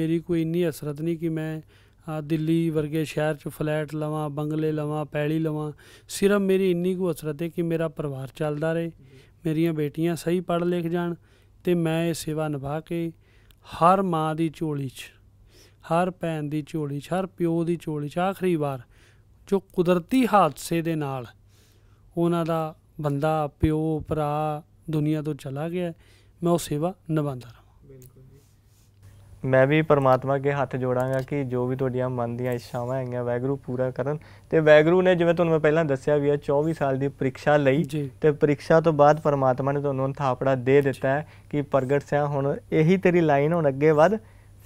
ਮੇਰੀ ਕੋਈ ਇੰਨੀ ਅਸਰਤ ਨਹੀਂ ਕਿ ਮੈਂ ਆ ਦਿੱਲੀ ਵਰਗੇ ਸ਼ਹਿਰ 'ਚ ਫਲੈਟ ਲਵਾਂ ਬੰਗਲੇ ਲਵਾਂ ਪੈੜੀ ਲਵਾਂ ਸਿਰਫ ਮੇਰੀ ਇੰਨੀ ਕੋ ਅਸਰਤ ਹੈ ਕਿ ਮੇਰਾ ਪਰਿਵਾਰ ਚੱਲਦਾ ਰਹੇ ਮੇਰੀਆਂ ਬੇਟੀਆਂ ਸਹੀ ਪੜ੍ਹ ਲਿਖ ਜਾਣ ਤੇ ਮੈਂ ਇਹ ਸੇਵਾ ਨਿਭਾ ਕੇ ਹਰ ਮਾਂ ਦੀ ਝੋਲੀ 'ਚ ਹਰ ਭੈਣ ਦੀ ਝੋਲੀ 'ਚ ਹਰ ਪਿਓ ਦੀ ਝੋਲੀ 'ਚ ਆਖਰੀ ਵਾਰ ਜੋ ਕੁਦਰਤੀ ਹਾਦਸੇ ਦੇ ਨਾਲ ਉਹਨਾਂ ਦਾ ਬੰਦਾ ਪਿਓ ਭਰਾ ਦੁਨੀਆ ਤੋਂ ਚਲਾ ਗਿਆ ਮੈਂ ਉਹ ਸੇਵਾ ਨਿਭਾਉਂਦਾ ਮੈਂ ਵੀ ਪਰਮਾਤਮਾ ਅੱਗੇ ਹੱਥ ਜੋੜਾਂਗਾ ਕਿ ਜੋ ਵੀ ਤੁਹਾਡੀਆਂ ਮਨ ਦੀਆਂ ਇੱਛਾਵਾਂ ਹੈਗੀਆਂ ਵੈਗਰੂ ਪੂਰਾ ਕਰਨ ਤੇ ਵੈਗਰੂ ਨੇ ਜਿਵੇਂ ਤੁਹਾਨੂੰ ਮੈਂ ਪਹਿਲਾਂ ਦੱਸਿਆ ਵੀ ਹੈ 24 ਸਾਲ ਦੀ ਪ੍ਰੀਖਿਆ ਲਈ ਤੇ ਪ੍ਰੀਖਿਆ ਤੋਂ ਬਾਅਦ ਪਰਮਾਤਮਾ ਨੇ ਤੁਹਾਨੂੰ ਥਾਪੜਾ ਦੇ ਦਿੱਤਾ ਹੈ ਕਿ ਪ੍ਰਗਟ ਸਿਆ ਹੁਣ ਇਹੀ ਤੇਰੀ ਲਾਈਨ ਹੁਣ ਅੱਗੇ ਵੱਧ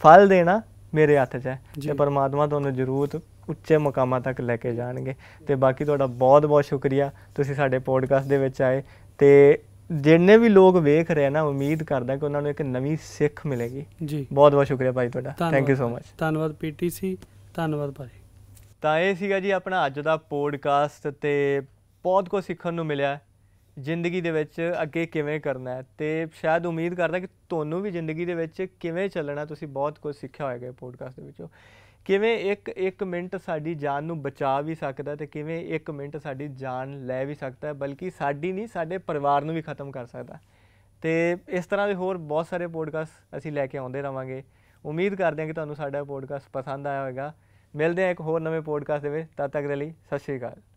ਫਲ ਦੇਣਾ ਮੇਰੇ ਹੱਥ 'ਚ ਹੈ ਤੇ ਪਰਮਾਤਮਾ ਤੁਹਾਨੂੰ ਜ਼ਰੂਰ ਉੱਚੇ ਮਕਾਮਾਂ ਤੱਕ ਲੈ ਕੇ ਜਾਣਗੇ ਤੇ ਬਾਕੀ ਤੁਹਾਡਾ ਬਹੁਤ ਬਹੁਤ ਸ਼ੁਕਰੀਆ ਤੁਸੀਂ ਸਾਡੇ ਪੋਡਕਾਸਟ ਦੇ ਵਿੱਚ ਆਏ ਤੇ ਜਿੰਨੇ ਵੀ ਲੋਕ ਵੇਖ ਰਹੇ ਨਾ ਉਮੀਦ ਕਰਦਾ ਕਿ ਉਹਨਾਂ ਨੂੰ ਇੱਕ ਨਵੀਂ ਸਿੱਖ ਮਿਲੇਗੀ ਜੀ ਬਹੁਤ ਬਹੁਤ ਸ਼ੁਕਰੀਆ ਭਾਈ ਤੁਹਾਡਾ ਥੈਂਕ ਯੂ ਸੋ ਮਚ ਧੰਨਵਾਦ ਪੀਟੀਸੀ ਧੰਨਵਾਦ ਭਾਈ ਤਾਂ ਇਹ ਸੀਗਾ ਜੀ ਆਪਣਾ ਅੱਜ ਦਾ ਪੋਡਕਾਸਟ ਤੇ ਬਹੁਤ ਕੁਝ ਸਿੱਖਣ ਨੂੰ ਮਿਲਿਆ ਜ਼ਿੰਦਗੀ ਦੇ ਵਿੱਚ ਅੱਗੇ ਕਿਵੇਂ ਕਰਨਾ ਹੈ ਤੇ ਸ਼ਾਇਦ ਉਮੀਦ ਕਰਦਾ ਕਿ ਤੁਹਾਨੂੰ ਵੀ ਜ਼ਿੰਦਗੀ ਦੇ ਵਿੱਚ ਕਿਵੇਂ ਚੱਲਣਾ ਤੁਸੀਂ ਬਹੁਤ ਕੁਝ ਸਿੱਖਿਆ ਹੋਏਗਾ ਪੋਡਕਾਸਟ ਦੇ ਵਿੱਚੋਂ ਕਿਵੇਂ ਇੱਕ ਇੱਕ ਮਿੰਟ ਸਾਡੀ ਜਾਨ ਨੂੰ ਬਚਾ ਵੀ ਸਕਦਾ ਤੇ ਕਿਵੇਂ ਇੱਕ ਮਿੰਟ ਸਾਡੀ ਜਾਨ ਲੈ ਵੀ ਸਕਦਾ ਹੈ ਬਲਕਿ ਸਾਡੀ ਨਹੀਂ ਸਾਡੇ ਪਰਿਵਾਰ ਨੂੰ ਵੀ ਖਤਮ ਕਰ ਸਕਦਾ ਤੇ ਇਸ ਤਰ੍ਹਾਂ ਦੇ ਹੋਰ ਬਹੁਤ ਸਾਰੇ ਪੋਡਕਾਸਟ ਅਸੀਂ ਲੈ ਕੇ ਆਉਂਦੇ ਰਵਾਂਗੇ ਉਮੀਦ ਕਰਦੇ ਹਾਂ ਕਿ ਤੁਹਾਨੂੰ ਸਾਡਾ ਪੋਡਕਾਸਟ ਪਸੰਦ ਆਇਆ ਹੋਵੇਗਾ ਮਿਲਦੇ ਹਾਂ ਇੱਕ ਹੋਰ ਨਵੇਂ ਪੋਡਕਾਸਟ ਦੇ ਵਿੱਚ ਤਦ ਤੱਕ ਦੇ ਲਈ ਸਤਿ ਸ਼੍ਰੀ ਅਕਾਲ